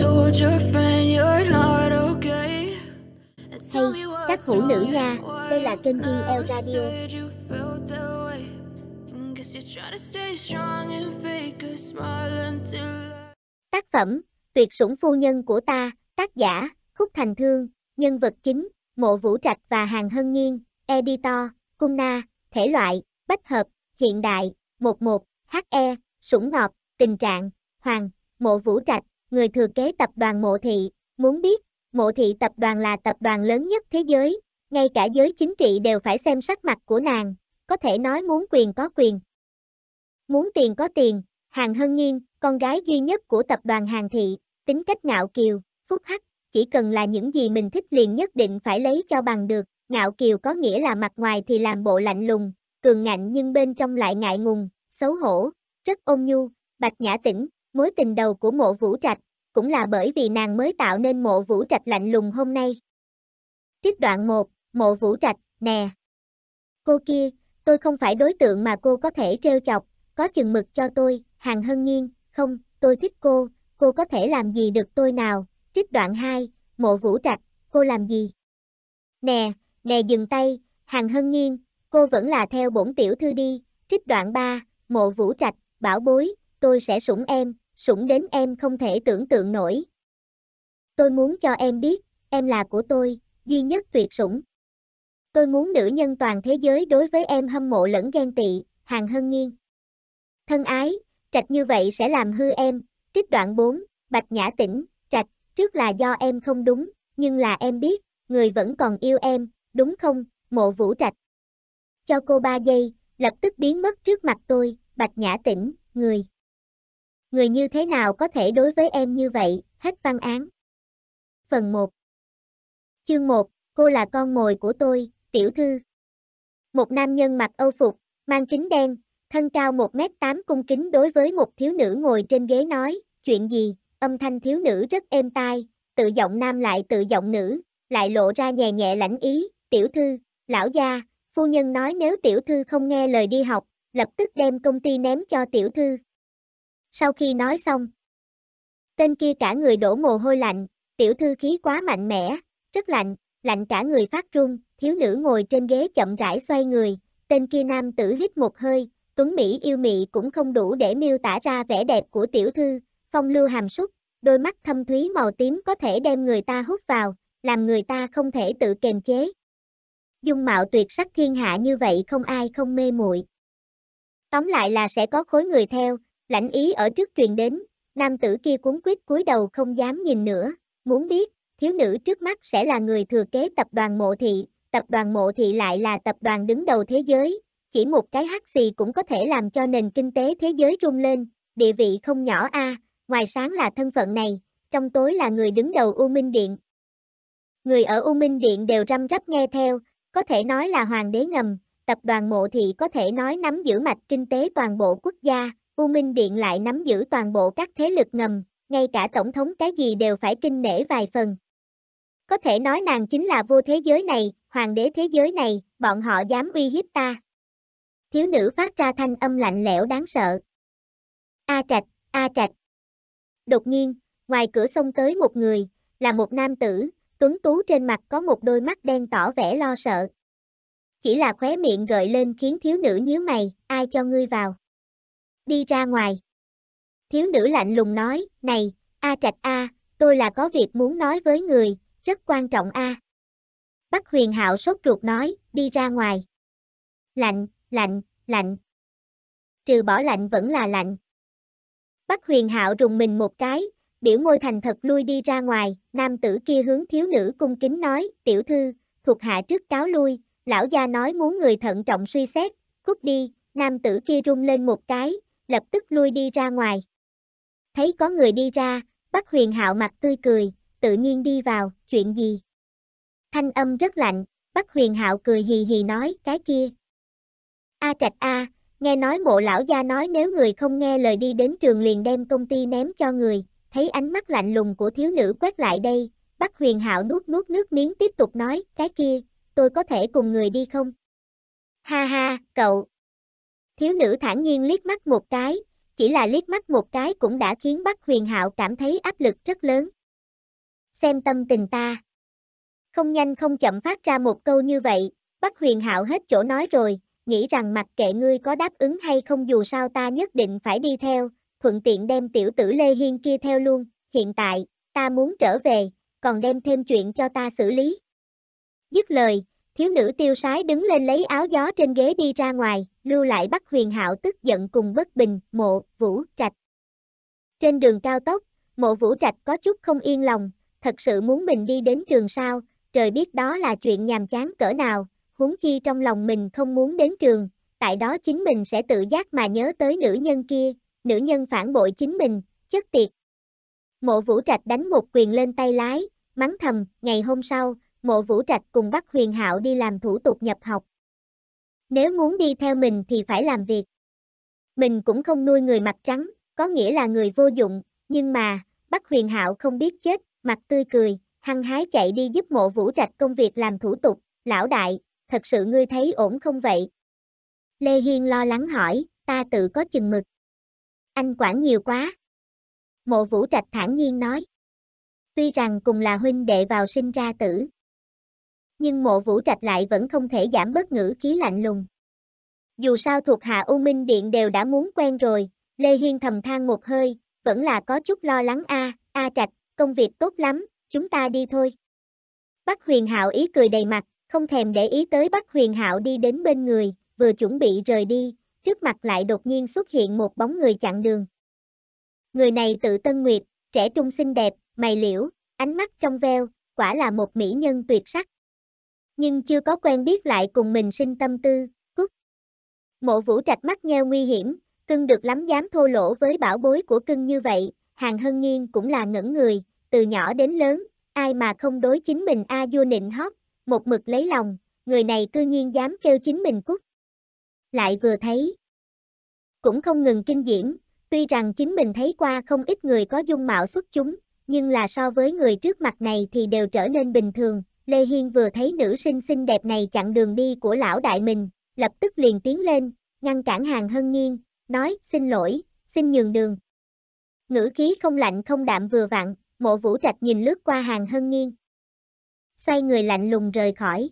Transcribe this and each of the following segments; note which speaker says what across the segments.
Speaker 1: Hey, các phụ nữ nha, đây là kênh EL Radio. Tác phẩm Tuyệt sủng phu nhân của ta, tác giả Khúc Thành Thương, nhân vật chính Mộ Vũ Trạch và Hàng Hân Nghiên, editor Cung Na, thể loại Bách hợp, hiện đại một 11, HE, sủng ngọt, tình trạng Hoàng, Mộ Vũ Trạch người thừa kế tập đoàn Mộ Thị, muốn biết, Mộ Thị tập đoàn là tập đoàn lớn nhất thế giới, ngay cả giới chính trị đều phải xem sắc mặt của nàng, có thể nói muốn quyền có quyền. Muốn tiền có tiền, Hàng Hân Nhiên, con gái duy nhất của tập đoàn Hàng Thị, tính cách ngạo kiều, phúc hắc, chỉ cần là những gì mình thích liền nhất định phải lấy cho bằng được, ngạo kiều có nghĩa là mặt ngoài thì làm bộ lạnh lùng, cường ngạnh nhưng bên trong lại ngại ngùng, xấu hổ, rất ôn nhu, Bạch Nhã Tĩnh, mối tình đầu của mộ vũ trạch, cũng là bởi vì nàng mới tạo nên mộ vũ trạch lạnh lùng hôm nay. Trích đoạn 1, mộ vũ trạch, nè. Cô kia, tôi không phải đối tượng mà cô có thể trêu chọc, có chừng mực cho tôi, hàng hân nghiêng, không, tôi thích cô, cô có thể làm gì được tôi nào, trích đoạn 2, mộ vũ trạch, cô làm gì? Nè, nè dừng tay, hàng hân nghiêng, cô vẫn là theo bổn tiểu thư đi, trích đoạn 3, mộ vũ trạch, bảo bối, tôi sẽ sủng em, sủng đến em không thể tưởng tượng nổi. Tôi muốn cho em biết, em là của tôi, duy nhất tuyệt sủng. Tôi muốn nữ nhân toàn thế giới đối với em hâm mộ lẫn ghen tị, hàng hân nghiêng. Thân ái, trạch như vậy sẽ làm hư em, trích đoạn 4, bạch nhã tỉnh, trạch, trước là do em không đúng, nhưng là em biết, người vẫn còn yêu em, đúng không, mộ vũ trạch. Cho cô 3 giây, lập tức biến mất trước mặt tôi, bạch nhã tỉnh, người người như thế nào có thể đối với em như vậy, hết văn án. Phần 1 Chương 1, cô là con mồi của tôi, tiểu thư. Một nam nhân mặc âu phục, mang kính đen, thân cao 1m8 cung kính đối với một thiếu nữ ngồi trên ghế nói, chuyện gì, âm thanh thiếu nữ rất êm tai, tự giọng nam lại tự giọng nữ, lại lộ ra nhẹ nhẹ lãnh ý, tiểu thư, lão gia, phu nhân nói nếu tiểu thư không nghe lời đi học, lập tức đem công ty ném cho tiểu thư, sau khi nói xong. Tên kia cả người đổ mồ hôi lạnh, tiểu thư khí quá mạnh mẽ, rất lạnh, lạnh cả người phát run, thiếu nữ ngồi trên ghế chậm rãi xoay người, tên kia nam tử hít một hơi, tuấn mỹ yêu mị cũng không đủ để miêu tả ra vẻ đẹp của tiểu thư, phong lưu hàm súc, đôi mắt thâm thúy màu tím có thể đem người ta hút vào, làm người ta không thể tự kềm chế. Dung mạo tuyệt sắc thiên hạ như vậy không ai không mê muội. Tóm lại là sẽ có khối người theo, lãnh ý ở trước truyền đến, nam tử kia cuốn quyết cúi đầu không dám nhìn nữa, muốn biết, thiếu nữ trước mắt sẽ là người thừa kế tập đoàn mộ thị, tập đoàn mộ thị lại là tập đoàn đứng đầu thế giới, chỉ một cái hắc xì cũng có thể làm cho nền kinh tế thế giới rung lên, địa vị không nhỏ a ngoài sáng là thân phận này, trong tối là người đứng đầu U Minh Điện. Người ở U Minh Điện đều răm rắp nghe theo, có thể nói là hoàng đế ngầm, tập đoàn mộ thị có thể nói nắm giữ mạch kinh tế toàn bộ quốc gia, U Minh Điện lại nắm giữ toàn bộ các thế lực ngầm, ngay cả tổng thống cái gì đều phải kinh nể vài phần. Có thể nói nàng chính là vô thế giới này, hoàng đế thế giới này, bọn họ dám uy hiếp ta. Thiếu nữ phát ra thanh âm lạnh lẽo đáng sợ. A trạch, a trạch. Đột nhiên, ngoài cửa sông tới một người, là một nam tử, tuấn tú trên mặt có một đôi mắt đen tỏ vẻ lo sợ. Chỉ là khóe miệng gợi lên khiến thiếu nữ nhíu mày, ai cho ngươi vào đi ra ngoài. Thiếu nữ lạnh lùng nói, này, A Trạch A, tôi là có việc muốn nói với người, rất quan trọng A. Bắc huyền hạo sốt ruột nói, đi ra ngoài. Lạnh, lạnh, lạnh. Trừ bỏ lạnh vẫn là lạnh. Bắc huyền hạo rùng mình một cái, biểu môi thành thật lui đi ra ngoài, nam tử kia hướng thiếu nữ cung kính nói, tiểu thư, thuộc hạ trước cáo lui, lão gia nói muốn người thận trọng suy xét, cút đi, nam tử kia rung lên một cái, lập tức lui đi ra ngoài. Thấy có người đi ra, Bắc Huyền Hạo mặt tươi cười, tự nhiên đi vào, chuyện gì? Thanh âm rất lạnh, Bắc Huyền Hạo cười hì hì nói, cái kia. A Trạch A, nghe nói mộ lão gia nói nếu người không nghe lời đi đến trường liền đem công ty ném cho người, thấy ánh mắt lạnh lùng của thiếu nữ quét lại đây, Bắc Huyền Hạo nuốt nuốt nước miếng tiếp tục nói, cái kia, tôi có thể cùng người đi không? Ha ha, cậu, Thiếu nữ thản nhiên liếc mắt một cái, chỉ là liếc mắt một cái cũng đã khiến Bắc Huyền Hạo cảm thấy áp lực rất lớn. Xem tâm tình ta. Không nhanh không chậm phát ra một câu như vậy, Bắc Huyền Hạo hết chỗ nói rồi, nghĩ rằng mặc kệ ngươi có đáp ứng hay không dù sao ta nhất định phải đi theo, thuận tiện đem tiểu tử Lê Hiên kia theo luôn, hiện tại, ta muốn trở về, còn đem thêm chuyện cho ta xử lý. Dứt lời, thiếu nữ tiêu sái đứng lên lấy áo gió trên ghế đi ra ngoài lưu lại bắt Huyền Hạo tức giận cùng bất bình, mộ, vũ, trạch. Trên đường cao tốc, mộ vũ trạch có chút không yên lòng, thật sự muốn mình đi đến trường sao, trời biết đó là chuyện nhàm chán cỡ nào, huống chi trong lòng mình không muốn đến trường, tại đó chính mình sẽ tự giác mà nhớ tới nữ nhân kia, nữ nhân phản bội chính mình, chất tiệt. Mộ vũ trạch đánh một quyền lên tay lái, mắng thầm, ngày hôm sau, mộ vũ trạch cùng Bắc Huyền Hạo đi làm thủ tục nhập học. Nếu muốn đi theo mình thì phải làm việc. Mình cũng không nuôi người mặt trắng, có nghĩa là người vô dụng, nhưng mà, Bắc Huyền Hạo không biết chết, mặt tươi cười, hăng hái chạy đi giúp mộ vũ trạch công việc làm thủ tục, lão đại, thật sự ngươi thấy ổn không vậy? Lê Hiên lo lắng hỏi, ta tự có chừng mực. Anh quản nhiều quá. Mộ vũ trạch thản nhiên nói. Tuy rằng cùng là huynh đệ vào sinh ra tử, nhưng mộ vũ trạch lại vẫn không thể giảm bớt ngữ khí lạnh lùng. Dù sao thuộc hạ U Minh Điện đều đã muốn quen rồi, Lê Hiên thầm than một hơi, vẫn là có chút lo lắng a, a trạch, công việc tốt lắm, chúng ta đi thôi. Bắc Huyền Hạo ý cười đầy mặt, không thèm để ý tới Bắc Huyền Hạo đi đến bên người, vừa chuẩn bị rời đi, trước mặt lại đột nhiên xuất hiện một bóng người chặn đường. Người này tự Tân Nguyệt, trẻ trung xinh đẹp, mày liễu, ánh mắt trong veo, quả là một mỹ nhân tuyệt sắc nhưng chưa có quen biết lại cùng mình sinh tâm tư, cút. Mộ vũ trạch mắt nheo nguy hiểm, cưng được lắm dám thô lỗ với bảo bối của cưng như vậy, hàng hân nghiêng cũng là ngẩn người, từ nhỏ đến lớn, ai mà không đối chính mình a à vua nịnh hót, một mực lấy lòng, người này cư nhiên dám kêu chính mình cút. Lại vừa thấy, cũng không ngừng kinh diễm, tuy rằng chính mình thấy qua không ít người có dung mạo xuất chúng, nhưng là so với người trước mặt này thì đều trở nên bình thường, Lê Hiên vừa thấy nữ sinh xinh đẹp này chặn đường đi của lão đại mình, lập tức liền tiến lên, ngăn cản hàng hân nghiêng, nói xin lỗi, xin nhường đường. Ngữ khí không lạnh không đạm vừa vặn, mộ vũ trạch nhìn lướt qua hàng hân nghiêng. Xoay người lạnh lùng rời khỏi.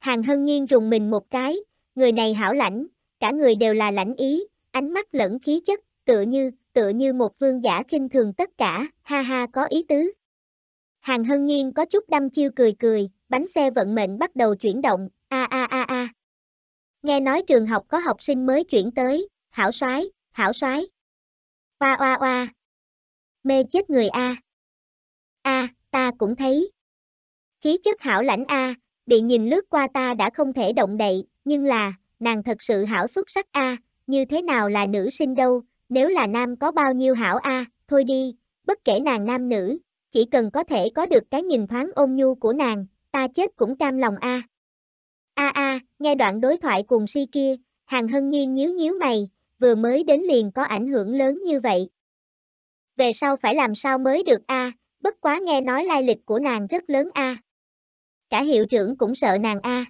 Speaker 1: Hàng hân nghiêng rùng mình một cái, người này hảo lãnh, cả người đều là lãnh ý, ánh mắt lẫn khí chất, tựa như, tựa như một vương giả khinh thường tất cả, ha ha có ý tứ. Hàng Hân Nghiên có chút đăm chiêu cười cười, bánh xe vận mệnh bắt đầu chuyển động, a a a a. Nghe nói trường học có học sinh mới chuyển tới, hảo soái, hảo soái. Oa oa oa. Mê chết người a. A, ta cũng thấy. Khí chất hảo lãnh a, bị nhìn lướt qua ta đã không thể động đậy, nhưng là, nàng thật sự hảo xuất sắc a, như thế nào là nữ sinh đâu, nếu là nam có bao nhiêu hảo a, thôi đi, bất kể nàng nam nữ, chỉ cần có thể có được cái nhìn thoáng ôn nhu của nàng, ta chết cũng cam lòng a. A a, nghe đoạn đối thoại cùng si kia, Hàng Hân Nghiên nhíu nhíu mày, vừa mới đến liền có ảnh hưởng lớn như vậy. Về sau phải làm sao mới được a, bất quá nghe nói lai lịch của nàng rất lớn a. Cả hiệu trưởng cũng sợ nàng a.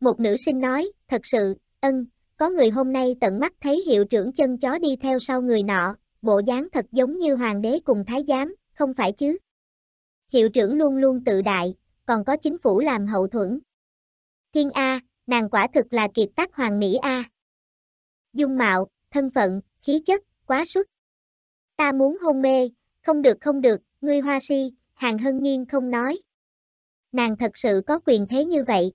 Speaker 1: Một nữ sinh nói, thật sự, ân, có người hôm nay tận mắt thấy hiệu trưởng chân chó đi theo sau người nọ, bộ dáng thật giống như hoàng đế cùng thái giám, không phải chứ? Hiệu trưởng luôn luôn tự đại, còn có chính phủ làm hậu thuẫn. Thiên A, nàng quả thực là kiệt tác hoàng mỹ A. Dung mạo, thân phận, khí chất, quá xuất. Ta muốn hôn mê, không được không được, ngươi hoa si, hàng hân nghiêng không nói. Nàng thật sự có quyền thế như vậy.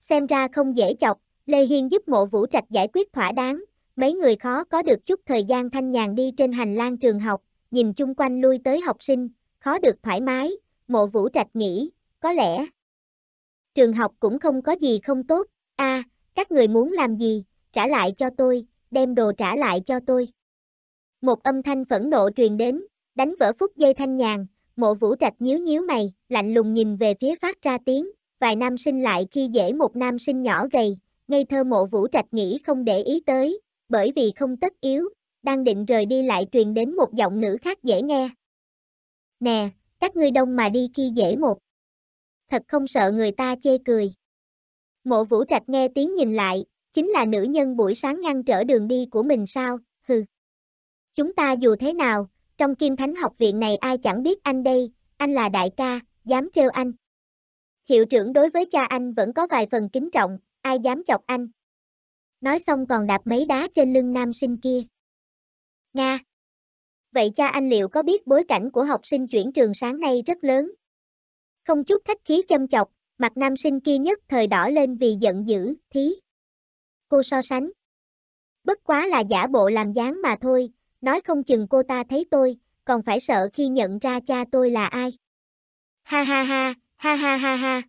Speaker 1: Xem ra không dễ chọc, Lê Hiên giúp mộ vũ trạch giải quyết thỏa đáng, mấy người khó có được chút thời gian thanh nhàn đi trên hành lang trường học, nhìn chung quanh lui tới học sinh, khó được thoải mái, mộ vũ trạch nghĩ, có lẽ. Trường học cũng không có gì không tốt, a à, các người muốn làm gì, trả lại cho tôi, đem đồ trả lại cho tôi. Một âm thanh phẫn nộ truyền đến, đánh vỡ phút dây thanh nhàn, mộ vũ trạch nhíu nhíu mày, lạnh lùng nhìn về phía phát ra tiếng, vài nam sinh lại khi dễ một nam sinh nhỏ gầy, ngây thơ mộ vũ trạch nghĩ không để ý tới, bởi vì không tất yếu, đang định rời đi lại truyền đến một giọng nữ khác dễ nghe. Nè, các ngươi đông mà đi khi dễ một. Thật không sợ người ta chê cười. Mộ vũ trạch nghe tiếng nhìn lại, chính là nữ nhân buổi sáng ngăn trở đường đi của mình sao, hừ. Chúng ta dù thế nào, trong kim thánh học viện này ai chẳng biết anh đây, anh là đại ca, dám trêu anh. Hiệu trưởng đối với cha anh vẫn có vài phần kính trọng, ai dám chọc anh. Nói xong còn đạp mấy đá trên lưng nam sinh kia. Nga. Vậy cha anh liệu có biết bối cảnh của học sinh chuyển trường sáng nay rất lớn? Không chút khách khí châm chọc, mặt nam sinh kia nhất thời đỏ lên vì giận dữ, thí. Cô so sánh. Bất quá là giả bộ làm dáng mà thôi, nói không chừng cô ta thấy tôi, còn phải sợ khi nhận ra cha tôi là ai. Ha ha ha, ha ha ha ha.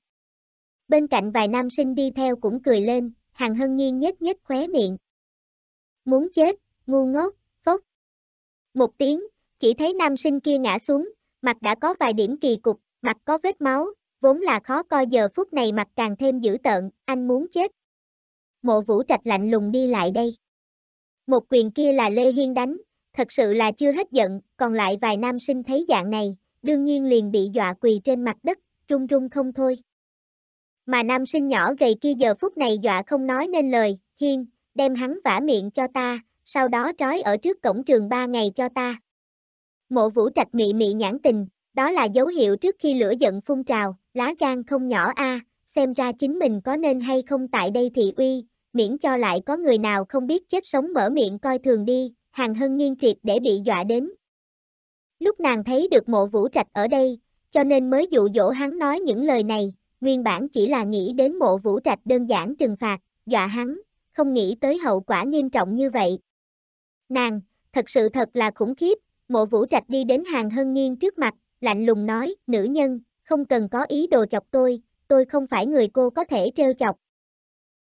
Speaker 1: Bên cạnh vài nam sinh đi theo cũng cười lên, hàng hân nghiêng nhếch nhếch khóe miệng. Muốn chết, ngu ngốc. Một tiếng, chỉ thấy nam sinh kia ngã xuống, mặt đã có vài điểm kỳ cục, mặt có vết máu, vốn là khó coi giờ phút này mặt càng thêm dữ tợn, anh muốn chết. Mộ vũ trạch lạnh lùng đi lại đây. Một quyền kia là Lê Hiên đánh, thật sự là chưa hết giận, còn lại vài nam sinh thấy dạng này, đương nhiên liền bị dọa quỳ trên mặt đất, run run không thôi. Mà nam sinh nhỏ gầy kia giờ phút này dọa không nói nên lời, Hiên, đem hắn vả miệng cho ta, sau đó trói ở trước cổng trường ba ngày cho ta. Mộ vũ trạch mị mị nhãn tình, đó là dấu hiệu trước khi lửa giận phun trào, lá gan không nhỏ a, à, xem ra chính mình có nên hay không tại đây thị uy, miễn cho lại có người nào không biết chết sống mở miệng coi thường đi, hàng hân nghiên triệt để bị dọa đến. Lúc nàng thấy được mộ vũ trạch ở đây, cho nên mới dụ dỗ hắn nói những lời này, nguyên bản chỉ là nghĩ đến mộ vũ trạch đơn giản trừng phạt, dọa hắn, không nghĩ tới hậu quả nghiêm trọng như vậy. Nàng, thật sự thật là khủng khiếp, mộ vũ trạch đi đến hàng hân nghiên trước mặt, lạnh lùng nói, nữ nhân, không cần có ý đồ chọc tôi, tôi không phải người cô có thể trêu chọc.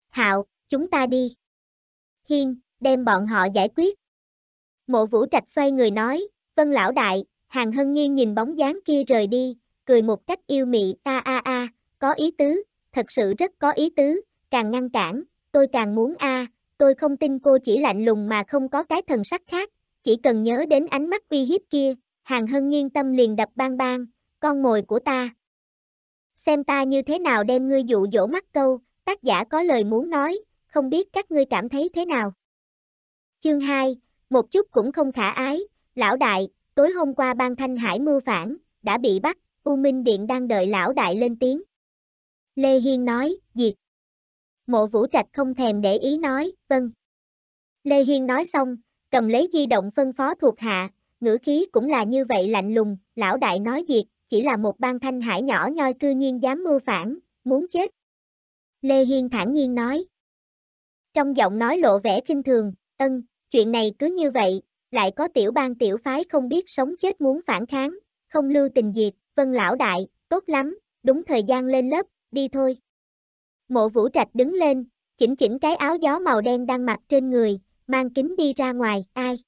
Speaker 1: Hạo, chúng ta đi. Hiên, đem bọn họ giải quyết. Mộ vũ trạch xoay người nói, vân lão đại, hàng hân nghiên nhìn bóng dáng kia rời đi, cười một cách yêu mị, a a a, có ý tứ, thật sự rất có ý tứ, càng ngăn cản, tôi càng muốn a, tôi không tin cô chỉ lạnh lùng mà không có cái thần sắc khác, chỉ cần nhớ đến ánh mắt uy hiếp kia, hàng hân nghiêng tâm liền đập bang bang, con mồi của ta. Xem ta như thế nào đem ngươi dụ dỗ mắt câu, tác giả có lời muốn nói, không biết các ngươi cảm thấy thế nào. Chương 2, một chút cũng không khả ái, lão đại, tối hôm qua ban thanh hải mưu phản, đã bị bắt, U Minh Điện đang đợi lão đại lên tiếng. Lê Hiên nói, diệt mộ vũ trạch không thèm để ý nói, vâng. Lê Hiên nói xong, cầm lấy di động phân phó thuộc hạ, ngữ khí cũng là như vậy lạnh lùng, lão đại nói diệt, chỉ là một ban thanh hải nhỏ nhoi cư nhiên dám mưu phản, muốn chết. Lê Hiên thản nhiên nói. Trong giọng nói lộ vẻ kinh thường, ân, chuyện này cứ như vậy, lại có tiểu bang tiểu phái không biết sống chết muốn phản kháng, không lưu tình diệt, vân lão đại, tốt lắm, đúng thời gian lên lớp, đi thôi. Mộ vũ trạch đứng lên, chỉnh chỉnh cái áo gió màu đen đang mặc trên người, mang kính đi ra ngoài, ai?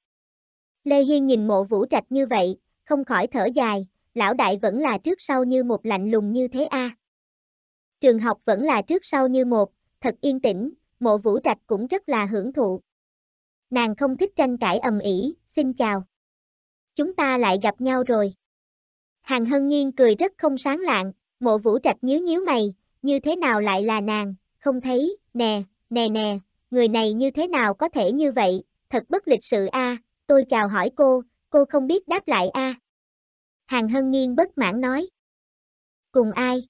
Speaker 1: Lê Hiên nhìn mộ vũ trạch như vậy, không khỏi thở dài, lão đại vẫn là trước sau như một lạnh lùng như thế a. À. Trường học vẫn là trước sau như một, thật yên tĩnh, mộ vũ trạch cũng rất là hưởng thụ. Nàng không thích tranh cãi ầm ĩ, xin chào. Chúng ta lại gặp nhau rồi. Hàng Hân Nghiên cười rất không sáng lạng, mộ vũ trạch nhíu nhíu mày, như thế nào lại là nàng, không thấy, nè, nè nè, người này như thế nào có thể như vậy, thật bất lịch sự a. tôi chào hỏi cô, cô không biết đáp lại a. Hàng Hân Nghiên bất mãn nói. Cùng ai?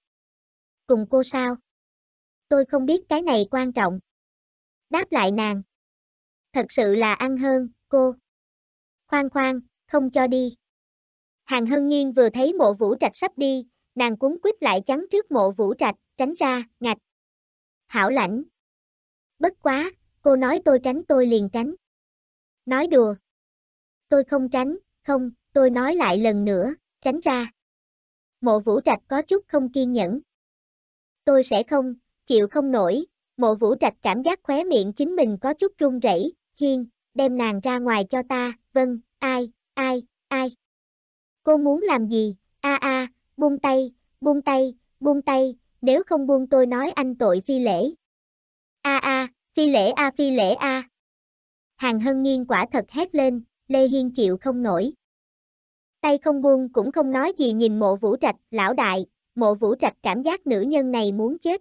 Speaker 1: Cùng cô sao? Tôi không biết cái này quan trọng. Đáp lại nàng. Thật sự là ăn hơn, cô. Khoan khoan, không cho đi. Hàng Hân Nghiên vừa thấy mộ vũ trạch sắp đi, nàng cuốn quýt lại chắn trước mộ vũ trạch, tránh ra, ngạch. Hảo lãnh. Bất quá, cô nói tôi tránh tôi liền tránh. Nói đùa. Tôi không tránh, không, tôi nói lại lần nữa, tránh ra. Mộ vũ trạch có chút không kiên nhẫn. Tôi sẽ không, chịu không nổi, mộ vũ trạch cảm giác khóe miệng chính mình có chút run rẩy hiên, đem nàng ra ngoài cho ta, vâng, ai, ai, ai. Cô muốn làm gì, a a, buông tay, buông tay, buông tay, nếu không buông tôi nói anh tội phi lễ. A a, phi lễ a phi lễ a. Hàng Hân Nghiên quả thật hét lên, Lê Hiên chịu không nổi. Tay không buông cũng không nói gì nhìn mộ vũ trạch, lão đại, mộ vũ trạch cảm giác nữ nhân này muốn chết.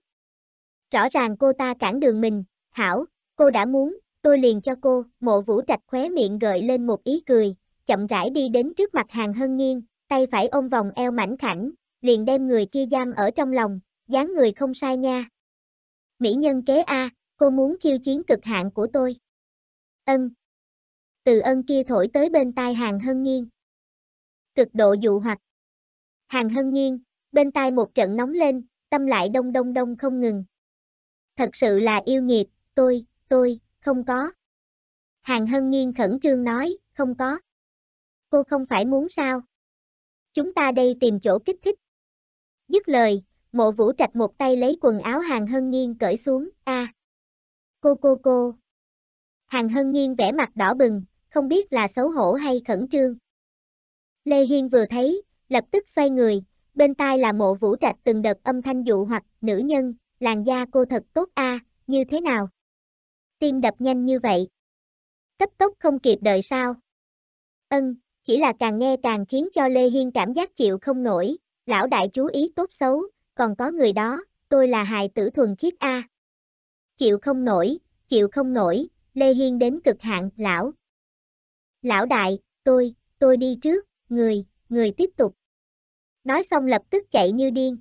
Speaker 1: Rõ ràng cô ta cản đường mình, hảo, cô đã muốn, tôi liền cho cô, mộ vũ trạch khóe miệng gợi lên một ý cười, chậm rãi đi đến trước mặt hàng hân nghiêng, tay phải ôm vòng eo mảnh khảnh, liền đem người kia giam ở trong lòng, dáng người không sai nha. Mỹ nhân kế A, cô muốn khiêu chiến cực hạn của tôi. Ân. Từ ân kia thổi tới bên tai hàng hân nghiêng. Cực độ dụ hoặc. Hàng hân nghiêng, bên tai một trận nóng lên, tâm lại đông đông đông không ngừng. Thật sự là yêu nghiệt, tôi, tôi, không có. Hàng hân nghiêng khẩn trương nói, không có. Cô không phải muốn sao? Chúng ta đây tìm chỗ kích thích. Dứt lời, Mộ vũ trạch một tay lấy quần áo hàng hân nghiêng cởi xuống, a à. Cô cô cô. Hàng hân nghiêng vẻ mặt đỏ bừng, không biết là xấu hổ hay khẩn trương. Lê Hiên vừa thấy, lập tức xoay người, bên tai là mộ vũ trạch từng đợt âm thanh dụ hoặc nữ nhân, làn da cô thật tốt a à, như thế nào? Tim đập nhanh như vậy. Cấp tốc không kịp đợi sao? Ân, chỉ là càng nghe càng khiến cho Lê Hiên cảm giác chịu không nổi, lão đại chú ý tốt xấu, còn có người đó, tôi là hài tử thuần khiết A. Chịu không nổi, chịu không nổi, Lê Hiên đến cực hạn, lão. Lão đại, tôi, tôi đi trước, người, người tiếp tục. Nói xong lập tức chạy như điên.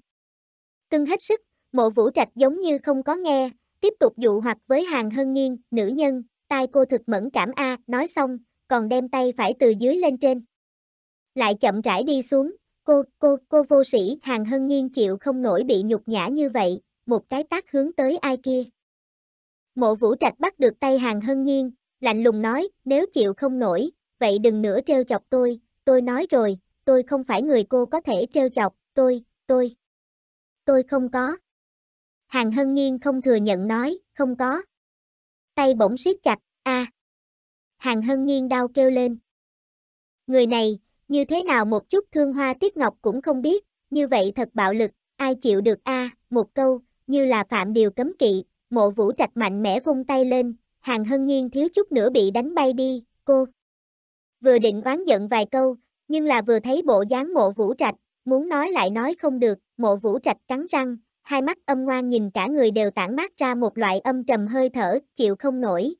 Speaker 1: Cưng hết sức, mộ vũ trạch giống như không có nghe, tiếp tục dụ hoặc với hàng hân nghiêng, nữ nhân, tai cô thực mẫn cảm A, nói xong, còn đem tay phải từ dưới lên trên. Lại chậm rãi đi xuống, Cô, cô, cô vô sĩ Hàng Hân Nghiên chịu không nổi bị nhục nhã như vậy, một cái tác hướng tới ai kia. Mộ vũ trạch bắt được tay Hàng Hân Nghiên, lạnh lùng nói, nếu chịu không nổi, vậy đừng nữa trêu chọc tôi, tôi nói rồi, tôi không phải người cô có thể trêu chọc, tôi, tôi, tôi không có. Hàng Hân Nghiên không thừa nhận nói, không có. Tay bỗng siết chặt, a. À. Hàng Hân Nghiên đau kêu lên. Người này, như thế nào một chút thương hoa tiếp ngọc cũng không biết, như vậy thật bạo lực, ai chịu được a một câu, như là phạm điều cấm kỵ, mộ vũ trạch mạnh mẽ vung tay lên, hàng hân nghiêng thiếu chút nữa bị đánh bay đi, cô. Vừa định oán giận vài câu, nhưng là vừa thấy bộ dáng mộ vũ trạch, muốn nói lại nói không được, mộ vũ trạch cắn răng, hai mắt âm ngoan nhìn cả người đều tản mát ra một loại âm trầm hơi thở, chịu không nổi.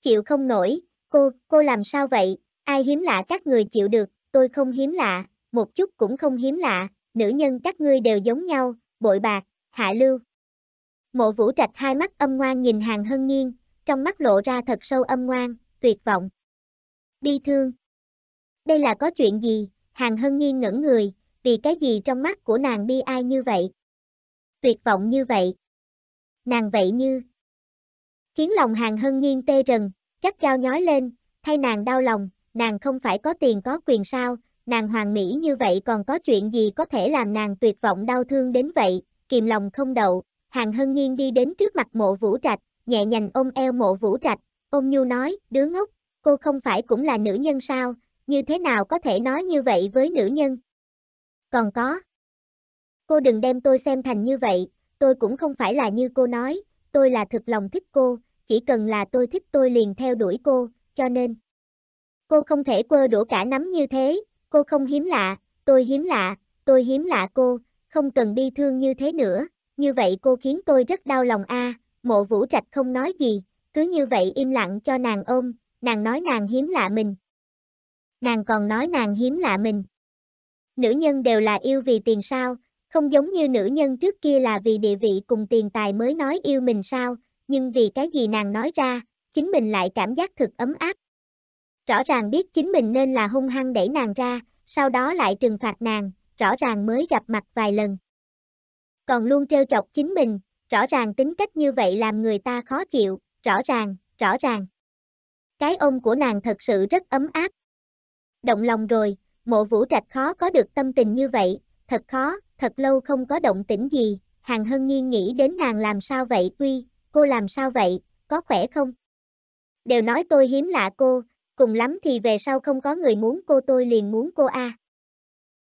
Speaker 1: Chịu không nổi, cô, cô làm sao vậy, Ai hiếm lạ các người chịu được, tôi không hiếm lạ, một chút cũng không hiếm lạ, nữ nhân các ngươi đều giống nhau, bội bạc, hạ lưu. Mộ vũ trạch hai mắt âm ngoan nhìn hàng hân nghiêng, trong mắt lộ ra thật sâu âm ngoan, tuyệt vọng. Bi thương. Đây là có chuyện gì, hàng hân nghiêng ngẩn người, vì cái gì trong mắt của nàng bi ai như vậy? Tuyệt vọng như vậy. Nàng vậy như. Khiến lòng hàng hân nghiêng tê rần, cắt cao nhói lên, thay nàng đau lòng, nàng không phải có tiền có quyền sao, nàng hoàng mỹ như vậy còn có chuyện gì có thể làm nàng tuyệt vọng đau thương đến vậy, kìm lòng không đậu, hàng hân nghiêng đi đến trước mặt mộ vũ trạch, nhẹ nhành ôm eo mộ vũ trạch, ôm nhu nói, đứa ngốc, cô không phải cũng là nữ nhân sao, như thế nào có thể nói như vậy với nữ nhân? Còn có, cô đừng đem tôi xem thành như vậy, tôi cũng không phải là như cô nói, tôi là thực lòng thích cô, chỉ cần là tôi thích tôi liền theo đuổi cô, cho nên cô không thể quơ đũa cả nắm như thế, cô không hiếm lạ, tôi hiếm lạ, tôi hiếm lạ cô, không cần bi thương như thế nữa, như vậy cô khiến tôi rất đau lòng a. mộ vũ trạch không nói gì, cứ như vậy im lặng cho nàng ôm, nàng nói nàng hiếm lạ mình. Nàng còn nói nàng hiếm lạ mình. Nữ nhân đều là yêu vì tiền sao, không giống như nữ nhân trước kia là vì địa vị cùng tiền tài mới nói yêu mình sao, nhưng vì cái gì nàng nói ra, chính mình lại cảm giác thực ấm áp, rõ ràng biết chính mình nên là hung hăng đẩy nàng ra, sau đó lại trừng phạt nàng, rõ ràng mới gặp mặt vài lần. Còn luôn trêu chọc chính mình, rõ ràng tính cách như vậy làm người ta khó chịu, rõ ràng, rõ ràng. Cái ôm của nàng thật sự rất ấm áp. Động lòng rồi, mộ vũ trạch khó có được tâm tình như vậy, thật khó, thật lâu không có động tĩnh gì, hàng hân nghiêng nghĩ đến nàng làm sao vậy tuy, cô làm sao vậy, có khỏe không? Đều nói tôi hiếm lạ cô, cùng lắm thì về sau không có người muốn cô tôi liền muốn cô a.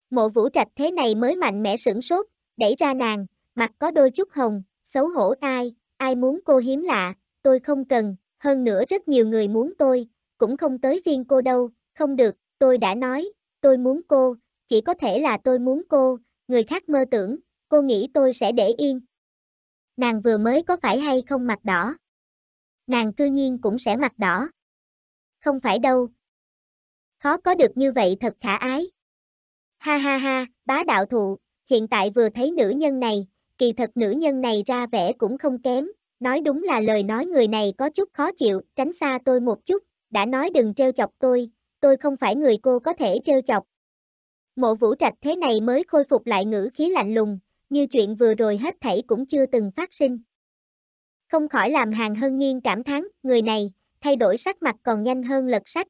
Speaker 1: Mộ vũ trạch thế này mới mạnh mẽ sửng sốt, đẩy ra nàng, mặt có đôi chút hồng, xấu hổ ai, ai muốn cô hiếm lạ, tôi không cần, hơn nữa rất nhiều người muốn tôi, cũng không tới phiên cô đâu, không được, tôi đã nói, tôi muốn cô, chỉ có thể là tôi muốn cô, người khác mơ tưởng, cô nghĩ tôi sẽ để yên. Nàng vừa mới có phải hay không mặt đỏ? Nàng cư nhiên cũng sẽ mặt đỏ không phải đâu. Khó có được như vậy thật khả ái. Ha ha ha, bá đạo thụ, hiện tại vừa thấy nữ nhân này, kỳ thật nữ nhân này ra vẻ cũng không kém, nói đúng là lời nói người này có chút khó chịu, tránh xa tôi một chút, đã nói đừng trêu chọc tôi, tôi không phải người cô có thể trêu chọc. Mộ vũ trạch thế này mới khôi phục lại ngữ khí lạnh lùng, như chuyện vừa rồi hết thảy cũng chưa từng phát sinh. Không khỏi làm hàng hân nghiên cảm thán, người này, thay đổi sắc mặt còn nhanh hơn lật sách.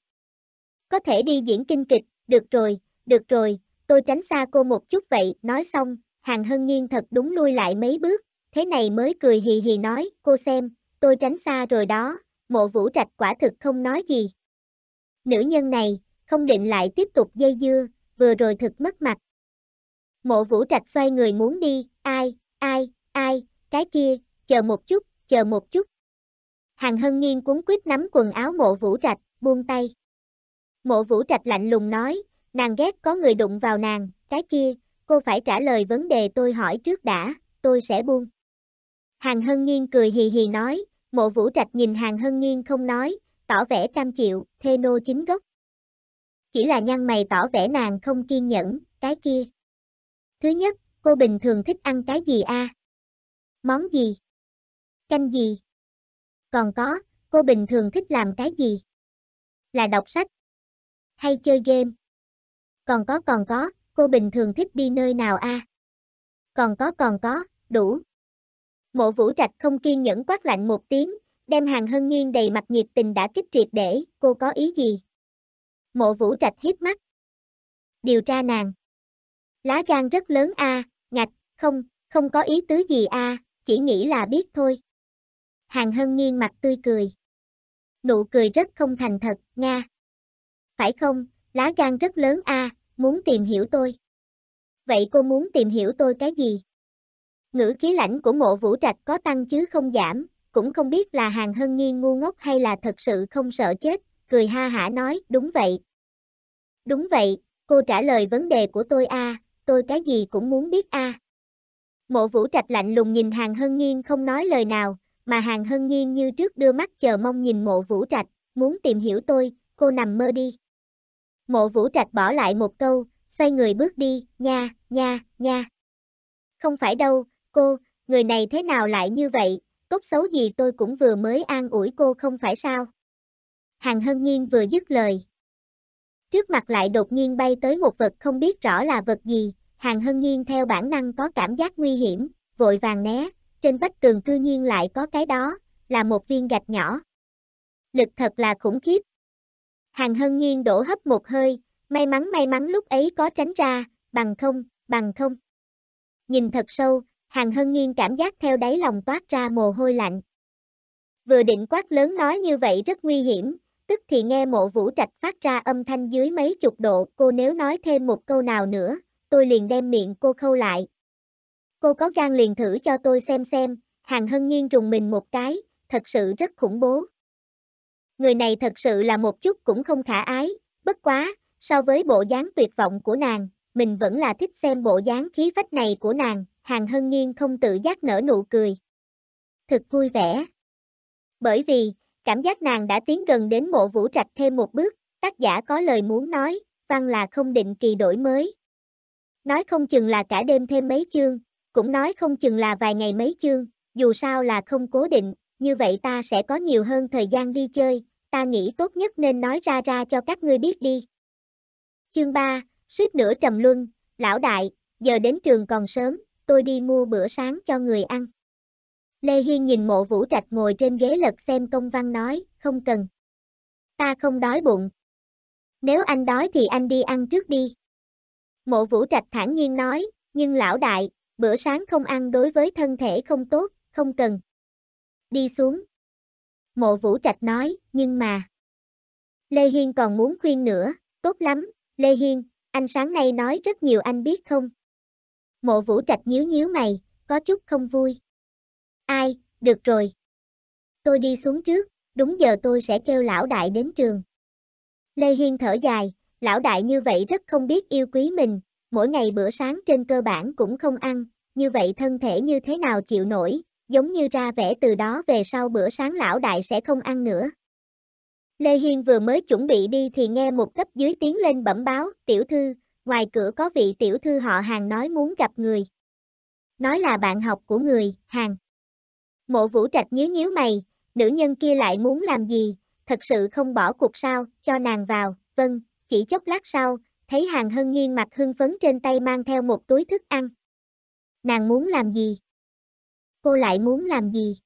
Speaker 1: Có thể đi diễn kinh kịch, được rồi, được rồi, tôi tránh xa cô một chút vậy, nói xong, Hàng Hân Nghiên thật đúng lui lại mấy bước, thế này mới cười hì hì nói, cô xem, tôi tránh xa rồi đó, mộ vũ trạch quả thực không nói gì. Nữ nhân này, không định lại tiếp tục dây dưa, vừa rồi thực mất mặt. Mộ vũ trạch xoay người muốn đi, ai, ai, ai, cái kia, chờ một chút, chờ một chút. Hàng Hân Nghiên cuốn quýt nắm quần áo mộ vũ trạch, buông tay. Mộ vũ trạch lạnh lùng nói, nàng ghét có người đụng vào nàng, cái kia, cô phải trả lời vấn đề tôi hỏi trước đã, tôi sẽ buông. Hàng Hân Nghiên cười hì hì nói, mộ vũ trạch nhìn Hàng Hân Nghiên không nói, tỏ vẻ cam chịu, thê nô chính gốc. Chỉ là nhăn mày tỏ vẻ nàng không kiên nhẫn, cái kia. Thứ nhất, cô bình thường thích ăn cái gì a? Món gì? Canh gì? Còn có, cô bình thường thích làm cái gì? Là đọc sách? Hay chơi game? Còn có còn có, cô bình thường thích đi nơi nào a? À? Còn có còn có, đủ. Mộ vũ trạch không kiên nhẫn quát lạnh một tiếng, đem hàng hân nghiêng đầy mặt nhiệt tình đã kích triệt để, cô có ý gì? Mộ vũ trạch hiếp mắt. Điều tra nàng. Lá gan rất lớn a, à, ngạch, không, không có ý tứ gì a, à, chỉ nghĩ là biết thôi. Hàng Hân nghiêng mặt tươi cười. Nụ cười rất không thành thật, Nga. Phải không, lá gan rất lớn a, muốn tìm hiểu tôi. Vậy cô muốn tìm hiểu tôi cái gì? Ngữ khí lãnh của mộ vũ trạch có tăng chứ không giảm, cũng không biết là hàng hân nghiêng ngu ngốc hay là thật sự không sợ chết, cười ha hả nói, đúng vậy. Đúng vậy, cô trả lời vấn đề của tôi a, tôi cái gì cũng muốn biết a. Mộ vũ trạch lạnh lùng nhìn hàng hân nghiêng không nói lời nào, mà Hàng Hân Nghiên như trước đưa mắt chờ mong nhìn mộ vũ trạch, muốn tìm hiểu tôi, cô nằm mơ đi. Mộ vũ trạch bỏ lại một câu, xoay người bước đi, nha, nha, nha. Không phải đâu, cô, người này thế nào lại như vậy, cốt xấu gì tôi cũng vừa mới an ủi cô không phải sao. Hàng Hân Nghiên vừa dứt lời. Trước mặt lại đột nhiên bay tới một vật không biết rõ là vật gì, Hàng Hân Nghiên theo bản năng có cảm giác nguy hiểm, vội vàng né, trên vách tường cư nhiên lại có cái đó, là một viên gạch nhỏ. Lực thật là khủng khiếp. Hàng hân nghiêng đổ hấp một hơi, may mắn may mắn lúc ấy có tránh ra, bằng không, bằng không. Nhìn thật sâu, hàng hân nghiêng cảm giác theo đáy lòng toát ra mồ hôi lạnh. Vừa định quát lớn nói như vậy rất nguy hiểm, tức thì nghe mộ vũ trạch phát ra âm thanh dưới mấy chục độ, cô nếu nói thêm một câu nào nữa, tôi liền đem miệng cô khâu lại, Cô có gan liền thử cho tôi xem xem, Hàng Hân Nhiên rùng mình một cái, thật sự rất khủng bố. Người này thật sự là một chút cũng không khả ái, bất quá, so với bộ dáng tuyệt vọng của nàng, mình vẫn là thích xem bộ dáng khí phách này của nàng, Hàng Hân Nhiên không tự giác nở nụ cười. Thật vui vẻ. Bởi vì, cảm giác nàng đã tiến gần đến mộ vũ trạch thêm một bước, tác giả có lời muốn nói, văn là không định kỳ đổi mới. Nói không chừng là cả đêm thêm mấy chương, cũng nói không chừng là vài ngày mấy chương, dù sao là không cố định, như vậy ta sẽ có nhiều hơn thời gian đi chơi, ta nghĩ tốt nhất nên nói ra ra cho các ngươi biết đi. Chương 3, suýt nửa trầm luân, lão đại, giờ đến trường còn sớm, tôi đi mua bữa sáng cho người ăn. Lê Hiên nhìn mộ vũ trạch ngồi trên ghế lật xem công văn nói, không cần. Ta không đói bụng. Nếu anh đói thì anh đi ăn trước đi. Mộ vũ trạch thản nhiên nói, nhưng lão đại, bữa sáng không ăn đối với thân thể không tốt, không cần. Đi xuống. Mộ Vũ Trạch nói, nhưng mà... Lê Hiên còn muốn khuyên nữa, tốt lắm, Lê Hiên, anh sáng nay nói rất nhiều anh biết không? Mộ Vũ Trạch nhíu nhíu mày, có chút không vui. Ai, được rồi. Tôi đi xuống trước, đúng giờ tôi sẽ kêu lão đại đến trường. Lê Hiên thở dài, lão đại như vậy rất không biết yêu quý mình, mỗi ngày bữa sáng trên cơ bản cũng không ăn, như vậy thân thể như thế nào chịu nổi, giống như ra vẻ từ đó về sau bữa sáng lão đại sẽ không ăn nữa. Lê Hiên vừa mới chuẩn bị đi thì nghe một cấp dưới tiếng lên bẩm báo, tiểu thư, ngoài cửa có vị tiểu thư họ hàng nói muốn gặp người. Nói là bạn học của người, hàng. Mộ vũ trạch nhíu nhíu mày, nữ nhân kia lại muốn làm gì, thật sự không bỏ cuộc sao, cho nàng vào, vâng, chỉ chốc lát sau, thấy Hàng Hân nghiêng mặt hưng phấn trên tay mang theo một túi thức ăn. Nàng muốn làm gì? Cô lại muốn làm gì?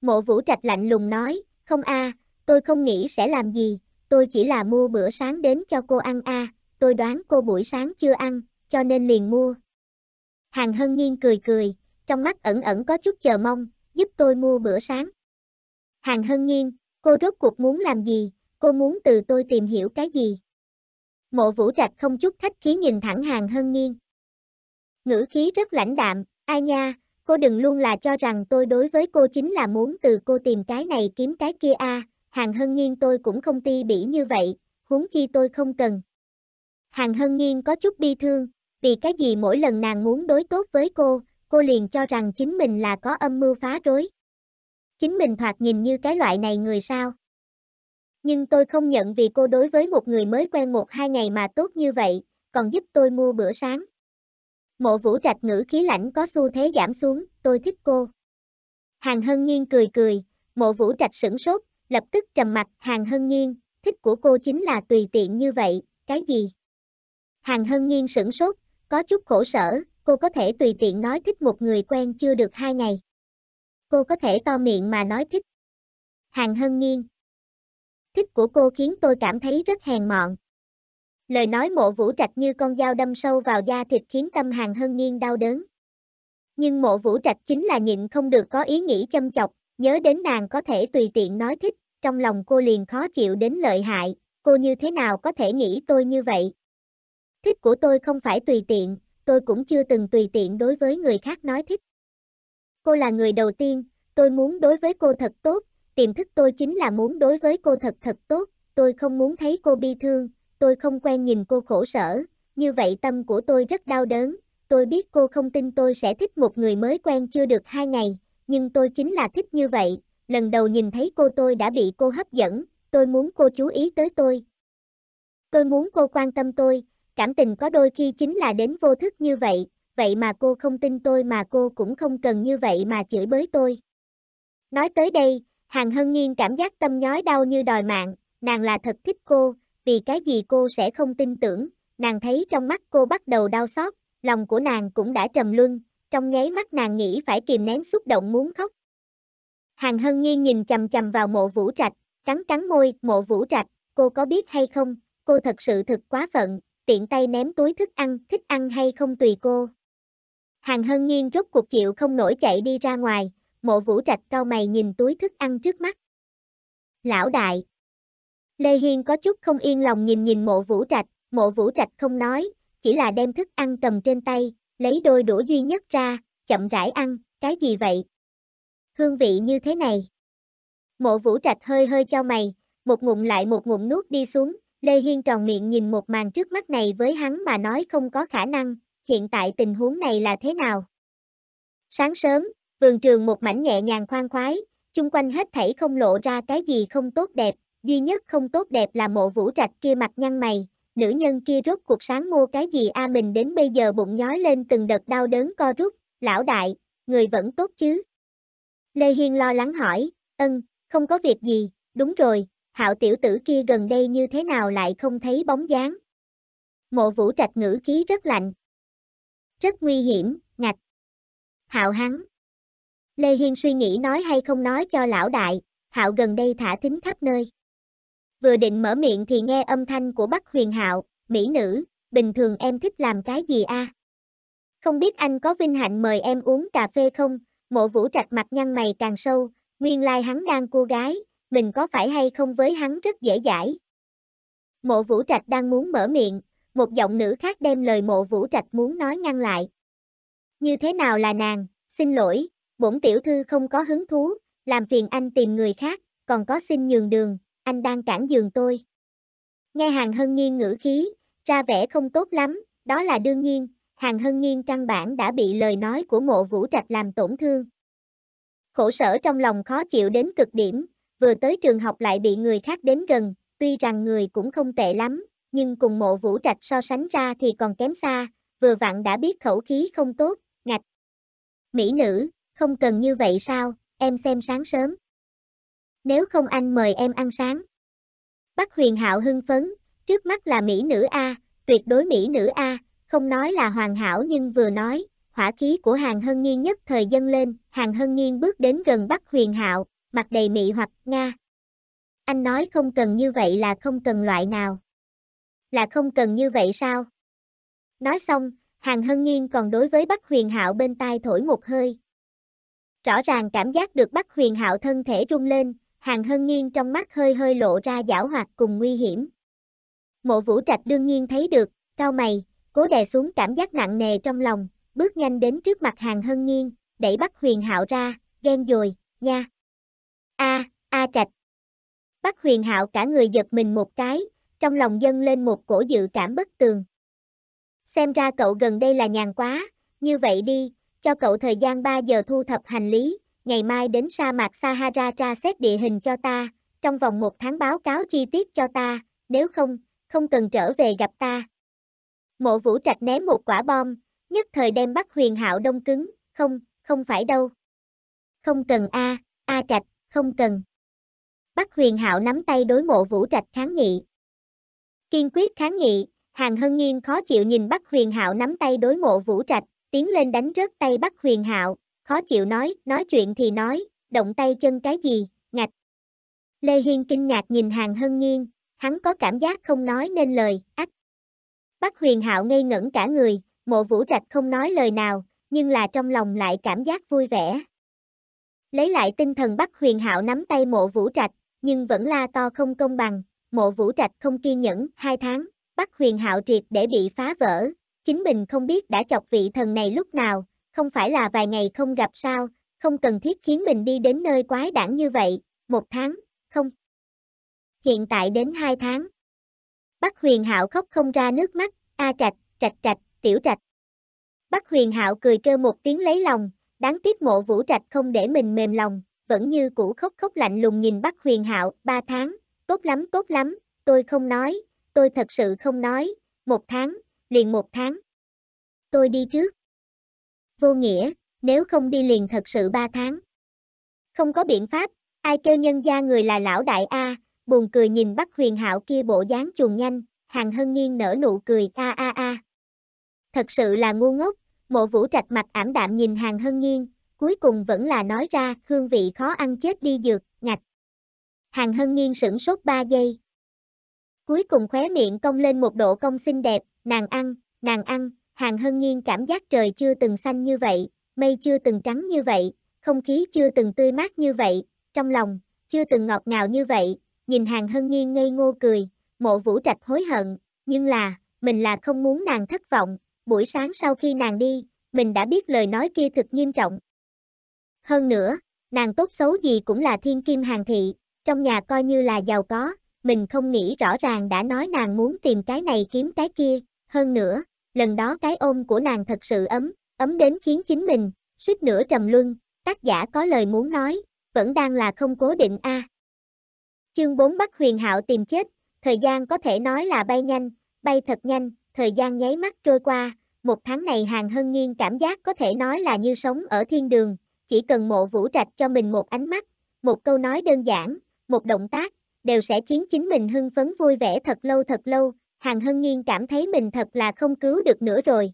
Speaker 1: Mộ Vũ Trạch lạnh lùng nói, không a, à, tôi không nghĩ sẽ làm gì, tôi chỉ là mua bữa sáng đến cho cô ăn a, à, tôi đoán cô buổi sáng chưa ăn, cho nên liền mua. Hàng Hân nghiêng cười cười, trong mắt ẩn ẩn có chút chờ mong, giúp tôi mua bữa sáng. Hàng Hân nghiêng cô rốt cuộc muốn làm gì, cô muốn từ tôi tìm hiểu cái gì? Mộ vũ trạch không chút khách khí nhìn thẳng hàng hân nghiêng. Ngữ khí rất lãnh đạm, ai nha, cô đừng luôn là cho rằng tôi đối với cô chính là muốn từ cô tìm cái này kiếm cái kia a à, hàng hân nghiêng tôi cũng không ti bỉ như vậy, huống chi tôi không cần. Hàng hân nghiêng có chút bi thương, vì cái gì mỗi lần nàng muốn đối tốt với cô, cô liền cho rằng chính mình là có âm mưu phá rối. Chính mình thoạt nhìn như cái loại này người sao nhưng tôi không nhận vì cô đối với một người mới quen một hai ngày mà tốt như vậy, còn giúp tôi mua bữa sáng. Mộ vũ trạch ngữ khí lãnh có xu thế giảm xuống, tôi thích cô. Hàng Hân Nghiên cười cười, mộ vũ trạch sửng sốt, lập tức trầm mặt Hàng Hân Nghiên, thích của cô chính là tùy tiện như vậy, cái gì? Hàng Hân Nghiên sửng sốt, có chút khổ sở, cô có thể tùy tiện nói thích một người quen chưa được hai ngày. Cô có thể to miệng mà nói thích. Hàng Hân Nghiên, thích của cô khiến tôi cảm thấy rất hèn mọn. Lời nói mộ vũ trạch như con dao đâm sâu vào da thịt khiến tâm hàng hân niên đau đớn. Nhưng mộ vũ trạch chính là nhịn không được có ý nghĩ châm chọc, nhớ đến nàng có thể tùy tiện nói thích, trong lòng cô liền khó chịu đến lợi hại, cô như thế nào có thể nghĩ tôi như vậy. Thích của tôi không phải tùy tiện, tôi cũng chưa từng tùy tiện đối với người khác nói thích. Cô là người đầu tiên, tôi muốn đối với cô thật tốt, tiềm thức tôi chính là muốn đối với cô thật thật tốt, tôi không muốn thấy cô bi thương, tôi không quen nhìn cô khổ sở, như vậy tâm của tôi rất đau đớn, tôi biết cô không tin tôi sẽ thích một người mới quen chưa được hai ngày, nhưng tôi chính là thích như vậy, lần đầu nhìn thấy cô tôi đã bị cô hấp dẫn, tôi muốn cô chú ý tới tôi. Tôi muốn cô quan tâm tôi, cảm tình có đôi khi chính là đến vô thức như vậy, vậy mà cô không tin tôi mà cô cũng không cần như vậy mà chửi bới tôi. Nói tới đây, Hàng Hân Nhiên cảm giác tâm nhói đau như đòi mạng, nàng là thật thích cô, vì cái gì cô sẽ không tin tưởng, nàng thấy trong mắt cô bắt đầu đau xót, lòng của nàng cũng đã trầm luân, trong nháy mắt nàng nghĩ phải kìm nén xúc động muốn khóc. Hàng Hân Nhiên nhìn chầm chầm vào mộ vũ trạch, cắn cắn môi, mộ vũ trạch, cô có biết hay không, cô thật sự thực quá phận, tiện tay ném túi thức ăn, thích ăn hay không tùy cô. Hàng Hân Nhiên rốt cuộc chịu không nổi chạy đi ra ngoài, Mộ vũ trạch cao mày nhìn túi thức ăn trước mắt. Lão đại. Lê Hiên có chút không yên lòng nhìn nhìn mộ vũ trạch, mộ vũ trạch không nói, chỉ là đem thức ăn cầm trên tay, lấy đôi đũa duy nhất ra, chậm rãi ăn, cái gì vậy? Hương vị như thế này. Mộ vũ trạch hơi hơi cho mày, một ngụm lại một ngụm nuốt đi xuống, Lê Hiên tròn miệng nhìn một màn trước mắt này với hắn mà nói không có khả năng, hiện tại tình huống này là thế nào? Sáng sớm, vườn trường một mảnh nhẹ nhàng khoan khoái, chung quanh hết thảy không lộ ra cái gì không tốt đẹp, duy nhất không tốt đẹp là mộ vũ trạch kia mặt nhăn mày, nữ nhân kia rốt cuộc sáng mua cái gì a mình đến bây giờ bụng nhói lên từng đợt đau đớn co rút, lão đại, người vẫn tốt chứ. Lê Hiên lo lắng hỏi, ân, không có việc gì, đúng rồi, hạo tiểu tử kia gần đây như thế nào lại không thấy bóng dáng. Mộ vũ trạch ngữ khí rất lạnh. Rất nguy hiểm, ngạch. Hạo hắn. Lê Hiên suy nghĩ nói hay không nói cho lão đại, Hạo gần đây thả thính khắp nơi. Vừa định mở miệng thì nghe âm thanh của Bắc Huyền Hạo, mỹ nữ, bình thường em thích làm cái gì a? Không biết anh có vinh hạnh mời em uống cà phê không? Mộ Vũ Trạch mặt nhăn mày càng sâu, nguyên lai like hắn đang cô gái, mình có phải hay không với hắn rất dễ dãi. Mộ Vũ Trạch đang muốn mở miệng, một giọng nữ khác đem lời Mộ Vũ Trạch muốn nói ngăn lại. Như thế nào là nàng, xin lỗi, bổn tiểu thư không có hứng thú, làm phiền anh tìm người khác, còn có xin nhường đường, anh đang cản giường tôi. Nghe Hàng Hân Nghiên ngữ khí, ra vẻ không tốt lắm, đó là đương nhiên, Hàng Hân Nghiên căn bản đã bị lời nói của mộ vũ trạch làm tổn thương. Khổ sở trong lòng khó chịu đến cực điểm, vừa tới trường học lại bị người khác đến gần, tuy rằng người cũng không tệ lắm, nhưng cùng mộ vũ trạch so sánh ra thì còn kém xa, vừa vặn đã biết khẩu khí không tốt, ngạch. Mỹ nữ, không cần như vậy sao, em xem sáng sớm. Nếu không anh mời em ăn sáng. Bắc Huyền Hạo hưng phấn, trước mắt là mỹ nữ A, tuyệt đối mỹ nữ A, không nói là hoàn hảo nhưng vừa nói, hỏa khí của Hàng Hân Nghiên nhất thời dâng lên, Hàng Hân Nghiên bước đến gần Bắc Huyền Hạo, mặt đầy mị hoặc Nga. Anh nói không cần như vậy là không cần loại nào. Là không cần như vậy sao? Nói xong, Hàng Hân Nghiên còn đối với Bắc Huyền Hạo bên tai thổi một hơi, Rõ ràng cảm giác được Bắc huyền hạo thân thể rung lên, hàng hân nghiêng trong mắt hơi hơi lộ ra giảo hoạt cùng nguy hiểm. Mộ vũ trạch đương nhiên thấy được, cao mày, cố đè xuống cảm giác nặng nề trong lòng, bước nhanh đến trước mặt hàng hân nghiêng, đẩy Bắc huyền hạo ra, ghen dồi, nha. A, a trạch. Bắc huyền hạo cả người giật mình một cái, trong lòng dâng lên một cổ dự cảm bất tường. Xem ra cậu gần đây là nhàn quá, như vậy đi, cho cậu thời gian 3 giờ thu thập hành lý, ngày mai đến sa mạc Sahara tra xét địa hình cho ta, trong vòng một tháng báo cáo chi tiết cho ta, nếu không, không cần trở về gặp ta. Mộ vũ trạch ném một quả bom, nhất thời đem bắt huyền hạo đông cứng, không, không phải đâu. Không cần A, A trạch, không cần. Bắt huyền hạo nắm tay đối mộ vũ trạch kháng nghị. Kiên quyết kháng nghị, hàng hân nghiêng khó chịu nhìn bắt huyền hạo nắm tay đối mộ vũ trạch, tiến lên đánh rớt tay bắt Huyền Hạo, khó chịu nói, nói chuyện thì nói, động tay chân cái gì, ngạch. Lê Hiên kinh ngạc nhìn Hàng Hân nghiêng hắn có cảm giác không nói nên lời, ách. bắt Huyền Hạo ngây ngẩn cả người, mộ vũ trạch không nói lời nào, nhưng là trong lòng lại cảm giác vui vẻ. Lấy lại tinh thần bắt Huyền Hạo nắm tay mộ vũ trạch, nhưng vẫn la to không công bằng, mộ vũ trạch không kiên nhẫn, hai tháng, bắt Huyền Hạo triệt để bị phá vỡ, chính mình không biết đã chọc vị thần này lúc nào, không phải là vài ngày không gặp sao, không cần thiết khiến mình đi đến nơi quái đản như vậy, một tháng, không. Hiện tại đến hai tháng. Bắc huyền hạo khóc không ra nước mắt, a trạch, trạch trạch, tiểu trạch. Bắc huyền hạo cười kêu một tiếng lấy lòng, đáng tiếc mộ vũ trạch không để mình mềm lòng, vẫn như cũ khóc khóc lạnh lùng nhìn Bắc huyền hạo, ba tháng, tốt lắm tốt lắm, tôi không nói, tôi thật sự không nói, một tháng, liền một tháng. Tôi đi trước. Vô nghĩa, nếu không đi liền thật sự ba tháng. Không có biện pháp, ai kêu nhân gia người là lão đại A, buồn cười nhìn Bắc huyền hạo kia bộ dáng chuồng nhanh, hàng hân nghiêng nở nụ cười a a a. Thật sự là ngu ngốc, mộ vũ trạch mặt ảm đạm nhìn hàng hân nghiêng, cuối cùng vẫn là nói ra hương vị khó ăn chết đi dược, ngạch. Hàng hân nghiêng sửng sốt 3 giây. Cuối cùng khóe miệng cong lên một độ cong xinh đẹp, nàng ăn, nàng ăn, hàng hân nhiên cảm giác trời chưa từng xanh như vậy, mây chưa từng trắng như vậy, không khí chưa từng tươi mát như vậy, trong lòng, chưa từng ngọt ngào như vậy, nhìn hàng hân nhiên ngây ngô cười, mộ vũ trạch hối hận, nhưng là, mình là không muốn nàng thất vọng, buổi sáng sau khi nàng đi, mình đã biết lời nói kia thực nghiêm trọng. Hơn nữa, nàng tốt xấu gì cũng là thiên kim hàng thị, trong nhà coi như là giàu có, mình không nghĩ rõ ràng đã nói nàng muốn tìm cái này kiếm cái kia, hơn nữa, lần đó cái ôm của nàng thật sự ấm, ấm đến khiến chính mình, suýt nửa trầm luân, tác giả có lời muốn nói, vẫn đang là không cố định a. À. Chương 4 Bắc Huyền Hạo tìm chết, thời gian có thể nói là bay nhanh, bay thật nhanh, thời gian nháy mắt trôi qua, một tháng này Hàng Hân nghiêng cảm giác có thể nói là như sống ở thiên đường, chỉ cần mộ vũ trạch cho mình một ánh mắt, một câu nói đơn giản, một động tác, đều sẽ khiến chính mình hưng phấn vui vẻ thật lâu thật lâu, Hàng Hân Nghiên cảm thấy mình thật là không cứu được nữa rồi.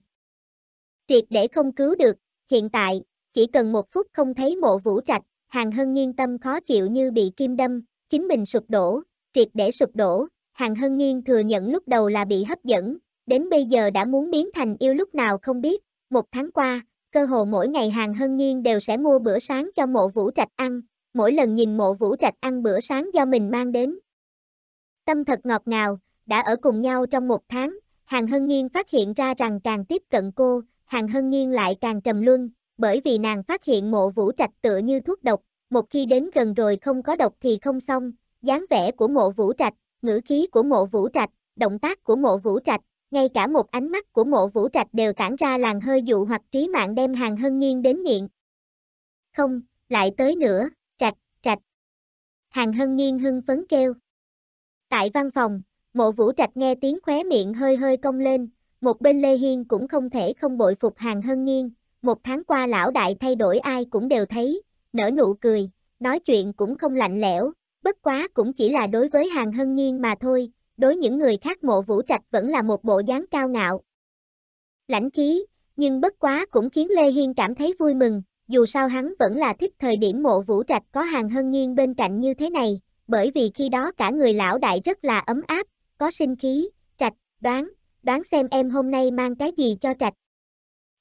Speaker 1: Triệt để không cứu được, hiện tại, chỉ cần một phút không thấy mộ vũ trạch, Hàng Hân Nghiên tâm khó chịu như bị kim đâm, chính mình sụp đổ, triệt để sụp đổ, Hàng Hân Nghiên thừa nhận lúc đầu là bị hấp dẫn, đến bây giờ đã muốn biến thành yêu lúc nào không biết, một tháng qua, cơ hồ mỗi ngày Hàng Hân Nghiên đều sẽ mua bữa sáng cho mộ vũ trạch ăn, mỗi lần nhìn mộ vũ trạch ăn bữa sáng do mình mang đến. Tâm thật ngọt ngào, đã ở cùng nhau trong một tháng, Hàng Hân Nghiên phát hiện ra rằng càng tiếp cận cô, Hàng Hân Nghiên lại càng trầm luân, bởi vì nàng phát hiện mộ vũ trạch tựa như thuốc độc, một khi đến gần rồi không có độc thì không xong, dáng vẻ của mộ vũ trạch, ngữ khí của mộ vũ trạch, động tác của mộ vũ trạch, ngay cả một ánh mắt của mộ vũ trạch đều tản ra làn hơi dụ hoặc trí mạng đem Hàng Hân Nghiên đến nghiện. Không, lại tới nữa, trạch, trạch. Hàng Hân Nghiên hưng phấn kêu. Tại văn phòng, Mộ vũ trạch nghe tiếng khóe miệng hơi hơi cong lên, một bên Lê Hiên cũng không thể không bội phục hàng hân nghiêng, một tháng qua lão đại thay đổi ai cũng đều thấy, nở nụ cười, nói chuyện cũng không lạnh lẽo, bất quá cũng chỉ là đối với hàng hân nghiêng mà thôi, đối những người khác mộ vũ trạch vẫn là một bộ dáng cao ngạo. Lãnh khí, nhưng bất quá cũng khiến Lê Hiên cảm thấy vui mừng, dù sao hắn vẫn là thích thời điểm mộ vũ trạch có hàng hân nghiêng bên cạnh như thế này, bởi vì khi đó cả người lão đại rất là ấm áp, có sinh khí, trạch, đoán, đoán xem em hôm nay mang cái gì cho trạch.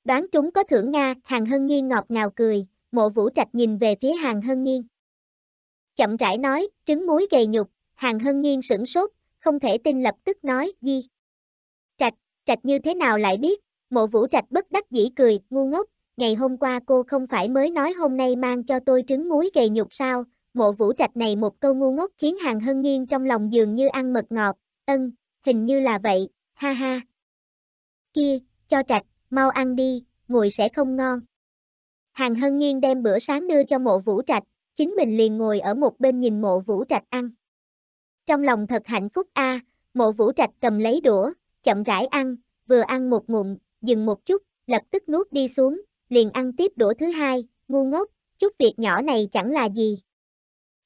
Speaker 1: Đoán trúng có thưởng Nga, hàng hân nghiêng ngọt ngào cười, mộ vũ trạch nhìn về phía hàng hân nghiêng. Chậm rãi nói, trứng muối gầy nhục, hàng hân nghiêng sửng sốt, không thể tin lập tức nói, gì. Trạch, trạch như thế nào lại biết, mộ vũ trạch bất đắc dĩ cười, ngu ngốc, ngày hôm qua cô không phải mới nói hôm nay mang cho tôi trứng muối gầy nhục sao, mộ vũ trạch này một câu ngu ngốc khiến hàng hân nghiêng trong lòng dường như ăn mật ngọt, Ân, hình như là vậy, ha ha. Kia, cho trạch, mau ăn đi, ngồi sẽ không ngon. Hàng Hân Nghiên đem bữa sáng đưa cho mộ vũ trạch, chính mình liền ngồi ở một bên nhìn mộ vũ trạch ăn. Trong lòng thật hạnh phúc a, à, mộ vũ trạch cầm lấy đũa, chậm rãi ăn, vừa ăn một ngụm, dừng một chút, lập tức nuốt đi xuống, liền ăn tiếp đũa thứ hai, ngu ngốc, chút việc nhỏ này chẳng là gì.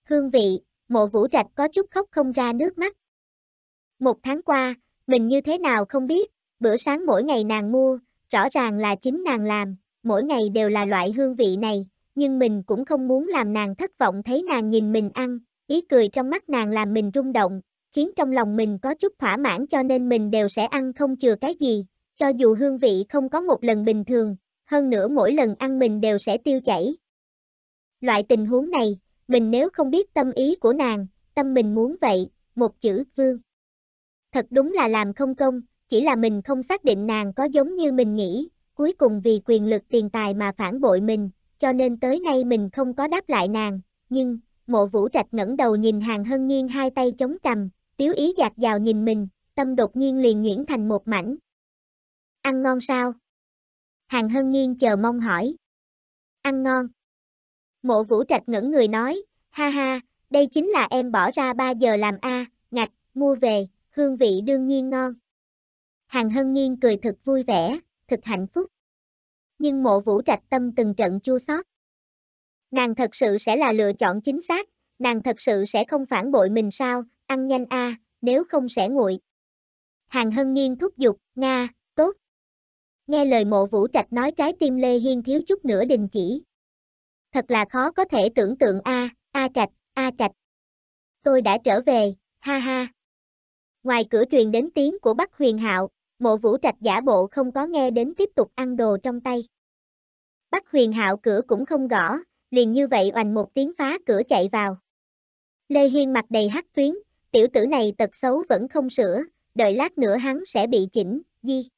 Speaker 1: Hương vị, mộ vũ trạch có chút khóc không ra nước mắt. Một tháng qua, mình như thế nào không biết, bữa sáng mỗi ngày nàng mua, rõ ràng là chính nàng làm, mỗi ngày đều là loại hương vị này, nhưng mình cũng không muốn làm nàng thất vọng thấy nàng nhìn mình ăn, ý cười trong mắt nàng làm mình rung động, khiến trong lòng mình có chút thỏa mãn cho nên mình đều sẽ ăn không chừa cái gì, cho dù hương vị không có một lần bình thường, hơn nữa mỗi lần ăn mình đều sẽ tiêu chảy. Loại tình huống này, mình nếu không biết tâm ý của nàng, tâm mình muốn vậy, một chữ vương thật đúng là làm không công, chỉ là mình không xác định nàng có giống như mình nghĩ, cuối cùng vì quyền lực tiền tài mà phản bội mình, cho nên tới nay mình không có đáp lại nàng, nhưng, mộ vũ trạch ngẩng đầu nhìn hàng hân nghiêng hai tay chống cằm tiếu ý giạt vào nhìn mình, tâm đột nhiên liền nhuyễn thành một mảnh. Ăn ngon sao? Hàng hân nghiêng chờ mong hỏi. Ăn ngon. Mộ vũ trạch ngẩn người nói, ha ha, đây chính là em bỏ ra 3 giờ làm a, à, ngạch, mua về, hương vị đương nhiên ngon. Hàng Hân Nghiên cười thật vui vẻ, thật hạnh phúc. Nhưng mộ vũ trạch tâm từng trận chua xót. Nàng thật sự sẽ là lựa chọn chính xác, nàng thật sự sẽ không phản bội mình sao, ăn nhanh a, à, nếu không sẽ nguội. Hàng Hân Nghiên thúc giục, Nga, tốt. Nghe lời mộ vũ trạch nói trái tim Lê Hiên thiếu chút nữa đình chỉ. Thật là khó có thể tưởng tượng a, à, a à trạch, a trạch. Tôi đã trở về, ha ha ngoài cửa truyền đến tiếng của Bắc Huyền Hạo, mộ vũ trạch giả bộ không có nghe đến tiếp tục ăn đồ trong tay. Bắc Huyền Hạo cửa cũng không gõ, liền như vậy oành một tiếng phá cửa chạy vào. Lê Hiên mặt đầy hắc tuyến, tiểu tử này tật xấu vẫn không sửa, đợi lát nữa hắn sẽ bị chỉnh, di.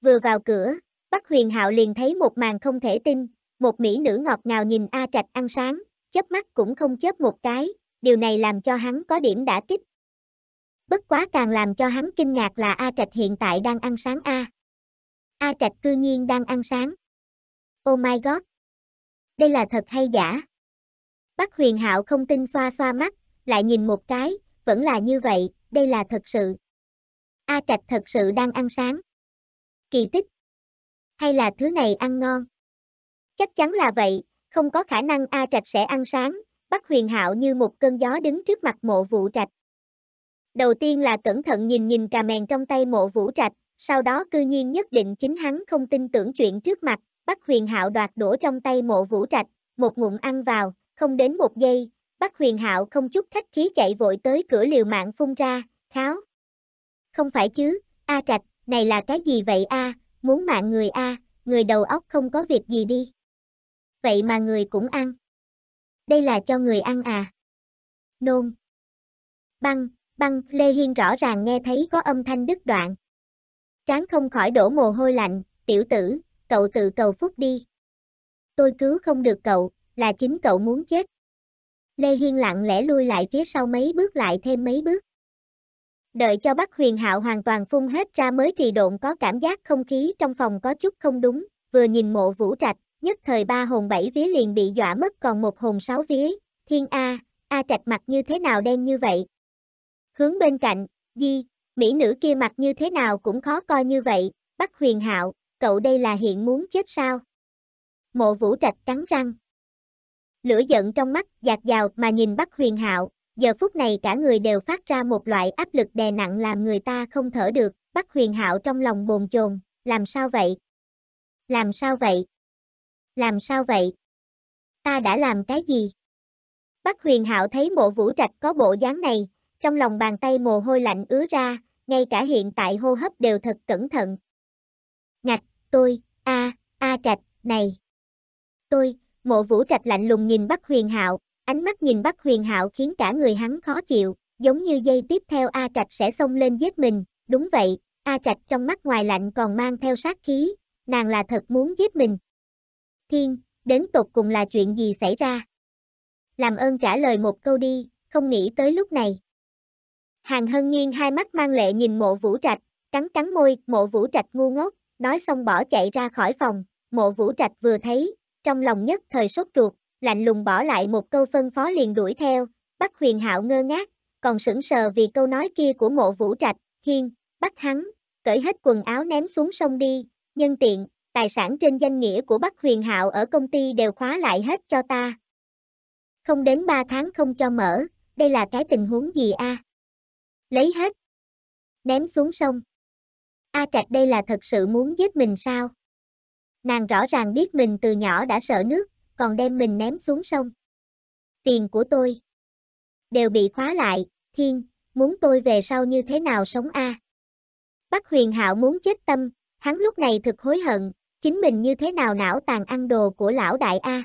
Speaker 1: Vừa vào cửa, Bắc Huyền Hạo liền thấy một màn không thể tin, một mỹ nữ ngọt ngào nhìn A Trạch ăn sáng, chớp mắt cũng không chớp một cái, điều này làm cho hắn có điểm đã kích, bất quá càng làm cho hắn kinh ngạc là A Trạch hiện tại đang ăn sáng A. A Trạch cư nhiên đang ăn sáng. Oh my god. Đây là thật hay giả? Bác Huyền Hạo không tin xoa xoa mắt, lại nhìn một cái, vẫn là như vậy, đây là thật sự. A Trạch thật sự đang ăn sáng. Kỳ tích. Hay là thứ này ăn ngon? Chắc chắn là vậy, không có khả năng A Trạch sẽ ăn sáng. Bác Huyền Hạo như một cơn gió đứng trước mặt mộ vụ trạch đầu tiên là cẩn thận nhìn nhìn cà mèn trong tay mộ vũ trạch, sau đó cư nhiên nhất định chính hắn không tin tưởng chuyện trước mặt, bắt huyền hạo đoạt đổ trong tay mộ vũ trạch, một ngụm ăn vào, không đến một giây, bắt huyền hạo không chút khách khí chạy vội tới cửa liều mạng phun ra, kháo. Không phải chứ, A trạch, này là cái gì vậy A, muốn mạng người A, người đầu óc không có việc gì đi. Vậy mà người cũng ăn. Đây là cho người ăn à. Nôn. Băng, băng, Lê Hiên rõ ràng nghe thấy có âm thanh đứt đoạn. tráng không khỏi đổ mồ hôi lạnh, tiểu tử, cậu tự cầu phúc đi. Tôi cứu không được cậu, là chính cậu muốn chết. Lê Hiên lặng lẽ lui lại phía sau mấy bước lại thêm mấy bước. Đợi cho Bắc Huyền Hạo hoàn toàn phun hết ra mới trì độn có cảm giác không khí trong phòng có chút không đúng, vừa nhìn mộ vũ trạch, nhất thời ba hồn bảy vía liền bị dọa mất còn một hồn sáu vía, thiên A, A trạch mặt như thế nào đen như vậy, hướng bên cạnh, di, mỹ nữ kia mặt như thế nào cũng khó coi như vậy, Bắc huyền hạo, cậu đây là hiện muốn chết sao? Mộ vũ trạch cắn răng. Lửa giận trong mắt, dạt dào mà nhìn Bắc huyền hạo, giờ phút này cả người đều phát ra một loại áp lực đè nặng làm người ta không thở được, Bắc huyền hạo trong lòng bồn chồn, làm sao vậy? Làm sao vậy? Làm sao vậy? Ta đã làm cái gì? Bắc huyền hạo thấy mộ vũ trạch có bộ dáng này, trong lòng bàn tay mồ hôi lạnh ứa ra, ngay cả hiện tại hô hấp đều thật cẩn thận. Ngạch, tôi, a, a trạch, này. Tôi, mộ vũ trạch lạnh lùng nhìn Bắc Huyền Hạo, ánh mắt nhìn Bắc Huyền Hạo khiến cả người hắn khó chịu, giống như dây tiếp theo a trạch sẽ xông lên giết mình, đúng vậy, a trạch trong mắt ngoài lạnh còn mang theo sát khí, nàng là thật muốn giết mình. Thiên, đến tột cùng là chuyện gì xảy ra? Làm ơn trả lời một câu đi, không nghĩ tới lúc này. Hàng Hân Nhiên hai mắt mang lệ nhìn mộ vũ trạch, cắn cắn môi, mộ vũ trạch ngu ngốc, nói xong bỏ chạy ra khỏi phòng, mộ vũ trạch vừa thấy, trong lòng nhất thời sốt ruột, lạnh lùng bỏ lại một câu phân phó liền đuổi theo, bắt huyền hạo ngơ ngác, còn sững sờ vì câu nói kia của mộ vũ trạch, hiên, bắt hắn, cởi hết quần áo ném xuống sông đi, nhân tiện, tài sản trên danh nghĩa của Bắc Huyền Hạo ở công ty đều khóa lại hết cho ta. Không đến 3 tháng không cho mở, đây là cái tình huống gì a? À? lấy hết, ném xuống sông. A Trạch đây là thật sự muốn giết mình sao? Nàng rõ ràng biết mình từ nhỏ đã sợ nước, còn đem mình ném xuống sông. Tiền của tôi đều bị khóa lại, thiên, muốn tôi về sau như thế nào sống a? À? Bắc Huyền Hạo muốn chết tâm, hắn lúc này thực hối hận, chính mình như thế nào não tàn ăn đồ của lão đại a.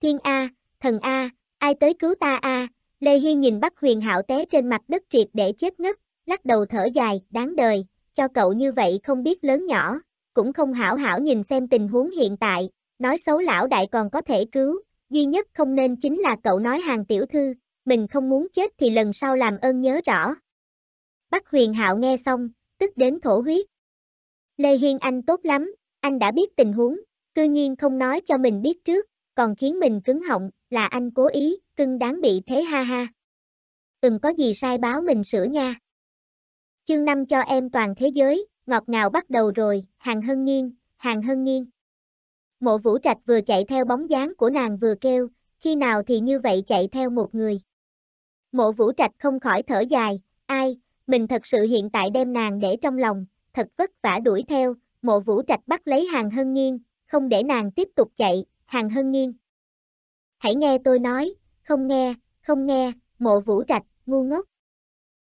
Speaker 1: Thiên a, thần a, ai tới cứu ta a, Lê Hiên nhìn Bắc Huyền Hạo té trên mặt đất triệt để chết ngất, lắc đầu thở dài, đáng đời, cho cậu như vậy không biết lớn nhỏ, cũng không hảo hảo nhìn xem tình huống hiện tại, nói xấu lão đại còn có thể cứu, duy nhất không nên chính là cậu nói hàng tiểu thư, mình không muốn chết thì lần sau làm ơn nhớ rõ. Bắc Huyền Hạo nghe xong, tức đến thổ huyết. Lê Hiên Anh tốt lắm, anh đã biết tình huống, cư nhiên không nói cho mình biết trước, còn khiến mình cứng họng, là anh cố ý, cưng đáng bị thế ha ha. Ừm có gì sai báo mình sửa nha. Chương 5 cho em toàn thế giới, ngọt ngào bắt đầu rồi, hàng hân nghiêng, hàng hân nghiêng. Mộ vũ trạch vừa chạy theo bóng dáng của nàng vừa kêu, khi nào thì như vậy chạy theo một người. Mộ vũ trạch không khỏi thở dài, ai, mình thật sự hiện tại đem nàng để trong lòng, thật vất vả đuổi theo, mộ vũ trạch bắt lấy hàng hân nghiêng, không để nàng tiếp tục chạy, hàng hân nghiêng. Hãy nghe tôi nói, không nghe, không nghe, mộ vũ trạch, ngu ngốc.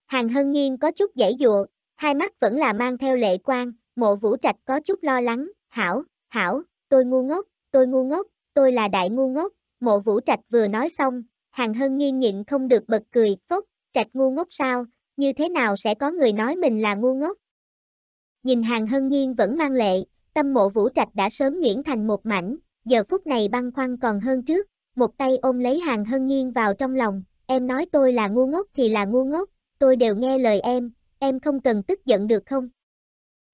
Speaker 1: Hàng Hân Nghiên có chút dãy dụa, hai mắt vẫn là mang theo lệ quang, mộ vũ trạch có chút lo lắng, hảo, hảo, tôi ngu ngốc, tôi ngu ngốc, tôi là đại ngu ngốc, mộ vũ trạch vừa nói xong, Hàng Hân Nghiên nhịn không được bật cười, phốc, trạch ngu ngốc sao, như thế nào sẽ có người nói mình là ngu ngốc. Nhìn Hàng Hân Nghiên vẫn mang lệ, tâm mộ vũ trạch đã sớm nguyễn thành một mảnh, giờ phút này băng khoăn còn hơn trước, một tay ôm lấy hàng hân nghiêng vào trong lòng, em nói tôi là ngu ngốc thì là ngu ngốc, tôi đều nghe lời em, em không cần tức giận được không?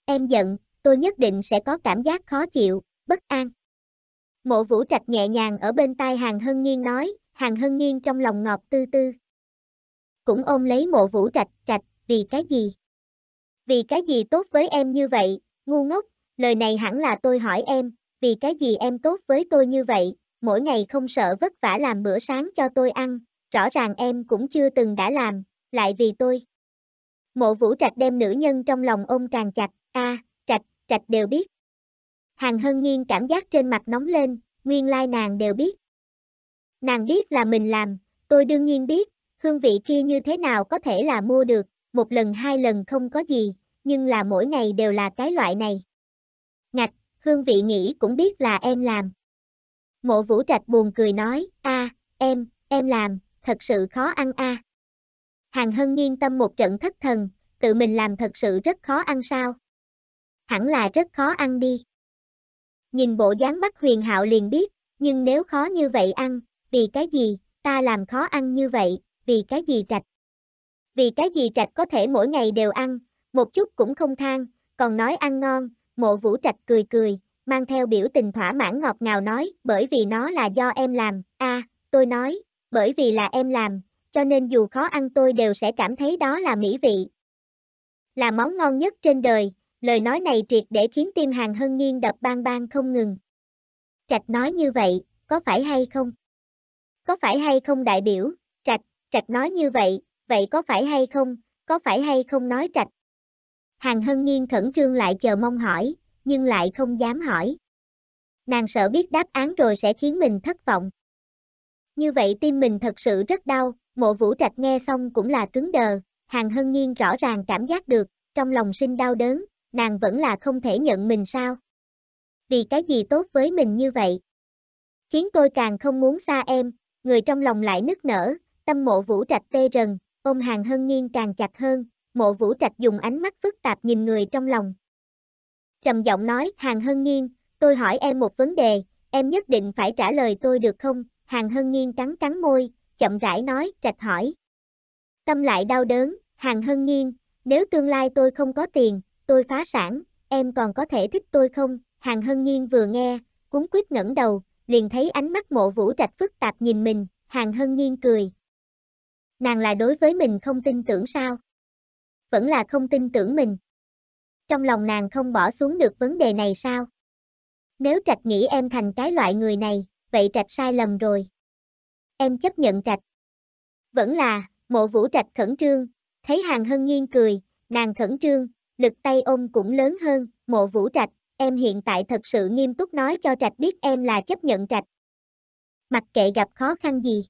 Speaker 1: Em giận, tôi nhất định sẽ có cảm giác khó chịu, bất an. Mộ vũ trạch nhẹ nhàng ở bên tai hàng hân nghiêng nói, hàng hân nghiêng trong lòng ngọt tư tư. Cũng ôm lấy mộ vũ trạch, trạch, vì cái gì? Vì cái gì tốt với em như vậy, ngu ngốc, lời này hẳn là tôi hỏi em, vì cái gì em tốt với tôi như vậy, mỗi ngày không sợ vất vả làm bữa sáng cho tôi ăn, rõ ràng em cũng chưa từng đã làm, lại vì tôi. Mộ vũ trạch đem nữ nhân trong lòng ôm càng chặt, a trạch, trạch đều biết. Hàng hân nghiêng cảm giác trên mặt nóng lên, nguyên lai nàng đều biết. Nàng biết là mình làm, tôi đương nhiên biết, hương vị kia như thế nào có thể là mua được, một lần hai lần không có gì, nhưng là mỗi ngày đều là cái loại này. Ngạch, hương vị nghĩ cũng biết là em làm. Mộ vũ trạch buồn cười nói, a em, em làm, thật sự khó ăn a à. Hàng Hân nghiên tâm một trận thất thần, tự mình làm thật sự rất khó ăn sao? Hẳn là rất khó ăn đi. Nhìn bộ dáng Bắc Huyền Hạo liền biết, nhưng nếu khó như vậy ăn, vì cái gì, ta làm khó ăn như vậy, vì cái gì trạch? Vì cái gì trạch có thể mỗi ngày đều ăn, một chút cũng không than, còn nói ăn ngon, mộ vũ trạch cười cười, mang theo biểu tình thỏa mãn ngọt ngào nói, bởi vì nó là do em làm, a tôi nói, bởi vì là em làm, cho nên dù khó ăn tôi đều sẽ cảm thấy đó là mỹ vị. Là món ngon nhất trên đời, lời nói này triệt để khiến tim hàng hân nghiêng đập bang bang không ngừng. Trạch nói như vậy, có phải hay không? Có phải hay không đại biểu, trạch, trạch nói như vậy, vậy có phải hay không, có phải hay không nói trạch? Hàng hân nghiêng khẩn trương lại chờ mong hỏi, nhưng lại không dám hỏi. Nàng sợ biết đáp án rồi sẽ khiến mình thất vọng. Như vậy tim mình thật sự rất đau, mộ vũ trạch nghe xong cũng là cứng đờ, hàng hân nghiêng rõ ràng cảm giác được, trong lòng sinh đau đớn, nàng vẫn là không thể nhận mình sao. Vì cái gì tốt với mình như vậy? Khiến tôi càng không muốn xa em, người trong lòng lại nức nở, tâm mộ vũ trạch tê rần, ôm hàng hân nghiêng càng chặt hơn, mộ vũ trạch dùng ánh mắt phức tạp nhìn người trong lòng, trầm giọng nói, Hàng Hân Nghiên, tôi hỏi em một vấn đề, em nhất định phải trả lời tôi được không? Hàng Hân Nghiên cắn cắn môi, chậm rãi nói, trạch hỏi. Tâm lại đau đớn, Hàng Hân Nghiên, nếu tương lai tôi không có tiền, tôi phá sản, em còn có thể thích tôi không? Hàng Hân Nghiên vừa nghe, cuốn quyết ngẩng đầu, liền thấy ánh mắt mộ vũ trạch phức tạp nhìn mình, Hàng Hân Nghiên cười. Nàng là đối với mình không tin tưởng sao? Vẫn là không tin tưởng mình trong lòng nàng không bỏ xuống được vấn đề này sao? Nếu trạch nghĩ em thành cái loại người này, vậy trạch sai lầm rồi. Em chấp nhận trạch. Vẫn là, mộ vũ trạch khẩn trương, thấy hàng hân nghiêng cười, nàng khẩn trương, lực tay ôm cũng lớn hơn, mộ vũ trạch, em hiện tại thật sự nghiêm túc nói cho trạch biết em là chấp nhận trạch. Mặc kệ gặp khó khăn gì.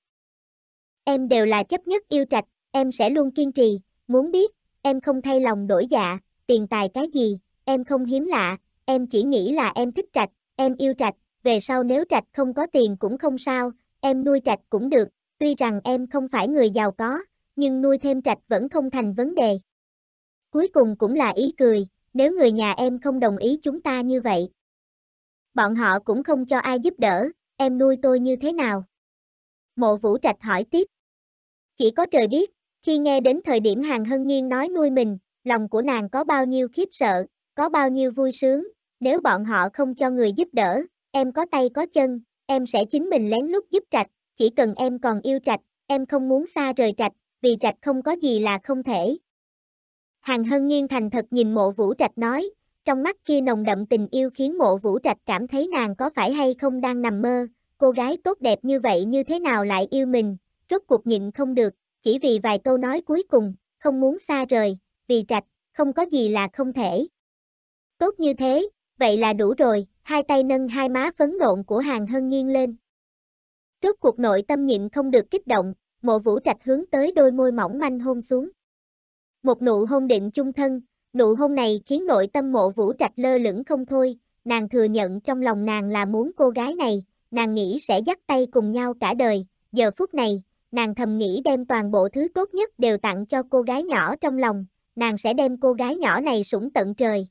Speaker 1: Em đều là chấp nhất yêu trạch, em sẽ luôn kiên trì, muốn biết, em không thay lòng đổi dạ, tiền tài cái gì, em không hiếm lạ, em chỉ nghĩ là em thích trạch, em yêu trạch, về sau nếu trạch không có tiền cũng không sao, em nuôi trạch cũng được, tuy rằng em không phải người giàu có, nhưng nuôi thêm trạch vẫn không thành vấn đề. Cuối cùng cũng là ý cười, nếu người nhà em không đồng ý chúng ta như vậy. Bọn họ cũng không cho ai giúp đỡ, em nuôi tôi như thế nào? Mộ vũ trạch hỏi tiếp. Chỉ có trời biết, khi nghe đến thời điểm hàng hân nghiêng nói nuôi mình, lòng của nàng có bao nhiêu khiếp sợ, có bao nhiêu vui sướng, nếu bọn họ không cho người giúp đỡ, em có tay có chân, em sẽ chính mình lén lút giúp trạch, chỉ cần em còn yêu trạch, em không muốn xa rời trạch, vì trạch không có gì là không thể. Hàng Hân Nghiên thành thật nhìn mộ vũ trạch nói, trong mắt kia nồng đậm tình yêu khiến mộ vũ trạch cảm thấy nàng có phải hay không đang nằm mơ, cô gái tốt đẹp như vậy như thế nào lại yêu mình, rốt cuộc nhịn không được, chỉ vì vài câu nói cuối cùng, không muốn xa rời, vì trạch, không có gì là không thể. Tốt như thế, vậy là đủ rồi, hai tay nâng hai má phấn nộn của Hàng Hân nghiêng lên. Trước cuộc nội tâm nhịn không được kích động, mộ vũ trạch hướng tới đôi môi mỏng manh hôn xuống. Một nụ hôn định chung thân, nụ hôn này khiến nội tâm mộ vũ trạch lơ lửng không thôi, nàng thừa nhận trong lòng nàng là muốn cô gái này, nàng nghĩ sẽ dắt tay cùng nhau cả đời, giờ phút này, nàng thầm nghĩ đem toàn bộ thứ tốt nhất đều tặng cho cô gái nhỏ trong lòng, nàng sẽ đem cô gái nhỏ này sủng tận trời.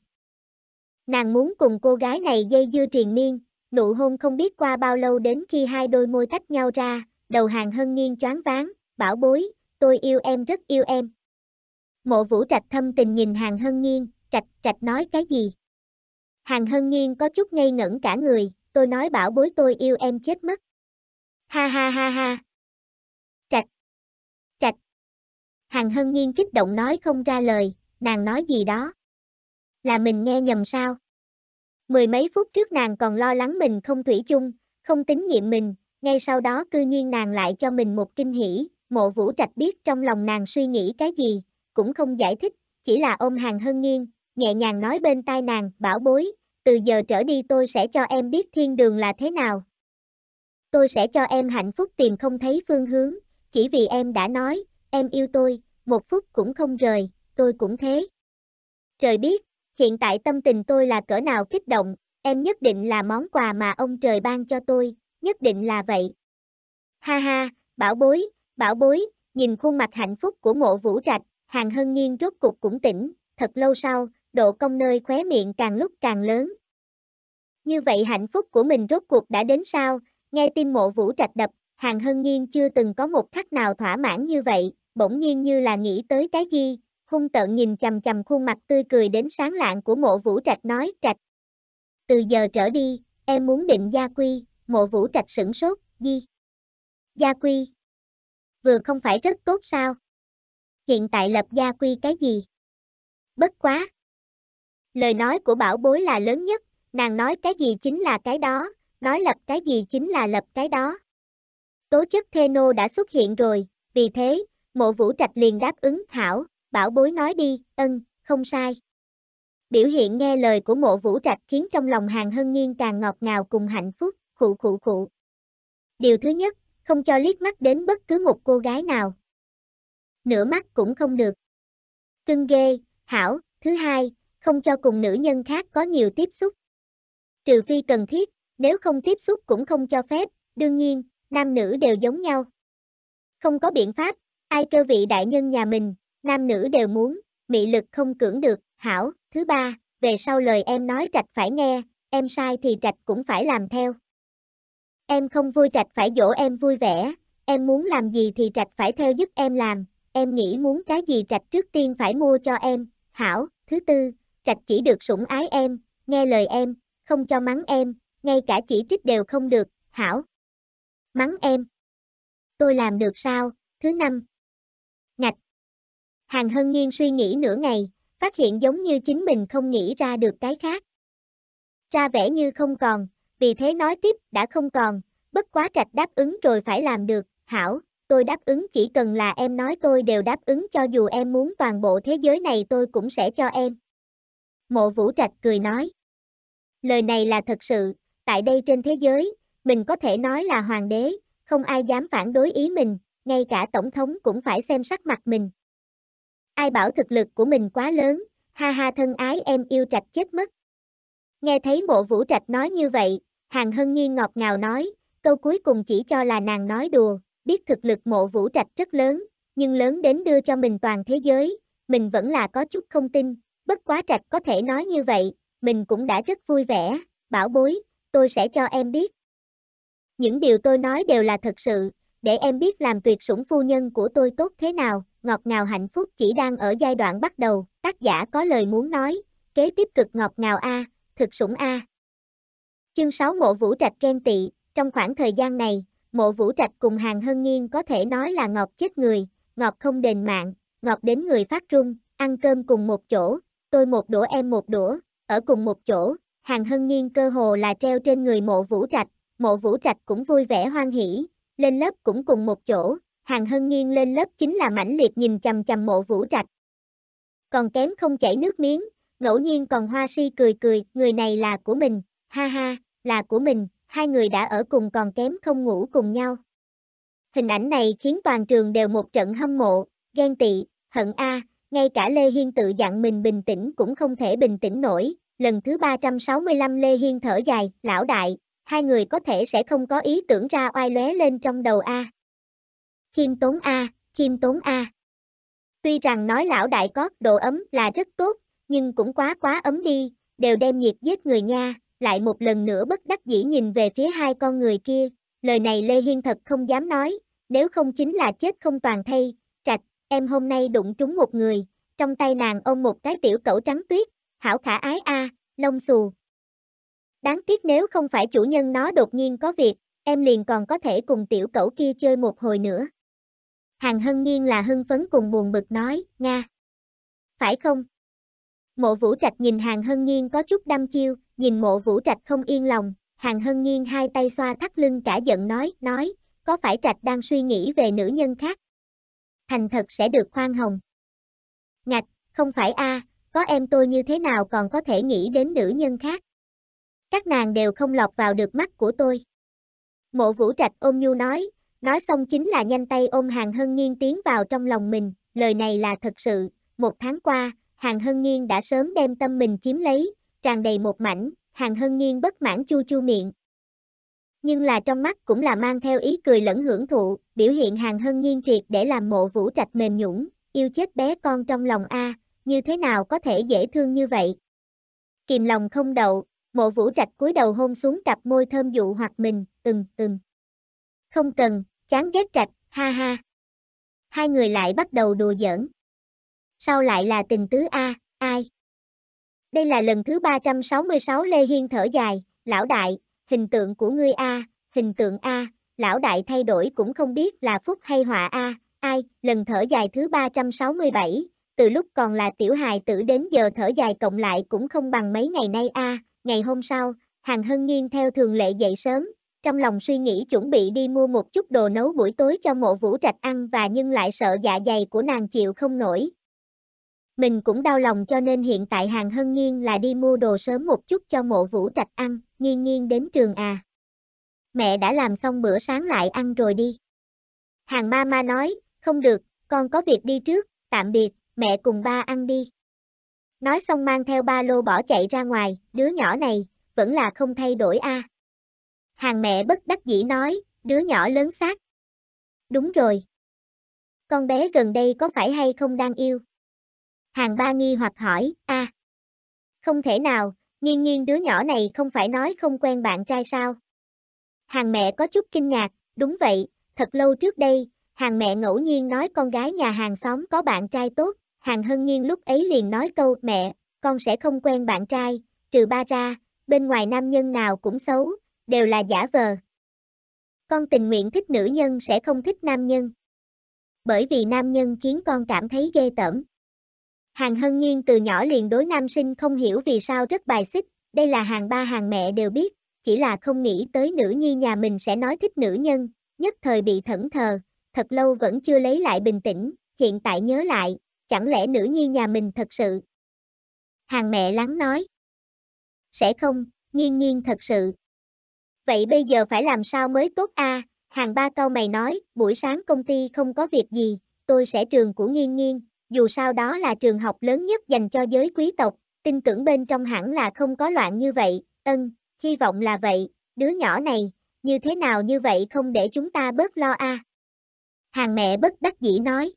Speaker 1: Nàng muốn cùng cô gái này dây dưa triền miên, nụ hôn không biết qua bao lâu đến khi hai đôi môi tách nhau ra, đầu hàng hân nghiêng choáng váng, bảo bối, tôi yêu em rất yêu em. Mộ vũ trạch thâm tình nhìn hàng hân nghiêng, trạch trạch nói cái gì? Hàng hân nghiêng có chút ngây ngẩn cả người, tôi nói bảo bối tôi yêu em chết mất. Ha ha ha ha, Hàng Hân Nghiên kích động nói không ra lời, nàng nói gì đó. Là mình nghe nhầm sao? Mười mấy phút trước nàng còn lo lắng mình không thủy chung, không tín nhiệm mình, ngay sau đó cư nhiên nàng lại cho mình một kinh hỉ, mộ vũ trạch biết trong lòng nàng suy nghĩ cái gì, cũng không giải thích, chỉ là ôm hàng hân nghiêng, nhẹ nhàng nói bên tai nàng, bảo bối, từ giờ trở đi tôi sẽ cho em biết thiên đường là thế nào. Tôi sẽ cho em hạnh phúc tìm không thấy phương hướng, chỉ vì em đã nói, em yêu tôi, một phút cũng không rời, tôi cũng thế. Trời biết, hiện tại tâm tình tôi là cỡ nào kích động, em nhất định là món quà mà ông trời ban cho tôi, nhất định là vậy. Ha ha, bảo bối, bảo bối, nhìn khuôn mặt hạnh phúc của mộ vũ trạch, hàng hân nghiêng rốt cục cũng tỉnh, thật lâu sau, độ công nơi khóe miệng càng lúc càng lớn. Như vậy hạnh phúc của mình rốt cuộc đã đến sao, nghe tin mộ vũ trạch đập, hàng hân nghiêng chưa từng có một khắc nào thỏa mãn như vậy, bỗng nhiên như là nghĩ tới cái gì, hung tợn nhìn chầm chầm khuôn mặt tươi cười đến sáng lạng của mộ vũ trạch nói trạch. Từ giờ trở đi, em muốn định gia quy, mộ vũ trạch sửng sốt, gì? Gia quy? Vừa không phải rất tốt sao? Hiện tại lập gia quy cái gì? Bất quá! Lời nói của bảo bối là lớn nhất, nàng nói cái gì chính là cái đó, nói lập cái gì chính là lập cái đó. Tố chất thê nô đã xuất hiện rồi, vì thế, Mộ vũ trạch liền đáp ứng hảo, bảo bối nói đi, ân, không sai. Biểu hiện nghe lời của mộ vũ trạch khiến trong lòng hàng hân nghiêng càng ngọt ngào cùng hạnh phúc, khụ khụ khụ. Điều thứ nhất, không cho liếc mắt đến bất cứ một cô gái nào. Nửa mắt cũng không được. Cưng ghê, hảo, thứ hai, không cho cùng nữ nhân khác có nhiều tiếp xúc. Trừ phi cần thiết, nếu không tiếp xúc cũng không cho phép, đương nhiên, nam nữ đều giống nhau. Không có biện pháp, Ai kêu vị đại nhân nhà mình, nam nữ đều muốn, mị lực không cưỡng được, hảo, thứ ba, về sau lời em nói trạch phải nghe, em sai thì trạch cũng phải làm theo. Em không vui trạch phải dỗ em vui vẻ, em muốn làm gì thì trạch phải theo giúp em làm, em nghĩ muốn cái gì trạch trước tiên phải mua cho em, hảo, thứ tư, trạch chỉ được sủng ái em, nghe lời em, không cho mắng em, ngay cả chỉ trích đều không được, hảo. Mắng em. Tôi làm được sao? Thứ năm, Ngạch. Hàng Hân Nhiên suy nghĩ nửa ngày, phát hiện giống như chính mình không nghĩ ra được cái khác. Ra vẻ như không còn, vì thế nói tiếp đã không còn, bất quá trạch đáp ứng rồi phải làm được, hảo, tôi đáp ứng chỉ cần là em nói tôi đều đáp ứng cho dù em muốn toàn bộ thế giới này tôi cũng sẽ cho em. Mộ vũ trạch cười nói. Lời này là thật sự, tại đây trên thế giới, mình có thể nói là hoàng đế, không ai dám phản đối ý mình, ngay cả tổng thống cũng phải xem sắc mặt mình. Ai bảo thực lực của mình quá lớn, ha ha thân ái em yêu trạch chết mất. Nghe thấy mộ vũ trạch nói như vậy, hàng hân nghi ngọt ngào nói, câu cuối cùng chỉ cho là nàng nói đùa, biết thực lực mộ vũ trạch rất lớn, nhưng lớn đến đưa cho mình toàn thế giới, mình vẫn là có chút không tin, bất quá trạch có thể nói như vậy, mình cũng đã rất vui vẻ, bảo bối, tôi sẽ cho em biết. Những điều tôi nói đều là thật sự, để em biết làm tuyệt sủng phu nhân của tôi tốt thế nào, ngọt ngào hạnh phúc chỉ đang ở giai đoạn bắt đầu, tác giả có lời muốn nói, kế tiếp cực ngọt ngào A, thực sủng A. Chương 6 Mộ Vũ Trạch ghen tị, trong khoảng thời gian này, Mộ Vũ Trạch cùng Hàng Hân Nghiên có thể nói là ngọt chết người, ngọt không đền mạng, ngọt đến người phát trung ăn cơm cùng một chỗ, tôi một đũa em một đũa, ở cùng một chỗ, Hàng Hân Nghiên cơ hồ là treo trên người Mộ Vũ Trạch, Mộ Vũ Trạch cũng vui vẻ hoan hỉ, lên lớp cũng cùng một chỗ, Hàng Hân Nghiên lên lớp chính là mãnh liệt nhìn chằm chằm mộ vũ trạch. Còn kém không chảy nước miếng, ngẫu nhiên còn hoa si cười cười, người này là của mình, ha ha, là của mình, hai người đã ở cùng còn kém không ngủ cùng nhau. Hình ảnh này khiến toàn trường đều một trận hâm mộ, ghen tị, hận a, ngay cả Lê Hiên tự dặn mình bình tĩnh cũng không thể bình tĩnh nổi. Lần thứ 365 Lê Hiên thở dài, lão đại, hai người có thể sẽ không có ý tưởng ra oai lóe lên trong đầu A. Khiêm tốn A, khiêm tốn A. Tuy rằng nói lão đại có độ ấm là rất tốt, nhưng cũng quá quá ấm đi, đều đem nhiệt giết người nha, lại một lần nữa bất đắc dĩ nhìn về phía hai con người kia, lời này Lê Hiên thật không dám nói, nếu không chính là chết không toàn thay, trạch, em hôm nay đụng trúng một người, trong tay nàng ôm một cái tiểu cẩu trắng tuyết, hảo khả ái a, lông xù, Đáng tiếc nếu không phải chủ nhân nó đột nhiên có việc, em liền còn có thể cùng tiểu cẩu kia chơi một hồi nữa. Hàng hân nghiêng là hưng phấn cùng buồn bực nói, Nga. Phải không? Mộ vũ trạch nhìn hàng hân nghiêng có chút đăm chiêu, nhìn mộ vũ trạch không yên lòng, hàng hân nghiêng hai tay xoa thắt lưng cả giận nói, nói, có phải trạch đang suy nghĩ về nữ nhân khác? Thành thật sẽ được khoan hồng. Ngạch, không phải a à, có em tôi như thế nào còn có thể nghĩ đến nữ nhân khác? các nàng đều không lọt vào được mắt của tôi. Mộ vũ trạch ôm nhu nói, nói xong chính là nhanh tay ôm hàng hân nghiêng tiến vào trong lòng mình, lời này là thật sự, một tháng qua, hàng hân nghiêng đã sớm đem tâm mình chiếm lấy, tràn đầy một mảnh, hàng hân nghiêng bất mãn chu chu miệng. Nhưng là trong mắt cũng là mang theo ý cười lẫn hưởng thụ, biểu hiện hàng hân nghiêng triệt để làm mộ vũ trạch mềm nhũng, yêu chết bé con trong lòng A, như thế nào có thể dễ thương như vậy. Kìm lòng không đậu, Mộ vũ trạch cúi đầu hôn xuống cặp môi thơm dụ hoặc mình, từng, từng. Không cần, chán ghét trạch, ha ha. Hai người lại bắt đầu đùa giỡn. Sau lại là tình tứ A, ai? Đây là lần thứ 366 Lê Hiên thở dài, lão đại, hình tượng của ngươi A, hình tượng A, lão đại thay đổi cũng không biết là phúc hay họa A, ai, lần thở dài thứ 367, từ lúc còn là tiểu hài tử đến giờ thở dài cộng lại cũng không bằng mấy ngày nay A, ngày hôm sau, Hàng Hân Nghiên theo thường lệ dậy sớm, trong lòng suy nghĩ chuẩn bị đi mua một chút đồ nấu buổi tối cho mộ vũ trạch ăn và nhưng lại sợ dạ dày của nàng chịu không nổi. Mình cũng đau lòng cho nên hiện tại Hàng Hân Nghiên là đi mua đồ sớm một chút cho mộ vũ trạch ăn, nghiên nghiên đến trường à. Mẹ đã làm xong bữa sáng lại ăn rồi đi. Hàng ma ma nói, không được, con có việc đi trước, tạm biệt, mẹ cùng ba ăn đi nói xong mang theo ba lô bỏ chạy ra ngoài, đứa nhỏ này, vẫn là không thay đổi a. À. Hàng mẹ bất đắc dĩ nói, đứa nhỏ lớn xác. Đúng rồi. Con bé gần đây có phải hay không đang yêu? Hàng ba nghi hoặc hỏi, a. À. Không thể nào, nghiêng nghiêng đứa nhỏ này không phải nói không quen bạn trai sao? Hàng mẹ có chút kinh ngạc, đúng vậy, thật lâu trước đây, hàng mẹ ngẫu nhiên nói con gái nhà hàng xóm có bạn trai tốt, Hàng Hân Nghiên lúc ấy liền nói câu mẹ, con sẽ không quen bạn trai, trừ ba ra, bên ngoài nam nhân nào cũng xấu, đều là giả vờ. Con tình nguyện thích nữ nhân sẽ không thích nam nhân. Bởi vì nam nhân khiến con cảm thấy ghê tởm. Hàng Hân Nghiên từ nhỏ liền đối nam sinh không hiểu vì sao rất bài xích, đây là hàng ba hàng mẹ đều biết, chỉ là không nghĩ tới nữ nhi nhà mình sẽ nói thích nữ nhân, nhất thời bị thẫn thờ, thật lâu vẫn chưa lấy lại bình tĩnh, hiện tại nhớ lại, chẳng lẽ nữ nhi nhà mình thật sự? Hàng mẹ lắng nói. Sẽ không, nghiêng nghiêng thật sự. Vậy bây giờ phải làm sao mới tốt a? Hàng ba câu mày nói, buổi sáng công ty không có việc gì, tôi sẽ trường của nghiêng nghiêng, dù sao đó là trường học lớn nhất dành cho giới quý tộc, tin tưởng bên trong hẳn là không có loạn như vậy, ân, hy vọng là vậy, đứa nhỏ này, như thế nào như vậy không để chúng ta bớt lo a. Hàng mẹ bất đắc dĩ nói.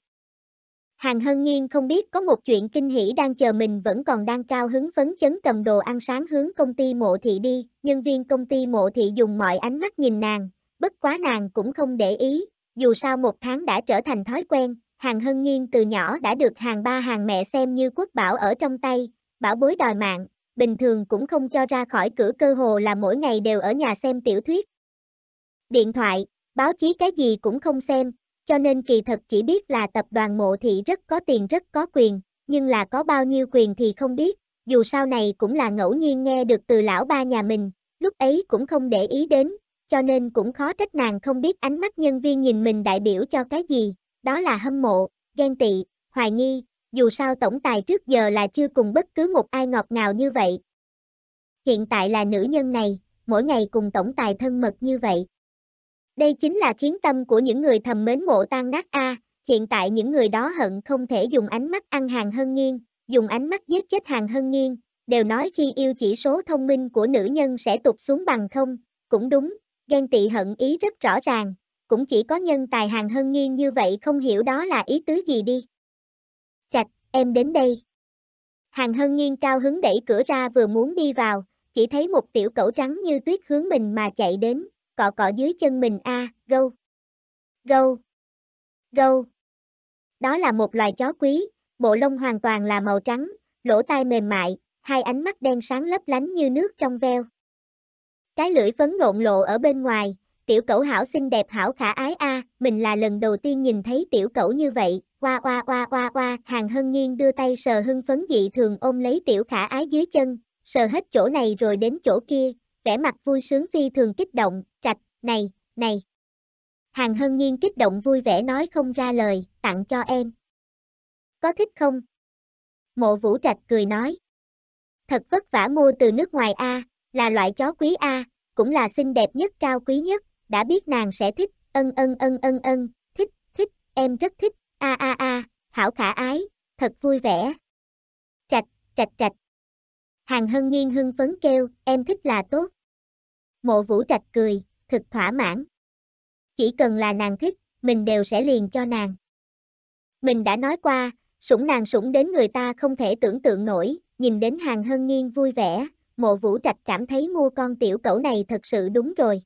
Speaker 1: Hàng Hân Nhiên không biết có một chuyện kinh hỉ đang chờ mình vẫn còn đang cao hứng phấn chấn cầm đồ ăn sáng hướng công ty mộ thị đi, nhân viên công ty mộ thị dùng mọi ánh mắt nhìn nàng, bất quá nàng cũng không để ý, dù sao một tháng đã trở thành thói quen, Hàng Hân Nhiên từ nhỏ đã được hàng ba hàng mẹ xem như quốc bảo ở trong tay, bảo bối đòi mạng, bình thường cũng không cho ra khỏi cửa cơ hồ là mỗi ngày đều ở nhà xem tiểu thuyết. Điện thoại, báo chí cái gì cũng không xem, cho nên kỳ thật chỉ biết là tập đoàn mộ thị rất có tiền rất có quyền, nhưng là có bao nhiêu quyền thì không biết, dù sau này cũng là ngẫu nhiên nghe được từ lão ba nhà mình, lúc ấy cũng không để ý đến, cho nên cũng khó trách nàng không biết ánh mắt nhân viên nhìn mình đại biểu cho cái gì, đó là hâm mộ, ghen tị, hoài nghi, dù sao tổng tài trước giờ là chưa cùng bất cứ một ai ngọt ngào như vậy. Hiện tại là nữ nhân này, mỗi ngày cùng tổng tài thân mật như vậy, đây chính là khiến tâm của những người thầm mến mộ tan nát a, hiện tại những người đó hận không thể dùng ánh mắt ăn hàng hân nghiêng, dùng ánh mắt giết chết hàng hân nghiêng, đều nói khi yêu chỉ số thông minh của nữ nhân sẽ tụt xuống bằng không, cũng đúng, ghen tị hận ý rất rõ ràng, cũng chỉ có nhân tài hàng hân nghiêng như vậy không hiểu đó là ý tứ gì đi. Trạch, em đến đây. Hàng hân nghiêng cao hứng đẩy cửa ra vừa muốn đi vào, chỉ thấy một tiểu cẩu trắng như tuyết hướng mình mà chạy đến, cọ cọ dưới chân mình a, à, gâu. Gâu. Gâu. Đó là một loài chó quý, bộ lông hoàn toàn là màu trắng, lỗ tai mềm mại, hai ánh mắt đen sáng lấp lánh như nước trong veo. Cái lưỡi phấn lộn lộ ở bên ngoài, tiểu cẩu hảo xinh đẹp hảo khả ái a, à, mình là lần đầu tiên nhìn thấy tiểu cẩu như vậy, qua qua qua qua qua hàng hân nghiêng đưa tay sờ hưng phấn dị thường ôm lấy tiểu khả ái dưới chân, sờ hết chỗ này rồi đến chỗ kia, vẻ mặt vui sướng phi thường kích động, trạch, này, này. Hàng Hân Nghiên kích động vui vẻ nói không ra lời, tặng cho em. Có thích không? Mộ Vũ Trạch cười nói. Thật vất vả mua từ nước ngoài A, là loại chó quý A, cũng là xinh đẹp nhất cao quý nhất, đã biết nàng sẽ thích, ân ân ân ân ân, thích, thích, em rất thích, a a a, hảo khả ái, thật vui vẻ. Trạch, trạch trạch. Hàng Hân Nghiên hưng phấn kêu, em thích là tốt. Mộ vũ trạch cười, thực thỏa mãn. Chỉ cần là nàng thích, mình đều sẽ liền cho nàng. Mình đã nói qua, sủng nàng sủng đến người ta không thể tưởng tượng nổi, nhìn đến hàng hân nghiêng vui vẻ, mộ vũ trạch cảm thấy mua con tiểu cẩu này thật sự đúng rồi.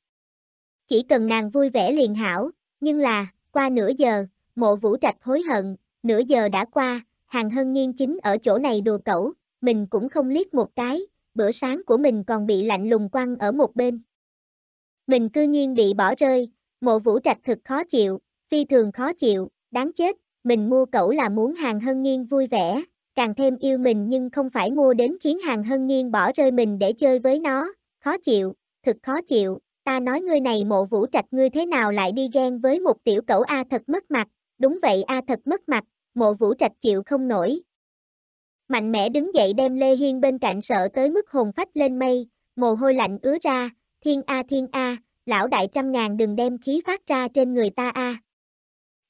Speaker 1: Chỉ cần nàng vui vẻ liền hảo, nhưng là, qua nửa giờ, mộ vũ trạch hối hận, nửa giờ đã qua, hàng hân nghiêng chính ở chỗ này đùa cẩu, mình cũng không liếc một cái, bữa sáng của mình còn bị lạnh lùng quăng ở một bên. Mình cư nhiên bị bỏ rơi, mộ vũ trạch thực khó chịu, phi thường khó chịu, đáng chết, mình mua cậu là muốn hàng hân nghiêng vui vẻ, càng thêm yêu mình nhưng không phải mua đến khiến hàng hân nghiêng bỏ rơi mình để chơi với nó, khó chịu, thực khó chịu, ta nói ngươi này mộ vũ trạch ngươi thế nào lại đi ghen với một tiểu cẩu A thật mất mặt, đúng vậy A thật mất mặt, mộ vũ trạch chịu không nổi. Mạnh mẽ đứng dậy đem Lê Hiên bên cạnh sợ tới mức hồn phách lên mây, mồ hôi lạnh ứa ra, Thiên A thiên A, lão đại trăm ngàn đừng đem khí phát ra trên người ta A.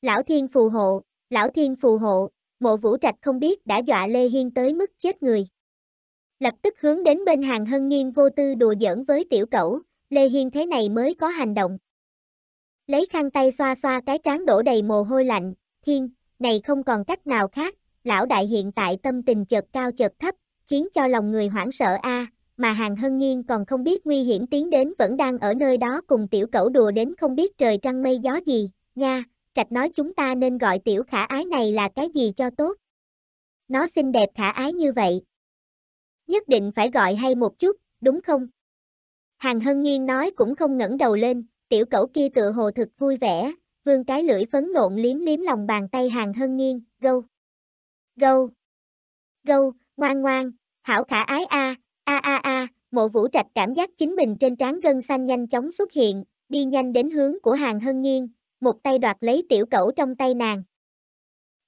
Speaker 1: Lão thiên phù hộ, lão thiên phù hộ, mộ vũ trạch không biết đã dọa Lê Hiên tới mức chết người. Lập tức hướng đến bên hàng hân nghiêng vô tư đùa giỡn với tiểu cẩu, Lê Hiên thế này mới có hành động. Lấy khăn tay xoa xoa cái trán đổ đầy mồ hôi lạnh, thiên, này không còn cách nào khác, lão đại hiện tại tâm tình chợt cao chợt thấp, khiến cho lòng người hoảng sợ a, mà hàng hân nghiêng còn không biết nguy hiểm tiến đến vẫn đang ở nơi đó cùng tiểu cẩu đùa đến không biết trời trăng mây gió gì, nha, trạch nói chúng ta nên gọi tiểu khả ái này là cái gì cho tốt. Nó xinh đẹp khả ái như vậy. Nhất định phải gọi hay một chút, đúng không? Hàng hân nghiêng nói cũng không ngẩng đầu lên, tiểu cẩu kia tự hồ thực vui vẻ, vương cái lưỡi phấn nộn liếm liếm lòng bàn tay hàng hân nghiêng, gâu. Gâu. Gâu, ngoan ngoan, hảo khả ái a, à, A a a, mộ vũ trạch cảm giác chính mình trên trán gân xanh nhanh chóng xuất hiện, đi nhanh đến hướng của hàng hân nghiêng, một tay đoạt lấy tiểu cẩu trong tay nàng.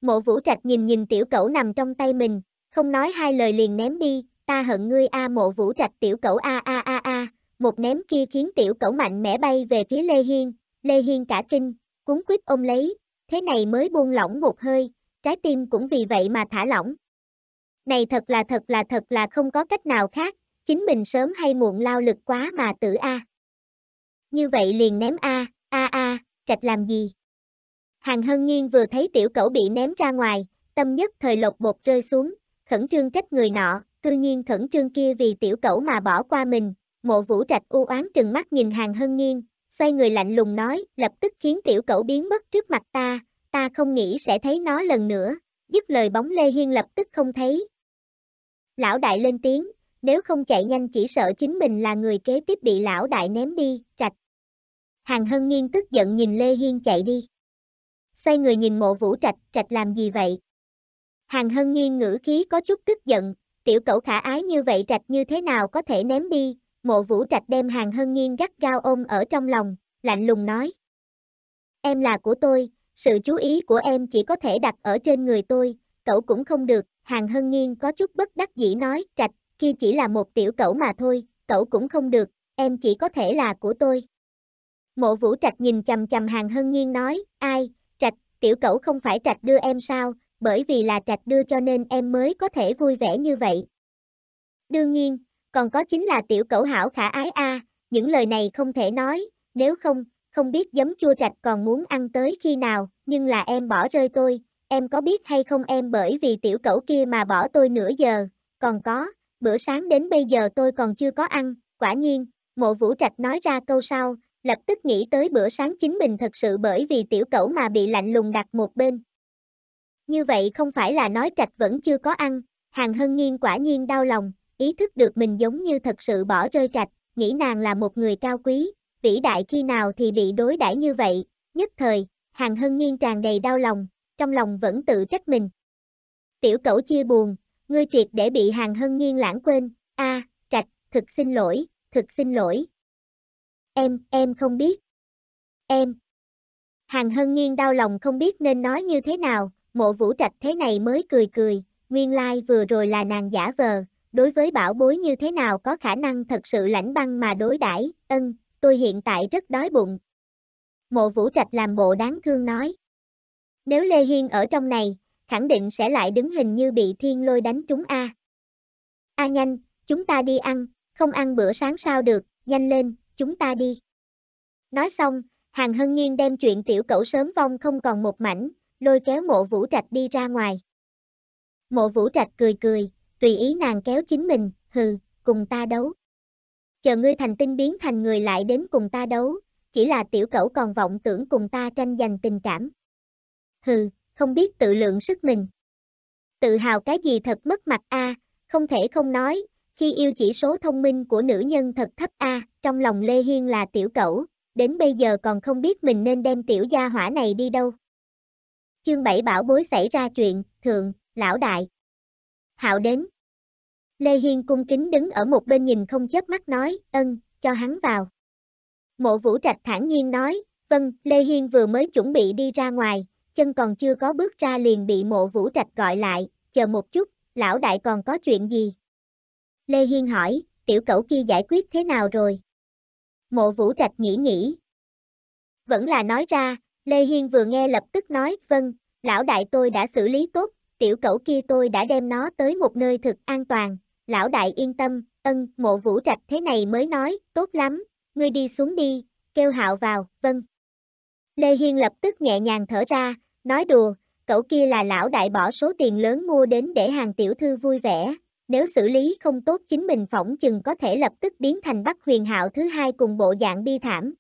Speaker 1: Mộ vũ trạch nhìn nhìn tiểu cẩu nằm trong tay mình, không nói hai lời liền ném đi, ta hận ngươi a mộ vũ trạch tiểu cẩu a a a a, một ném kia khiến tiểu cẩu mạnh mẽ bay về phía Lê Hiên, Lê Hiên cả kinh, cuốn quýt ôm lấy, thế này mới buông lỏng một hơi, trái tim cũng vì vậy mà thả lỏng này thật là thật là thật là không có cách nào khác, chính mình sớm hay muộn lao lực quá mà tử A. Như vậy liền ném A, A A, trạch làm gì? Hàng Hân Nghiên vừa thấy tiểu cẩu bị ném ra ngoài, tâm nhất thời lột bột rơi xuống, khẩn trương trách người nọ, cư nhiên khẩn trương kia vì tiểu cẩu mà bỏ qua mình, mộ vũ trạch u oán trừng mắt nhìn Hàng Hân Nghiên, xoay người lạnh lùng nói, lập tức khiến tiểu cẩu biến mất trước mặt ta, ta không nghĩ sẽ thấy nó lần nữa, dứt lời bóng Lê Hiên lập tức không thấy, Lão đại lên tiếng, nếu không chạy nhanh chỉ sợ chính mình là người kế tiếp bị lão đại ném đi, trạch. Hàng Hân Nghiên tức giận nhìn Lê Hiên chạy đi. Xoay người nhìn mộ vũ trạch, trạch làm gì vậy? Hàng Hân Nghiên ngữ khí có chút tức giận, tiểu cậu khả ái như vậy trạch như thế nào có thể ném đi, mộ vũ trạch đem Hàng Hân Nghiên gắt gao ôm ở trong lòng, lạnh lùng nói. Em là của tôi, sự chú ý của em chỉ có thể đặt ở trên người tôi, cậu cũng không được, Hàng Hân Nghiên có chút bất đắc dĩ nói, trạch, kia chỉ là một tiểu cẩu mà thôi, cẩu cũng không được, em chỉ có thể là của tôi. Mộ vũ trạch nhìn chầm chầm Hàng Hân Nghiên nói, ai, trạch, tiểu cẩu không phải trạch đưa em sao, bởi vì là trạch đưa cho nên em mới có thể vui vẻ như vậy. Đương nhiên, còn có chính là tiểu cẩu hảo khả ái a, những lời này không thể nói, nếu không, không biết giấm chua trạch còn muốn ăn tới khi nào, nhưng là em bỏ rơi tôi, em có biết hay không em bởi vì tiểu cẩu kia mà bỏ tôi nửa giờ, còn có, bữa sáng đến bây giờ tôi còn chưa có ăn, quả nhiên, mộ vũ trạch nói ra câu sau, lập tức nghĩ tới bữa sáng chính mình thật sự bởi vì tiểu cẩu mà bị lạnh lùng đặt một bên. Như vậy không phải là nói trạch vẫn chưa có ăn, hàng hân nghiên quả nhiên đau lòng, ý thức được mình giống như thật sự bỏ rơi trạch, nghĩ nàng là một người cao quý, vĩ đại khi nào thì bị đối đãi như vậy, nhất thời, hàng hân nghiên tràn đầy đau lòng, trong lòng vẫn tự trách mình. Tiểu cẩu chia buồn, ngươi triệt để bị hàng hân nghiêng lãng quên, a trạch, thực xin lỗi, thực xin lỗi. Em, em không biết. Em. Hàng hân nghiêng đau lòng không biết nên nói như thế nào, mộ vũ trạch thế này mới cười cười, nguyên lai like vừa rồi là nàng giả vờ, đối với bảo bối như thế nào có khả năng thật sự lãnh băng mà đối đãi ân, tôi hiện tại rất đói bụng. Mộ vũ trạch làm bộ đáng thương nói. Nếu Lê Hiên ở trong này, khẳng định sẽ lại đứng hình như bị thiên lôi đánh trúng A. A nhanh, chúng ta đi ăn, không ăn bữa sáng sao được, nhanh lên, chúng ta đi. Nói xong, Hàng Hân Nhiên đem chuyện tiểu cẩu sớm vong không còn một mảnh, lôi kéo mộ vũ trạch đi ra ngoài. Mộ vũ trạch cười cười, tùy ý nàng kéo chính mình, hừ, cùng ta đấu. Chờ ngươi thành tinh biến thành người lại đến cùng ta đấu, chỉ là tiểu cẩu còn vọng tưởng cùng ta tranh giành tình cảm hừ, không biết tự lượng sức mình. Tự hào cái gì thật mất mặt a, không thể không nói, khi yêu chỉ số thông minh của nữ nhân thật thấp a, trong lòng Lê Hiên là tiểu cẩu, đến bây giờ còn không biết mình nên đem tiểu gia hỏa này đi đâu. Chương 7 bảo bối xảy ra chuyện, thượng, lão đại. Hạo đến. Lê Hiên cung kính đứng ở một bên nhìn không chớp mắt nói, ân, cho hắn vào. Mộ Vũ Trạch thản nhiên nói, vâng, Lê Hiên vừa mới chuẩn bị đi ra ngoài, chân còn chưa có bước ra liền bị mộ vũ trạch gọi lại, chờ một chút, lão đại còn có chuyện gì? Lê Hiên hỏi, tiểu cẩu kia giải quyết thế nào rồi? Mộ vũ trạch nghĩ nghĩ. Vẫn là nói ra, Lê Hiên vừa nghe lập tức nói, vâng, lão đại tôi đã xử lý tốt, tiểu cẩu kia tôi đã đem nó tới một nơi thực an toàn, lão đại yên tâm, ân, mộ vũ trạch thế này mới nói, tốt lắm, ngươi đi xuống đi, kêu hạo vào, vâng. Lê Hiên lập tức nhẹ nhàng thở ra, nói đùa, cậu kia là lão đại bỏ số tiền lớn mua đến để hàng tiểu thư vui vẻ, nếu xử lý không tốt chính mình phỏng chừng có thể lập tức biến thành Bắc Huyền Hạo thứ hai cùng bộ dạng bi thảm.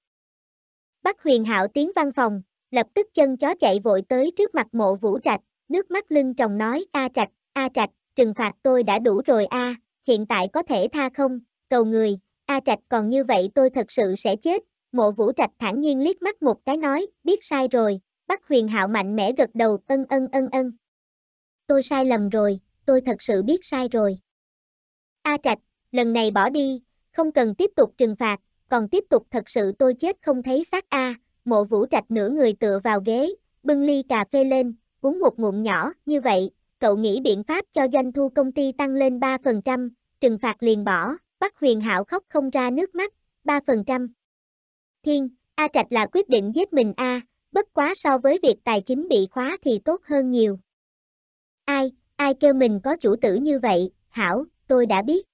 Speaker 1: Bắc Huyền Hạo tiến văn phòng, lập tức chân chó chạy vội tới trước mặt mộ vũ trạch, nước mắt lưng tròng nói A trạch, A trạch, trừng phạt tôi đã đủ rồi A, hiện tại có thể tha không, cầu người, A trạch còn như vậy tôi thật sự sẽ chết, Mộ Vũ Trạch thản nhiên liếc mắt một cái nói, biết sai rồi, Bắc Huyền Hạo mạnh mẽ gật đầu ân ân ân ân. Tôi sai lầm rồi, tôi thật sự biết sai rồi. A Trạch, lần này bỏ đi, không cần tiếp tục trừng phạt, còn tiếp tục thật sự tôi chết không thấy xác A, mộ vũ trạch nửa người tựa vào ghế, bưng ly cà phê lên, uống một ngụm nhỏ, như vậy, cậu nghĩ biện pháp cho doanh thu công ty tăng lên 3%, trừng phạt liền bỏ, bắt huyền hạo khóc không ra nước mắt, 3%. Thiên, A Trạch là quyết định giết mình A, bất quá so với việc tài chính bị khóa thì tốt hơn nhiều. Ai, ai kêu mình có chủ tử như vậy, Hảo, tôi đã biết.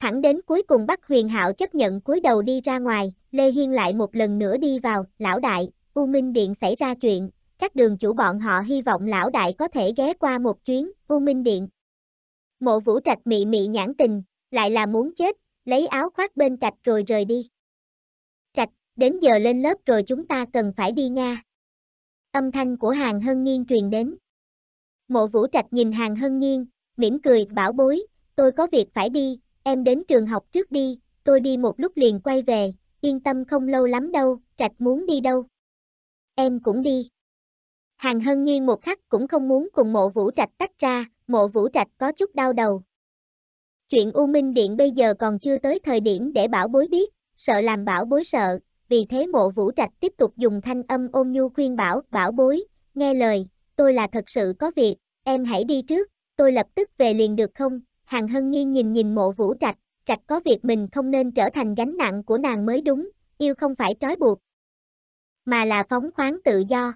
Speaker 1: Thẳng đến cuối cùng Bắc Huyền Hảo chấp nhận cúi đầu đi ra ngoài, Lê Hiên lại một lần nữa đi vào, lão đại, U Minh Điện xảy ra chuyện, các đường chủ bọn họ hy vọng lão đại có thể ghé qua một chuyến, U Minh Điện. Mộ vũ trạch mị mị nhãn tình, lại là muốn chết, lấy áo khoác bên cạch rồi rời đi đến giờ lên lớp rồi chúng ta cần phải đi nha. Âm thanh của hàng hân nghiên truyền đến. Mộ vũ trạch nhìn hàng hân nghiên, mỉm cười, bảo bối, tôi có việc phải đi, em đến trường học trước đi, tôi đi một lúc liền quay về, yên tâm không lâu lắm đâu, trạch muốn đi đâu. Em cũng đi. Hàng hân nghiên một khắc cũng không muốn cùng mộ vũ trạch tách ra, mộ vũ trạch có chút đau đầu. Chuyện U Minh Điện bây giờ còn chưa tới thời điểm để bảo bối biết, sợ làm bảo bối sợ, vì thế mộ vũ trạch tiếp tục dùng thanh âm ôn nhu khuyên bảo, bảo bối, nghe lời, tôi là thật sự có việc, em hãy đi trước, tôi lập tức về liền được không? Hàng Hân Nghi nhìn nhìn mộ vũ trạch, trạch có việc mình không nên trở thành gánh nặng của nàng mới đúng, yêu không phải trói buộc, mà là phóng khoáng tự do.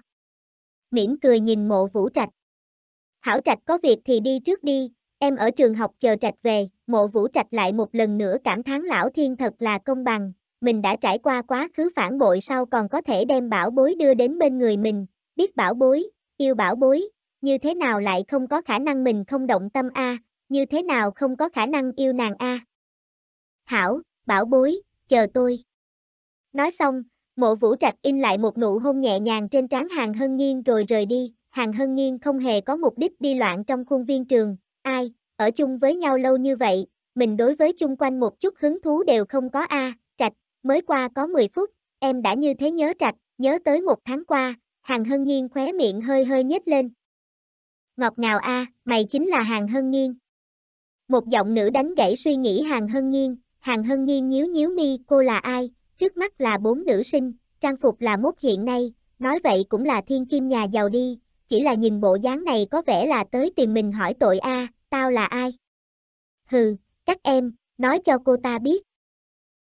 Speaker 1: Mỉm cười nhìn mộ vũ trạch. Hảo trạch có việc thì đi trước đi, em ở trường học chờ trạch về, mộ vũ trạch lại một lần nữa cảm thán lão thiên thật là công bằng, mình đã trải qua quá khứ phản bội sau còn có thể đem bảo bối đưa đến bên người mình, biết bảo bối, yêu bảo bối, như thế nào lại không có khả năng mình không động tâm a, như thế nào không có khả năng yêu nàng a. Hảo, bảo bối, chờ tôi. Nói xong, mộ vũ trạch in lại một nụ hôn nhẹ nhàng trên trán hàng hân nghiên rồi rời đi, hàng hân nghiên không hề có mục đích đi loạn trong khuôn viên trường, ai, ở chung với nhau lâu như vậy, mình đối với chung quanh một chút hứng thú đều không có a, à mới qua có 10 phút, em đã như thế nhớ trạch, nhớ tới một tháng qua, hàng hân nghiên khóe miệng hơi hơi nhếch lên. Ngọt ngào a, mày chính là hàng hân nghiên. Một giọng nữ đánh gãy suy nghĩ hàng hân nghiên, hàng hân nghiên nhíu nhíu mi cô là ai, trước mắt là bốn nữ sinh, trang phục là mốt hiện nay, nói vậy cũng là thiên kim nhà giàu đi, chỉ là nhìn bộ dáng này có vẻ là tới tìm mình hỏi tội a, tao là ai. Hừ, các em, nói cho cô ta biết.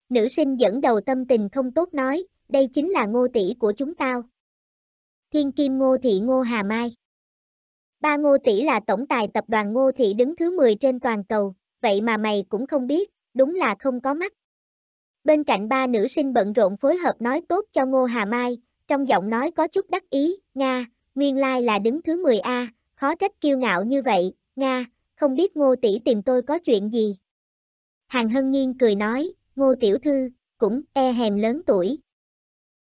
Speaker 1: Nữ sinh dẫn đầu tâm tình không tốt nói, đây chính là ngô tỷ của chúng tao. Thiên kim ngô thị ngô Hà Mai Ba ngô tỷ là tổng tài tập đoàn ngô thị đứng thứ 10 trên toàn cầu, vậy mà mày cũng không biết, đúng là không có mắt. Bên cạnh ba nữ sinh bận rộn phối hợp nói tốt cho ngô Hà Mai, trong giọng nói có chút đắc ý, Nga, nguyên lai là đứng thứ 10A, khó trách kiêu ngạo như vậy, Nga, không biết ngô tỷ tìm tôi có chuyện gì. Hàng Hân Nghiên cười nói, ngô tiểu thư, cũng e hèm lớn tuổi.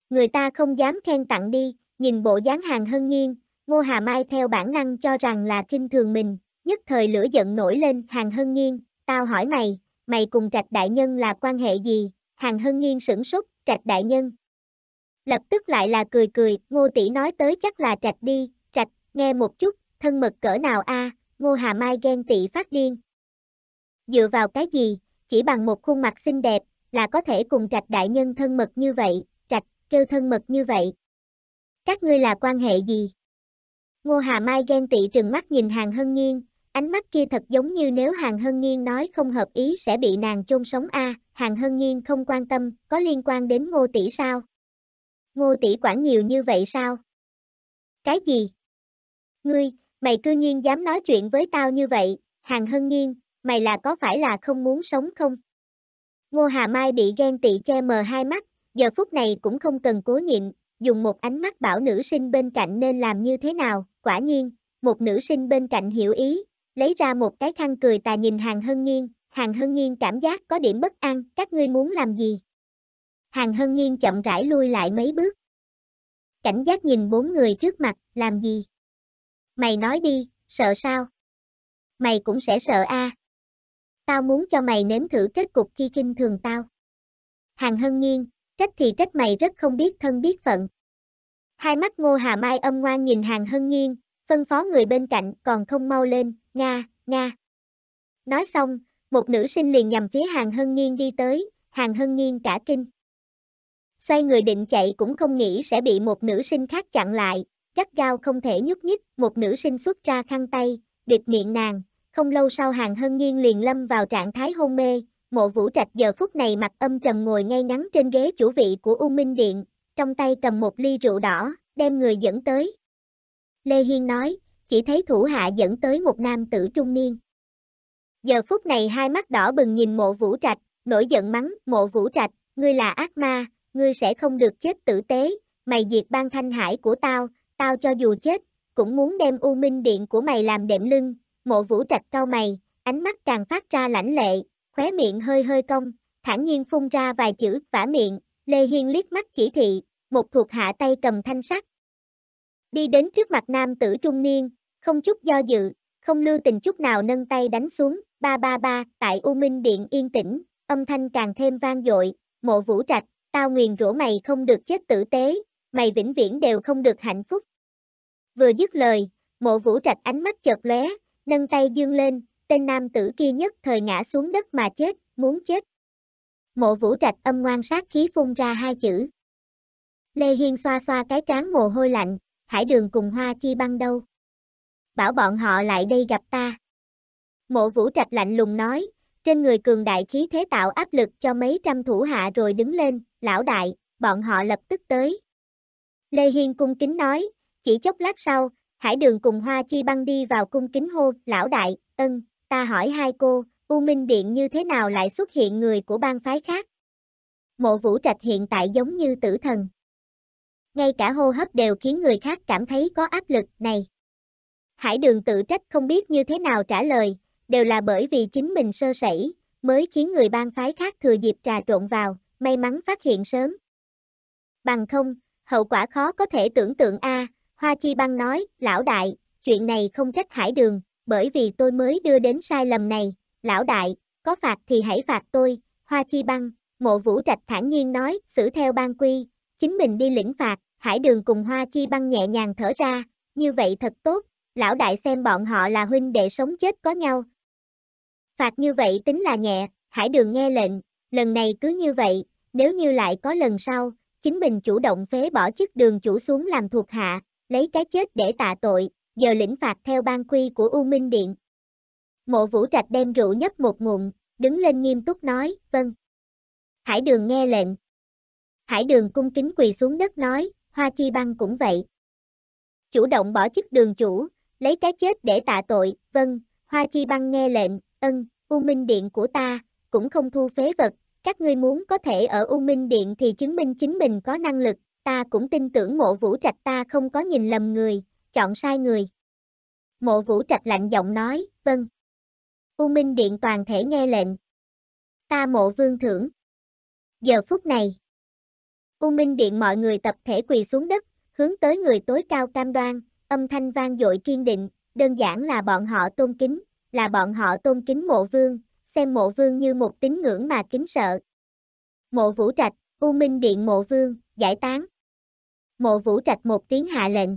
Speaker 1: Người ta không dám khen tặng đi, nhìn bộ dáng hàng hân nghiêng, ngô hà mai theo bản năng cho rằng là kinh thường mình, nhất thời lửa giận nổi lên hàng hân nghiêng, tao hỏi mày, mày cùng trạch đại nhân là quan hệ gì, hàng hân nghiêng sửng sốt, trạch đại nhân. Lập tức lại là cười cười, ngô tỷ nói tới chắc là trạch đi, trạch, nghe một chút, thân mật cỡ nào a à, ngô hà mai ghen tị phát điên. Dựa vào cái gì, chỉ bằng một khuôn mặt xinh đẹp, là có thể cùng trạch đại nhân thân mật như vậy, trạch, kêu thân mật như vậy. Các ngươi là quan hệ gì? Ngô Hà Mai ghen tị trừng mắt nhìn hàng hân nghiêng, ánh mắt kia thật giống như nếu hàng hân nghiêng nói không hợp ý sẽ bị nàng chôn sống a à, hàng hân nghiêng không quan tâm, có liên quan đến ngô tỷ sao? Ngô tỷ quản nhiều như vậy sao? Cái gì? Ngươi, mày cư nhiên dám nói chuyện với tao như vậy, hàng hân nghiêng, mày là có phải là không muốn sống không? Ngô Hà Mai bị ghen tị che mờ hai mắt, giờ phút này cũng không cần cố nhịn, dùng một ánh mắt bảo nữ sinh bên cạnh nên làm như thế nào, quả nhiên, một nữ sinh bên cạnh hiểu ý, lấy ra một cái khăn cười tà nhìn Hàng Hân Nghiên, Hàng Hân Nghiên cảm giác có điểm bất an, các ngươi muốn làm gì? Hàng Hân Nghiên chậm rãi lui lại mấy bước. Cảnh giác nhìn bốn người trước mặt, làm gì? Mày nói đi, sợ sao? Mày cũng sẽ sợ a. À tao muốn cho mày nếm thử kết cục khi kinh thường tao. Hàng hân nghiêng, trách thì trách mày rất không biết thân biết phận. Hai mắt ngô hà mai âm ngoan nhìn hàng hân nghiêng, phân phó người bên cạnh còn không mau lên, nga, nga. Nói xong, một nữ sinh liền nhằm phía hàng hân nghiêng đi tới, hàng hân nghiêng cả kinh. Xoay người định chạy cũng không nghĩ sẽ bị một nữ sinh khác chặn lại, gắt gao không thể nhúc nhích, một nữ sinh xuất ra khăn tay, bịt miệng nàng, không lâu sau hàng hân nghiêng liền lâm vào trạng thái hôn mê, mộ vũ trạch giờ phút này mặt âm trầm ngồi ngay ngắn trên ghế chủ vị của U Minh Điện, trong tay cầm một ly rượu đỏ, đem người dẫn tới. Lê Hiên nói, chỉ thấy thủ hạ dẫn tới một nam tử trung niên. Giờ phút này hai mắt đỏ bừng nhìn mộ vũ trạch, nổi giận mắng, mộ vũ trạch, ngươi là ác ma, ngươi sẽ không được chết tử tế, mày diệt ban thanh hải của tao, tao cho dù chết, cũng muốn đem U Minh Điện của mày làm đệm lưng, Mộ vũ trạch cau mày, ánh mắt càng phát ra lãnh lệ, khóe miệng hơi hơi cong, thản nhiên phun ra vài chữ vả miệng, Lê Hiên liếc mắt chỉ thị, một thuộc hạ tay cầm thanh sắt. Đi đến trước mặt nam tử trung niên, không chút do dự, không lưu tình chút nào nâng tay đánh xuống, ba ba ba, tại U Minh Điện yên tĩnh, âm thanh càng thêm vang dội, mộ vũ trạch, tao nguyền rủa mày không được chết tử tế, mày vĩnh viễn đều không được hạnh phúc. Vừa dứt lời, mộ vũ trạch ánh mắt chợt lóe, nâng tay dương lên, tên nam tử kia nhất thời ngã xuống đất mà chết, muốn chết. Mộ vũ trạch âm ngoan sát khí phun ra hai chữ. Lê Hiên xoa xoa cái trán mồ hôi lạnh, hải đường cùng hoa chi băng đâu. Bảo bọn họ lại đây gặp ta. Mộ vũ trạch lạnh lùng nói, trên người cường đại khí thế tạo áp lực cho mấy trăm thủ hạ rồi đứng lên, lão đại, bọn họ lập tức tới. Lê Hiên cung kính nói, chỉ chốc lát sau, Hải đường cùng Hoa Chi băng đi vào cung kính hô, lão đại, ân, ta hỏi hai cô, U Minh Điện như thế nào lại xuất hiện người của bang phái khác? Mộ Vũ Trạch hiện tại giống như tử thần. Ngay cả hô hấp đều khiến người khác cảm thấy có áp lực này. Hải đường tự trách không biết như thế nào trả lời, đều là bởi vì chính mình sơ sẩy, mới khiến người bang phái khác thừa dịp trà trộn vào, may mắn phát hiện sớm. Bằng không, hậu quả khó có thể tưởng tượng a, à, Hoa Chi Băng nói, lão đại, chuyện này không trách hải đường, bởi vì tôi mới đưa đến sai lầm này, lão đại, có phạt thì hãy phạt tôi, Hoa Chi Băng, mộ vũ trạch thản nhiên nói, xử theo ban quy, chính mình đi lĩnh phạt, hải đường cùng Hoa Chi Băng nhẹ nhàng thở ra, như vậy thật tốt, lão đại xem bọn họ là huynh đệ sống chết có nhau. Phạt như vậy tính là nhẹ, hải đường nghe lệnh, lần này cứ như vậy, nếu như lại có lần sau, chính mình chủ động phế bỏ chức đường chủ xuống làm thuộc hạ, lấy cái chết để tạ tội, giờ lĩnh phạt theo ban quy của U Minh Điện. Mộ Vũ Trạch đem rượu nhấp một ngụm, đứng lên nghiêm túc nói, vâng. Hải đường nghe lệnh. Hải đường cung kính quỳ xuống đất nói, Hoa Chi Băng cũng vậy. Chủ động bỏ chức đường chủ, lấy cái chết để tạ tội, vâng, Hoa Chi Băng nghe lệnh, ân, U Minh Điện của ta, cũng không thu phế vật, các ngươi muốn có thể ở U Minh Điện thì chứng minh chính mình có năng lực, ta cũng tin tưởng mộ vũ trạch ta không có nhìn lầm người, chọn sai người. Mộ vũ trạch lạnh giọng nói, vâng. U Minh Điện toàn thể nghe lệnh. Ta mộ vương thưởng. Giờ phút này. U Minh Điện mọi người tập thể quỳ xuống đất, hướng tới người tối cao cam đoan, âm thanh vang dội kiên định, đơn giản là bọn họ tôn kính, là bọn họ tôn kính mộ vương, xem mộ vương như một tín ngưỡng mà kính sợ. Mộ vũ trạch, U Minh Điện mộ vương, giải tán mộ vũ trạch một tiếng hạ lệnh.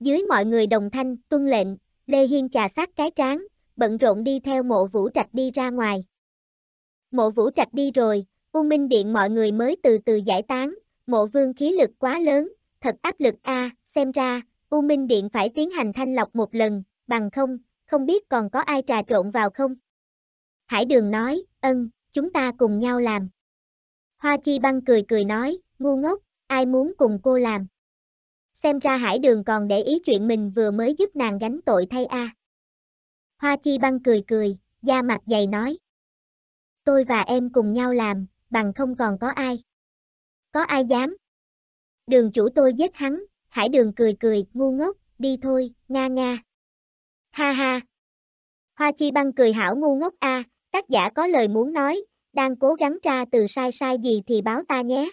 Speaker 1: Dưới mọi người đồng thanh, tuân lệnh, Lê Hiên trà sát cái trán, bận rộn đi theo mộ vũ trạch đi ra ngoài. Mộ vũ trạch đi rồi, U Minh Điện mọi người mới từ từ giải tán, mộ vương khí lực quá lớn, thật áp lực a à, xem ra, U Minh Điện phải tiến hành thanh lọc một lần, bằng không, không biết còn có ai trà trộn vào không? Hải đường nói, ân, chúng ta cùng nhau làm. Hoa Chi Băng cười cười nói, ngu ngốc, ai muốn cùng cô làm. Xem ra hải đường còn để ý chuyện mình vừa mới giúp nàng gánh tội thay a. Hoa chi băng cười cười, da mặt dày nói. Tôi và em cùng nhau làm, bằng không còn có ai. Có ai dám? Đường chủ tôi giết hắn, hải đường cười cười, ngu ngốc, đi thôi, nga nga. Ha ha. Hoa chi băng cười hảo ngu ngốc a, à, tác giả có lời muốn nói, đang cố gắng ra từ sai sai gì thì báo ta nhé.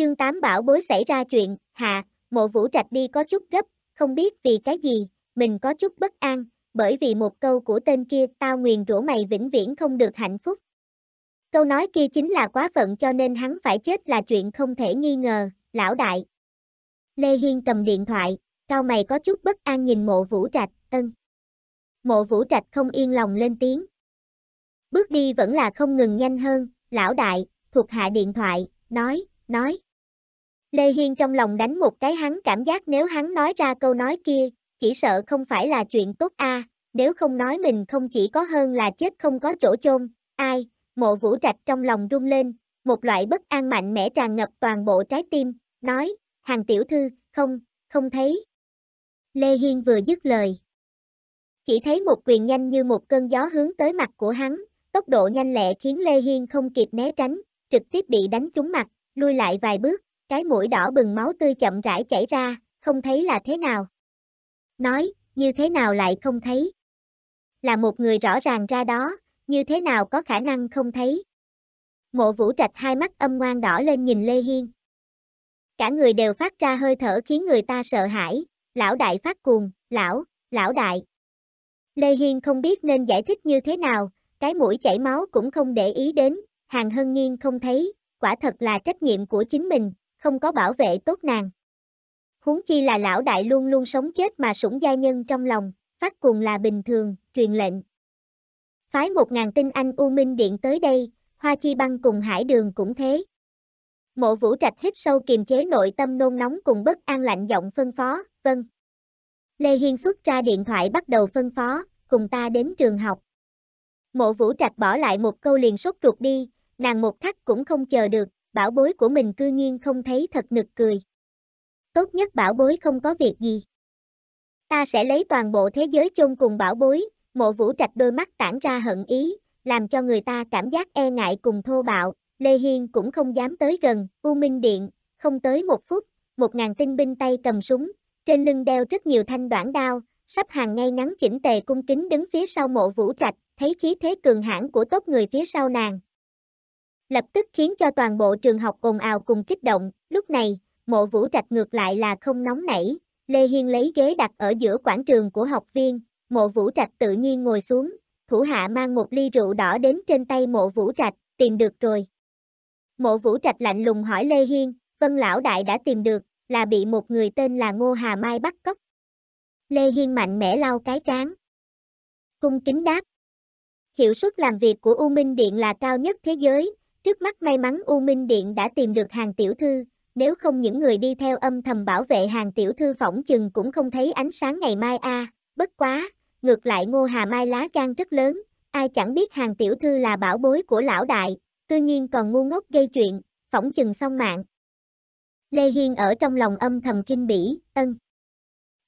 Speaker 1: Chương 8 bảo bối xảy ra chuyện, hạ, mộ vũ trạch đi có chút gấp, không biết vì cái gì, mình có chút bất an, bởi vì một câu của tên kia tao nguyền rủa mày vĩnh viễn không được hạnh phúc. Câu nói kia chính là quá phận cho nên hắn phải chết là chuyện không thể nghi ngờ, lão đại. Lê Hiên cầm điện thoại, cao mày có chút bất an nhìn mộ vũ trạch, ân. Mộ vũ trạch không yên lòng lên tiếng. Bước đi vẫn là không ngừng nhanh hơn, lão đại, thuộc hạ điện thoại, nói, nói. Lê Hiên trong lòng đánh một cái hắn cảm giác nếu hắn nói ra câu nói kia, chỉ sợ không phải là chuyện tốt a, nếu không nói mình không chỉ có hơn là chết không có chỗ chôn, ai, mộ vũ trạch trong lòng rung lên, một loại bất an mạnh mẽ tràn ngập toàn bộ trái tim, nói, hàng tiểu thư, không, không thấy. Lê Hiên vừa dứt lời. Chỉ thấy một quyền nhanh như một cơn gió hướng tới mặt của hắn, tốc độ nhanh lẹ khiến Lê Hiên không kịp né tránh, trực tiếp bị đánh trúng mặt, lui lại vài bước, cái mũi đỏ bừng máu tươi chậm rãi chảy ra, không thấy là thế nào. Nói, như thế nào lại không thấy? Là một người rõ ràng ra đó, như thế nào có khả năng không thấy? Mộ vũ trạch hai mắt âm ngoan đỏ lên nhìn Lê Hiên. Cả người đều phát ra hơi thở khiến người ta sợ hãi, lão đại phát cuồng, lão, lão đại. Lê Hiên không biết nên giải thích như thế nào, cái mũi chảy máu cũng không để ý đến, hàng hân nghiêng không thấy, quả thật là trách nhiệm của chính mình, không có bảo vệ tốt nàng. Huống chi là lão đại luôn luôn sống chết mà sủng gia nhân trong lòng, phát cùng là bình thường, truyền lệnh. Phái một ngàn tinh anh U Minh Điện tới đây, Hoa Chi Băng cùng Hải Đường cũng thế. Mộ Vũ Trạch hít sâu kiềm chế nội tâm nôn nóng cùng bất an lạnh giọng phân phó, vân. Lê Hiên xuất ra điện thoại bắt đầu phân phó, cùng ta đến trường học. Mộ Vũ Trạch bỏ lại một câu liền sốt ruột đi, nàng một khắc cũng không chờ được, bảo bối của mình cư nhiên không thấy thật nực cười. Tốt nhất bảo bối không có việc gì. Ta sẽ lấy toàn bộ thế giới chôn cùng bảo bối, mộ vũ trạch đôi mắt tản ra hận ý, làm cho người ta cảm giác e ngại cùng thô bạo, Lê Hiên cũng không dám tới gần, U Minh Điện, không tới một phút, một ngàn tinh binh tay cầm súng, trên lưng đeo rất nhiều thanh đoạn đao, sắp hàng ngay ngắn chỉnh tề cung kính đứng phía sau mộ vũ trạch, thấy khí thế cường hãn của tốt người phía sau nàng, lập tức khiến cho toàn bộ trường học ồn ào cùng kích động, lúc này, mộ vũ trạch ngược lại là không nóng nảy, Lê Hiên lấy ghế đặt ở giữa quảng trường của học viên, mộ vũ trạch tự nhiên ngồi xuống, thủ hạ mang một ly rượu đỏ đến trên tay mộ vũ trạch, tìm được rồi. Mộ vũ trạch lạnh lùng hỏi Lê Hiên, vân lão đại đã tìm được, là bị một người tên là Ngô Hà Mai bắt cóc. Lê Hiên mạnh mẽ lau cái trán. Cung kính đáp. Hiệu suất làm việc của U Minh Điện là cao nhất thế giới, Trước mắt may mắn U Minh Điện đã tìm được hàng tiểu thư, nếu không những người đi theo âm thầm bảo vệ hàng tiểu thư phỏng chừng cũng không thấy ánh sáng ngày mai a. bất quá, ngược lại ngô hà mai lá gan rất lớn, ai chẳng biết hàng tiểu thư là bảo bối của lão đại, cư nhiên còn ngu ngốc gây chuyện, phỏng chừng xong mạng. Lê Hiên ở trong lòng âm thầm kinh bỉ, ân.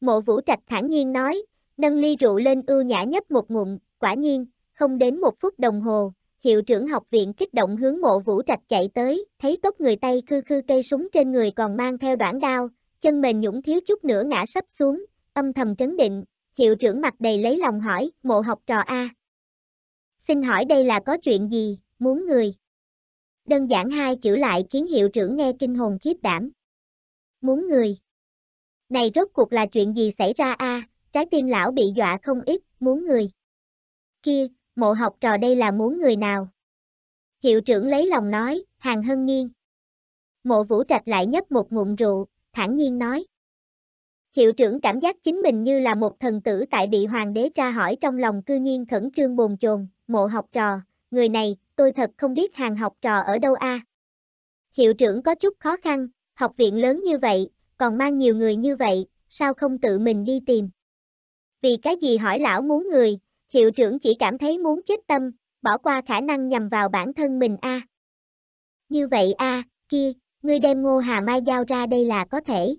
Speaker 1: Mộ vũ trạch thản nhiên nói, nâng ly rượu lên ưu nhã nhấp một ngụm, quả nhiên, không đến một phút đồng hồ, hiệu trưởng học viện kích động hướng mộ vũ trạch chạy tới, thấy tốt người tay khư khư cây súng trên người còn mang theo đoạn đao, chân mềm nhũng thiếu chút nữa ngã sấp xuống, âm thầm trấn định, hiệu trưởng mặt đầy lấy lòng hỏi, mộ học trò A. Xin hỏi đây là có chuyện gì, muốn người? Đơn giản hai chữ lại khiến hiệu trưởng nghe kinh hồn khiếp đảm. Muốn người? Này rốt cuộc là chuyện gì xảy ra a trái tim lão bị dọa không ít, muốn người. Kia, mộ học trò đây là muốn người nào? Hiệu trưởng lấy lòng nói, hàng hân nghiêng. Mộ vũ trạch lại nhấp một ngụm rượu, thản nhiên nói. Hiệu trưởng cảm giác chính mình như là một thần tử tại bị hoàng đế tra hỏi trong lòng cư nhiên khẩn trương bồn chồn, mộ học trò, người này, tôi thật không biết hàng học trò ở đâu a. À? Hiệu trưởng có chút khó khăn, học viện lớn như vậy, còn mang nhiều người như vậy, sao không tự mình đi tìm? Vì cái gì hỏi lão muốn người, hiệu trưởng chỉ cảm thấy muốn chết tâm, bỏ qua khả năng nhằm vào bản thân mình a. À. Như vậy a, à, kia, ngươi đem Ngô Hà Mai giao ra đây là có thể.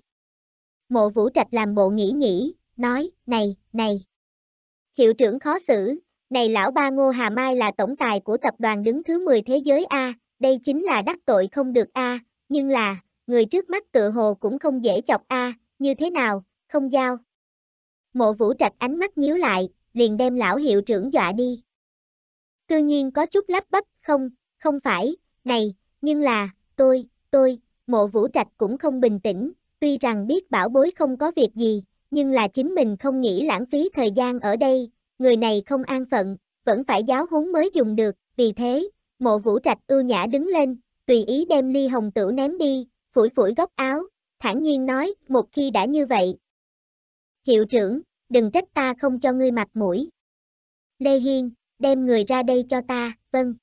Speaker 1: Mộ Vũ Trạch làm bộ nghĩ nghĩ, nói, này, này. Hiệu trưởng khó xử, này lão ba Ngô Hà Mai là tổng tài của tập đoàn đứng thứ 10 thế giới a, à, đây chính là đắc tội không được a, nhưng là, người trước mắt tựa hồ cũng không dễ chọc a, như thế nào, không giao. Mộ Vũ Trạch ánh mắt nhíu lại, liền đem lão hiệu trưởng dọa đi. Cư nhiên có chút lắp bắp, không, không phải, này, nhưng là, tôi, tôi, mộ vũ trạch cũng không bình tĩnh, tuy rằng biết bảo bối không có việc gì, nhưng là chính mình không nghĩ lãng phí thời gian ở đây, người này không an phận, vẫn phải giáo huấn mới dùng được, vì thế, mộ vũ trạch ưu nhã đứng lên, tùy ý đem ly hồng tử ném đi, phủi phủi góc áo, thản nhiên nói, một khi đã như vậy. Hiệu trưởng, đừng trách ta không cho ngươi mặt mũi. Lê Hiên, đem người ra đây cho ta, vâng.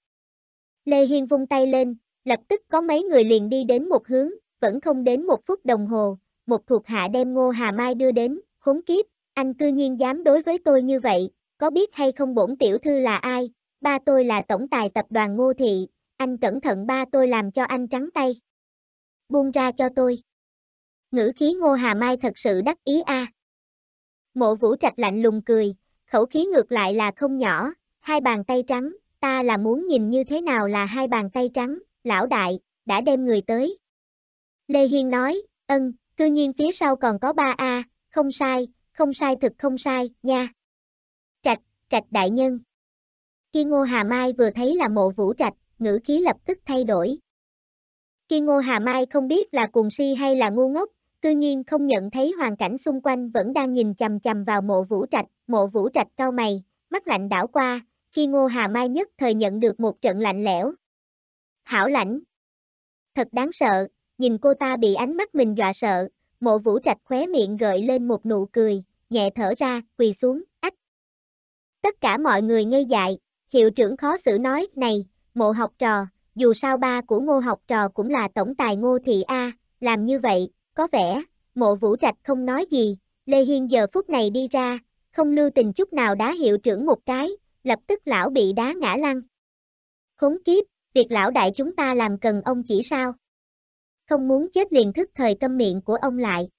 Speaker 1: Lê Hiên vung tay lên, lập tức có mấy người liền đi đến một hướng, vẫn không đến một phút đồng hồ, một thuộc hạ đem Ngô Hà Mai đưa đến, khốn kiếp, anh cư nhiên dám đối với tôi như vậy, có biết hay không bổn tiểu thư là ai, ba tôi là tổng tài tập đoàn Ngô Thị, anh cẩn thận ba tôi làm cho anh trắng tay. Buông ra cho tôi. Ngữ khí Ngô Hà Mai thật sự đắc ý a. À. Mộ vũ trạch lạnh lùng cười, khẩu khí ngược lại là không nhỏ, hai bàn tay trắng, ta là muốn nhìn như thế nào là hai bàn tay trắng, lão đại, đã đem người tới. Lê Hiên nói, ân, cư nhiên phía sau còn có ba a không sai, không sai thực không sai, nha. Trạch, trạch đại nhân. Khi Ngô Hà Mai vừa thấy là mộ vũ trạch, ngữ khí lập tức thay đổi. Khi Ngô Hà Mai không biết là cuồng si hay là ngu ngốc, cư nhiên không nhận thấy hoàn cảnh xung quanh vẫn đang nhìn chầm chầm vào mộ vũ trạch, mộ vũ trạch cao mày, mắt lạnh đảo qua, khi ngô hà mai nhất thời nhận được một trận lạnh lẽo. Hảo lãnh. Thật đáng sợ, nhìn cô ta bị ánh mắt mình dọa sợ, mộ vũ trạch khóe miệng gợi lên một nụ cười, nhẹ thở ra, quỳ xuống, ách. Tất cả mọi người ngây dại, hiệu trưởng khó xử nói, này, mộ học trò, dù sao ba của ngô học trò cũng là tổng tài ngô thị A, làm như vậy, có vẻ, mộ vũ trạch không nói gì, Lê Hiên giờ phút này đi ra, không lưu tình chút nào đá hiệu trưởng một cái, lập tức lão bị đá ngã lăn. Khốn kiếp, việc lão đại chúng ta làm cần ông chỉ sao? Không muốn chết liền thức thời câm miệng của ông lại.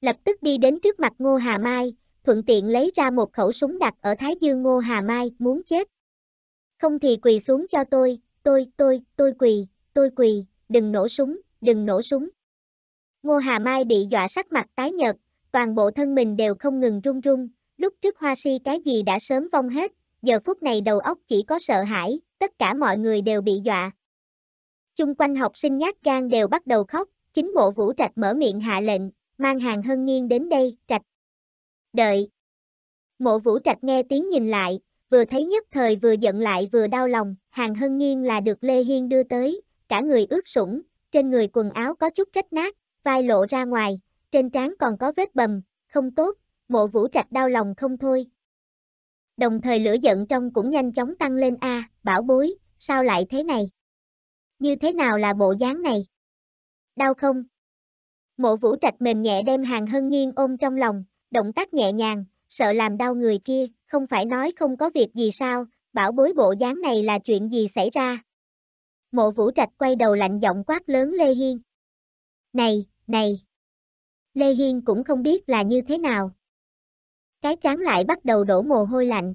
Speaker 1: Lập tức đi đến trước mặt Ngô Hà Mai, thuận tiện lấy ra một khẩu súng đặt ở Thái Dương Ngô Hà Mai, muốn chết. Không thì quỳ xuống cho tôi, tôi, tôi, tôi quỳ, tôi quỳ, đừng nổ súng, đừng nổ súng. Ngô Hà Mai bị dọa sắc mặt tái nhợt, toàn bộ thân mình đều không ngừng run run, lúc trước hoa si cái gì đã sớm vong hết, giờ phút này đầu óc chỉ có sợ hãi, tất cả mọi người đều bị dọa. Chung quanh học sinh nhát gan đều bắt đầu khóc, chính bộ vũ trạch mở miệng hạ lệnh, mang hàng hân nghiêng đến đây, trạch. Đợi. Mộ vũ trạch nghe tiếng nhìn lại, vừa thấy nhất thời vừa giận lại vừa đau lòng, hàng hân nghiêng là được Lê Hiên đưa tới, cả người ướt sũng, trên người quần áo có chút rách nát, vai lộ ra ngoài, trên trán còn có vết bầm, không tốt, mộ vũ trạch đau lòng không thôi. Đồng thời lửa giận trong cũng nhanh chóng tăng lên a à, bảo bối, sao lại thế này? Như thế nào là bộ dáng này? Đau không? Mộ vũ trạch mềm nhẹ đem hàng hân nghiêng ôm trong lòng, động tác nhẹ nhàng, sợ làm đau người kia, không phải nói không có việc gì sao, bảo bối bộ dáng này là chuyện gì xảy ra. Mộ vũ trạch quay đầu lạnh giọng quát lớn Lê Hiên. Này, này. Lê Hiên cũng không biết là như thế nào. Cái trán lại bắt đầu đổ mồ hôi lạnh.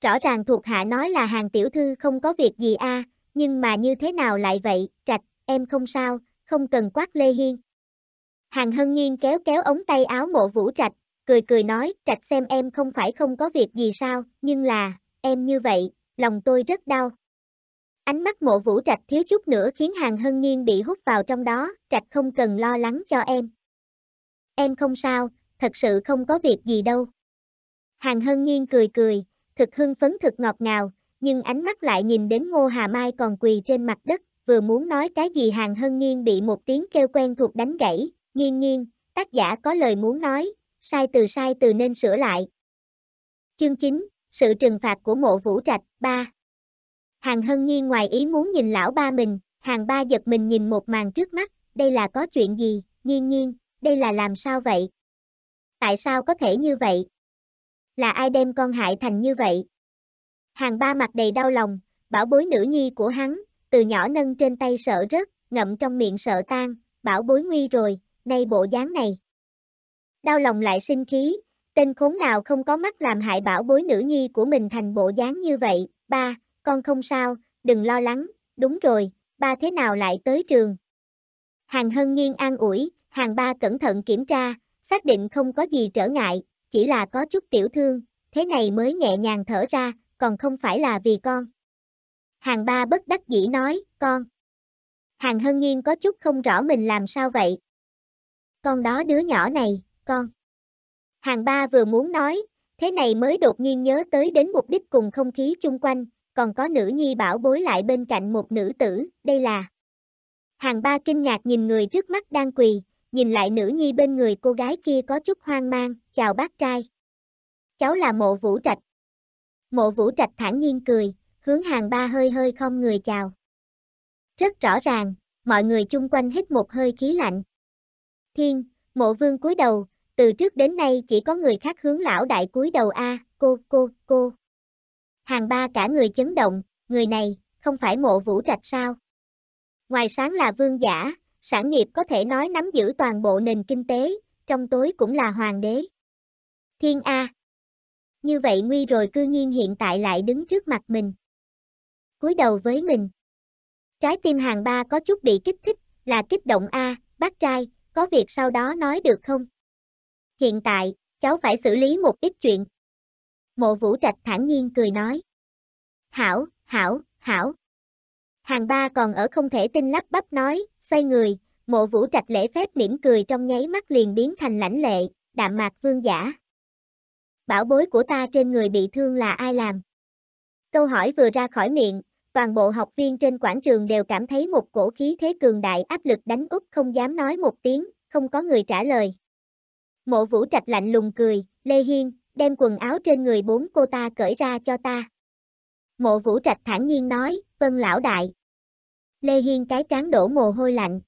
Speaker 1: Rõ ràng thuộc hạ nói là hàng tiểu thư không có việc gì a, nhưng mà như thế nào lại vậy, trạch, em không sao, không cần quát Lê Hiên. Hàng hân nghiêng kéo kéo ống tay áo mộ vũ trạch, cười cười nói, trạch xem em không phải không có việc gì sao, nhưng là, em như vậy, lòng tôi rất đau. Ánh mắt mộ vũ trạch thiếu chút nữa khiến hàng hân nghiên bị hút vào trong đó, trạch không cần lo lắng cho em. Em không sao, thật sự không có việc gì đâu. Hàng hân nghiên cười cười, thực hưng phấn thực ngọt ngào, nhưng ánh mắt lại nhìn đến ngô hà mai còn quỳ trên mặt đất, vừa muốn nói cái gì hàng hân nghiên bị một tiếng kêu quen thuộc đánh gãy, nghiên nghiên, tác giả có lời muốn nói, sai từ sai từ nên sửa lại. Chương 9, sự trừng phạt của mộ vũ trạch, 3 Hàng Hân nghi ngoài ý muốn nhìn lão ba mình, hàng ba giật mình nhìn một màn trước mắt, đây là có chuyện gì, Nhiên Nhiên, đây là làm sao vậy? Tại sao có thể như vậy? Là ai đem con hại thành như vậy? Hàng ba mặt đầy đau lòng, bảo bối nữ nhi của hắn, từ nhỏ nâng trên tay sợ rớt, ngậm trong miệng sợ tan, bảo bối nguy rồi, nay bộ dáng này. Đau lòng lại sinh khí, tên khốn nào không có mắt làm hại bảo bối nữ nhi của mình thành bộ dáng như vậy, ba, con không sao, đừng lo lắng, đúng rồi, ba thế nào lại tới trường. Hàng Hân nghiêng an ủi, hàng ba cẩn thận kiểm tra, xác định không có gì trở ngại, chỉ là có chút tiểu thương, thế này mới nhẹ nhàng thở ra, còn không phải là vì con. Hàng ba bất đắc dĩ nói, con. Hàng Hân nghiêng có chút không rõ mình làm sao vậy. Con đó đứa nhỏ này, con. Hàng ba vừa muốn nói, thế này mới đột nhiên nhớ tới đến mục đích cùng không khí chung quanh, còn có nữ nhi bảo bối lại bên cạnh một nữ tử, đây là. Hàng ba kinh ngạc nhìn người trước mắt đang quỳ, nhìn lại nữ nhi bên người cô gái kia có chút hoang mang, chào bác trai. Cháu là mộ vũ trạch. Mộ vũ trạch thản nhiên cười, hướng hàng ba hơi hơi không người chào. Rất rõ ràng, mọi người chung quanh hít một hơi khí lạnh. Thiên, mộ vương cúi đầu, từ trước đến nay chỉ có người khác hướng lão đại cúi đầu a, cô, cô, cô hàng ba cả người chấn động, người này, không phải mộ vũ trạch sao? Ngoài sáng là vương giả, sản nghiệp có thể nói nắm giữ toàn bộ nền kinh tế, trong tối cũng là hoàng đế. Thiên A Như vậy nguy rồi cư nhiên hiện tại lại đứng trước mặt mình. cúi đầu với mình. Trái tim hàng ba có chút bị kích thích, là kích động A, bác trai, có việc sau đó nói được không? Hiện tại, cháu phải xử lý một ít chuyện, mộ vũ trạch thản nhiên cười nói. Hảo, hảo, hảo. Hàng ba còn ở không thể tin lắp bắp nói, xoay người, mộ vũ trạch lễ phép mỉm cười trong nháy mắt liền biến thành lãnh lệ, đạm mạc vương giả. Bảo bối của ta trên người bị thương là ai làm? Câu hỏi vừa ra khỏi miệng, toàn bộ học viên trên quảng trường đều cảm thấy một cổ khí thế cường đại áp lực đánh úp không dám nói một tiếng, không có người trả lời. Mộ vũ trạch lạnh lùng cười, Lê Hiên, đem quần áo trên người bốn cô ta cởi ra cho ta. Mộ vũ trạch thản nhiên nói, vân lão đại. Lê Hiên cái trán đổ mồ hôi lạnh.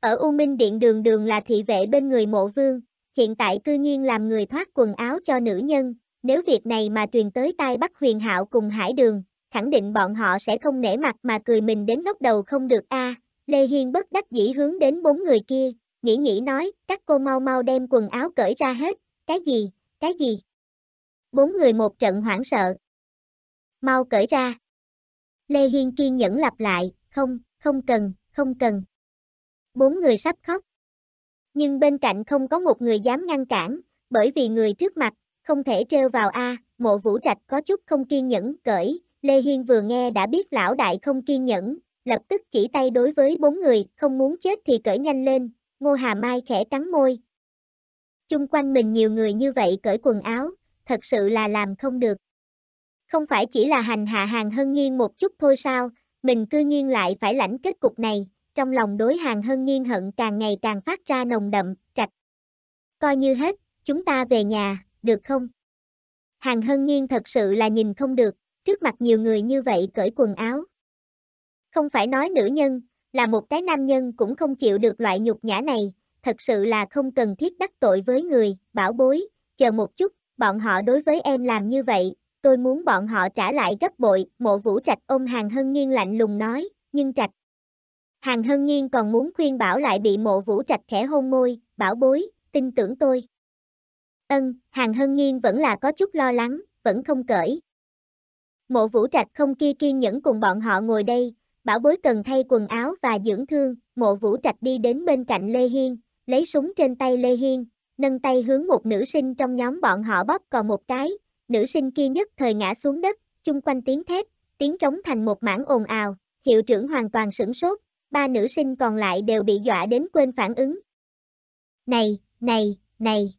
Speaker 1: Ở U Minh Điện đường đường là thị vệ bên người mộ vương, hiện tại cư nhiên làm người thoát quần áo cho nữ nhân, nếu việc này mà truyền tới tai Bắc Huyền Hạo cùng Hải Đường, khẳng định bọn họ sẽ không nể mặt mà cười mình đến ngóc đầu không được a. À, Lê Hiên bất đắc dĩ hướng đến bốn người kia, nghĩ nghĩ nói, các cô mau mau đem quần áo cởi ra hết, cái gì, cái gì? Bốn người một trận hoảng sợ. Mau cởi ra. Lê Hiên kiên nhẫn lặp lại, không, không cần, không cần. Bốn người sắp khóc. Nhưng bên cạnh không có một người dám ngăn cản, bởi vì người trước mặt, không thể treo vào A, mộ vũ trạch có chút không kiên nhẫn, cởi. Lê Hiên vừa nghe đã biết lão đại không kiên nhẫn, lập tức chỉ tay đối với bốn người, không muốn chết thì cởi nhanh lên. Ngô Hà Mai khẽ cắn môi, chung quanh mình nhiều người như vậy cởi quần áo, thật sự là làm không được. Không phải chỉ là hành hạ hàng hân nghiêng một chút thôi sao, mình cư nhiên lại phải lãnh kết cục này, trong lòng đối hàng hân nghiêng hận càng ngày càng phát ra nồng đậm, trạch. Coi như hết, chúng ta về nhà, được không? Hàng hân nghiêng thật sự là nhìn không được, trước mặt nhiều người như vậy cởi quần áo. Không phải nói nữ nhân, là một cái nam nhân cũng không chịu được loại nhục nhã này, thật sự là không cần thiết đắc tội với người, bảo bối, chờ một chút, bọn họ đối với em làm như vậy, tôi muốn bọn họ trả lại gấp bội, mộ vũ trạch ôm hàng hân nghiêng lạnh lùng nói, nhưng trạch. Hàng hân nghiêng còn muốn khuyên bảo lại bị mộ vũ trạch khẽ hôn môi, bảo bối, tin tưởng tôi. Ân, hàng hân nghiêng vẫn là có chút lo lắng, vẫn không cởi. Mộ vũ trạch không kia kiên nhẫn cùng bọn họ ngồi đây, bảo bối cần thay quần áo và dưỡng thương, mộ vũ trạch đi đến bên cạnh Lê Hiên, lấy súng trên tay Lê Hiên, nâng tay hướng một nữ sinh trong nhóm bọn họ bóp còn một cái, nữ sinh kia nhất thời ngã xuống đất, chung quanh tiếng thét, tiếng trống thành một mảng ồn ào, hiệu trưởng hoàn toàn sửng sốt, ba nữ sinh còn lại đều bị dọa đến quên phản ứng. Này, này, này.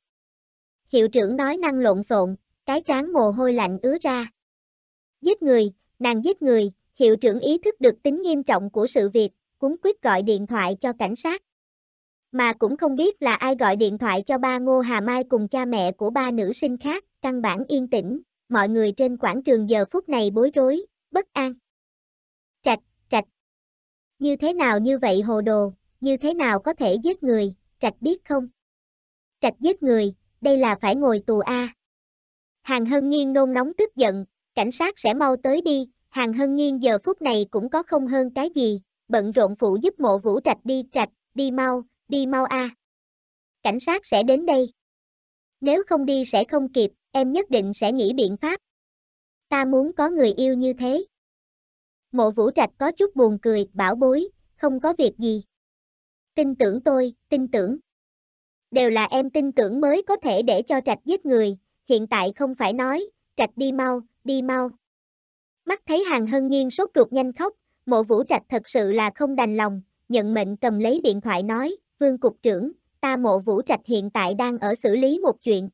Speaker 1: Hiệu trưởng nói năng lộn xộn, cái trán mồ hôi lạnh ứa ra. Giết người, nàng giết người, hiệu trưởng ý thức được tính nghiêm trọng của sự việc, cuốn quyết gọi điện thoại cho cảnh sát mà cũng không biết là ai gọi điện thoại cho ba Ngô Hà Mai cùng cha mẹ của ba nữ sinh khác, căn bản yên tĩnh, mọi người trên quảng trường giờ phút này bối rối, bất an. Trạch, trạch. Như thế nào như vậy hồ đồ, như thế nào có thể giết người, trạch biết không? Trạch giết người, đây là phải ngồi tù A. À. Hàng Hân Nghiên nôn nóng tức giận, cảnh sát sẽ mau tới đi, Hàng Hân Nghiên giờ phút này cũng có không hơn cái gì, bận rộn phụ giúp mộ vũ trạch đi trạch, đi mau, đi mau a. À. Cảnh sát sẽ đến đây. Nếu không đi sẽ không kịp, em nhất định sẽ nghĩ biện pháp. Ta muốn có người yêu như thế. Mộ Vũ Trạch có chút buồn cười, bảo bối, không có việc gì. Tin tưởng tôi, tin tưởng. Đều là em tin tưởng mới có thể để cho Trạch giết người, hiện tại không phải nói, Trạch đi mau, đi mau. Mắt thấy Hàng Hân nghiêng sốt ruột nhanh khóc, mộ vũ trạch thật sự là không đành lòng, nhận mệnh cầm lấy điện thoại nói, Vương Cục trưởng, ta mộ vũ trạch hiện tại đang ở xử lý một chuyện.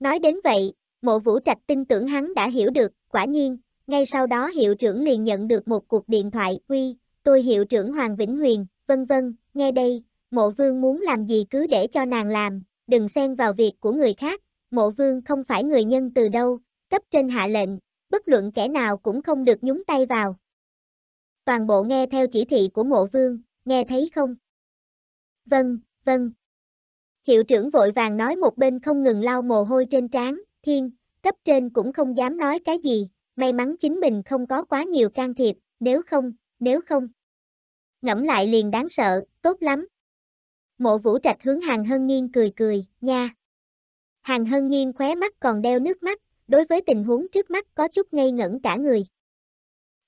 Speaker 1: Nói đến vậy, mộ vũ trạch tin tưởng hắn đã hiểu được, quả nhiên, ngay sau đó hiệu trưởng liền nhận được một cuộc điện thoại, uy, tôi hiệu trưởng Hoàng Vĩnh Huyền, vân vân, nghe đây, mộ vương muốn làm gì cứ để cho nàng làm, đừng xen vào việc của người khác, mộ vương không phải người nhân từ đâu, cấp trên hạ lệnh, bất luận kẻ nào cũng không được nhúng tay vào. Toàn bộ nghe theo chỉ thị của mộ vương, nghe thấy không? vâng, vâng. Hiệu trưởng vội vàng nói một bên không ngừng lau mồ hôi trên trán, thiên, cấp trên cũng không dám nói cái gì, may mắn chính mình không có quá nhiều can thiệp, nếu không, nếu không. Ngẫm lại liền đáng sợ, tốt lắm. Mộ vũ trạch hướng hàng hân nghiên cười cười, nha. Hàng hân nghiên khóe mắt còn đeo nước mắt, đối với tình huống trước mắt có chút ngây ngẩn cả người.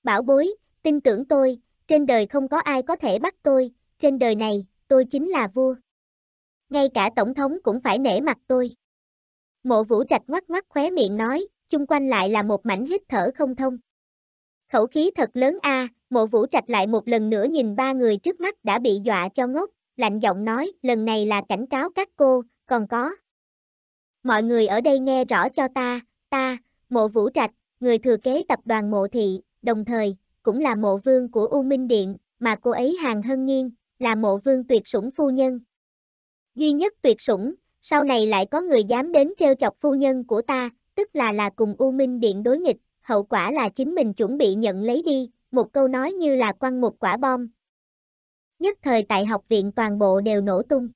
Speaker 1: Bảo bối, tin tưởng tôi, trên đời không có ai có thể bắt tôi, trên đời này, tôi chính là vua. Ngay cả tổng thống cũng phải nể mặt tôi. Mộ vũ trạch ngoắc ngoắc khóe miệng nói, chung quanh lại là một mảnh hít thở không thông. Khẩu khí thật lớn a, à, mộ vũ trạch lại một lần nữa nhìn ba người trước mắt đã bị dọa cho ngốc, lạnh giọng nói, lần này là cảnh cáo các cô, còn có. Mọi người ở đây nghe rõ cho ta, ta, mộ vũ trạch, người thừa kế tập đoàn mộ thị, đồng thời, cũng là mộ vương của U Minh Điện, mà cô ấy hàng hân nghiêng, là mộ vương tuyệt sủng phu nhân. Duy nhất tuyệt sủng, sau này lại có người dám đến trêu chọc phu nhân của ta, tức là là cùng U Minh Điện đối nghịch, hậu quả là chính mình chuẩn bị nhận lấy đi, một câu nói như là quăng một quả bom. Nhất thời tại học viện toàn bộ đều nổ tung.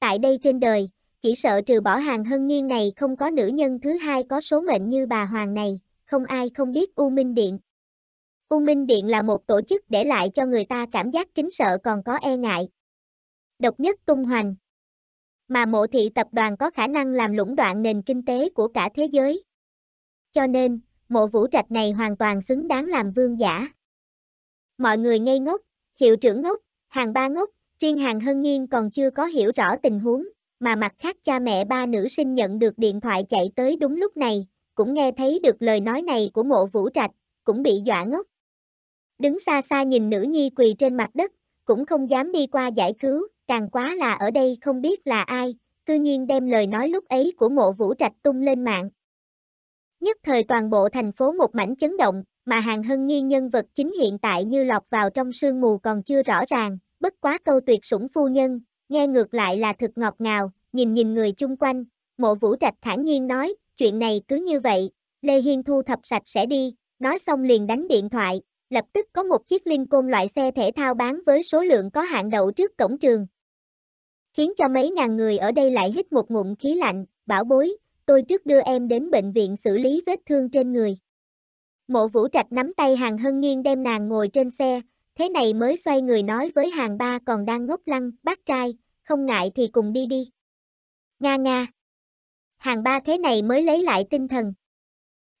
Speaker 1: Tại đây trên đời, chỉ sợ trừ bỏ hàng hân niên này không có nữ nhân thứ hai có số mệnh như bà Hoàng này, không ai không biết U Minh Điện. U Minh Điện là một tổ chức để lại cho người ta cảm giác kính sợ còn có e ngại. Độc nhất tung hoành. Mà mộ thị tập đoàn có khả năng làm lũng đoạn nền kinh tế của cả thế giới. Cho nên, mộ vũ trạch này hoàn toàn xứng đáng làm vương giả. Mọi người ngây ngốc, hiệu trưởng ngốc, hàng ba ngốc, riêng hàng hân nghiên còn chưa có hiểu rõ tình huống, mà mặt khác cha mẹ ba nữ sinh nhận được điện thoại chạy tới đúng lúc này, cũng nghe thấy được lời nói này của mộ vũ trạch, cũng bị dọa ngốc đứng xa xa nhìn nữ nhi quỳ trên mặt đất, cũng không dám đi qua giải cứu, càng quá là ở đây không biết là ai, cư nhiên đem lời nói lúc ấy của mộ vũ trạch tung lên mạng. Nhất thời toàn bộ thành phố một mảnh chấn động, mà hàng hân nghi nhân vật chính hiện tại như lọc vào trong sương mù còn chưa rõ ràng, bất quá câu tuyệt sủng phu nhân, nghe ngược lại là thực ngọt ngào, nhìn nhìn người chung quanh, mộ vũ trạch thản nhiên nói, chuyện này cứ như vậy, Lê Hiên thu thập sạch sẽ đi, nói xong liền đánh điện thoại, lập tức có một chiếc liên côn loại xe thể thao bán với số lượng có hạn đậu trước cổng trường. Khiến cho mấy ngàn người ở đây lại hít một ngụm khí lạnh, bảo bối, tôi trước đưa em đến bệnh viện xử lý vết thương trên người. Mộ vũ trạch nắm tay hàng hân nghiêng đem nàng ngồi trên xe, thế này mới xoay người nói với hàng ba còn đang ngốc lăng, bác trai, không ngại thì cùng đi đi. Nga nga. Hàng ba thế này mới lấy lại tinh thần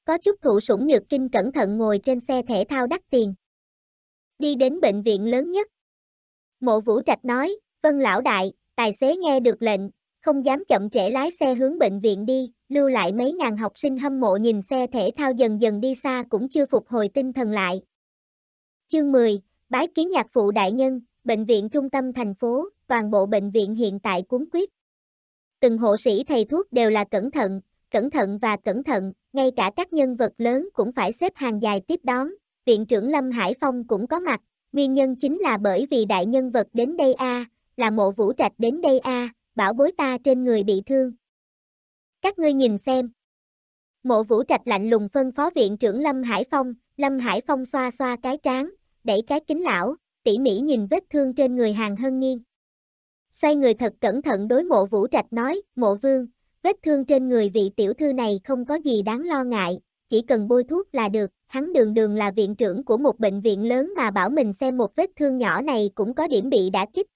Speaker 1: có chút thụ sủng nhược kinh cẩn thận ngồi trên xe thể thao đắt tiền. Đi đến bệnh viện lớn nhất. Mộ Vũ Trạch nói, vân lão đại, tài xế nghe được lệnh, không dám chậm trễ lái xe hướng bệnh viện đi, lưu lại mấy ngàn học sinh hâm mộ nhìn xe thể thao dần dần đi xa cũng chưa phục hồi tinh thần lại. Chương 10, Bái kiến nhạc phụ đại nhân, bệnh viện trung tâm thành phố, toàn bộ bệnh viện hiện tại cuốn quyết. Từng hộ sĩ thầy thuốc đều là cẩn thận, cẩn thận và cẩn thận, ngay cả các nhân vật lớn cũng phải xếp hàng dài tiếp đón, viện trưởng Lâm Hải Phong cũng có mặt, nguyên nhân chính là bởi vì đại nhân vật đến đây a, là mộ vũ trạch đến đây a, bảo bối ta trên người bị thương. Các ngươi nhìn xem. Mộ vũ trạch lạnh lùng phân phó viện trưởng Lâm Hải Phong, Lâm Hải Phong xoa xoa cái trán, đẩy cái kính lão, tỉ mỉ nhìn vết thương trên người hàng hân nghiêng. Xoay người thật cẩn thận đối mộ vũ trạch nói, mộ vương, vết thương trên người vị tiểu thư này không có gì đáng lo ngại, chỉ cần bôi thuốc là được, hắn đường đường là viện trưởng của một bệnh viện lớn mà bảo mình xem một vết thương nhỏ này cũng có điểm bị đã kích.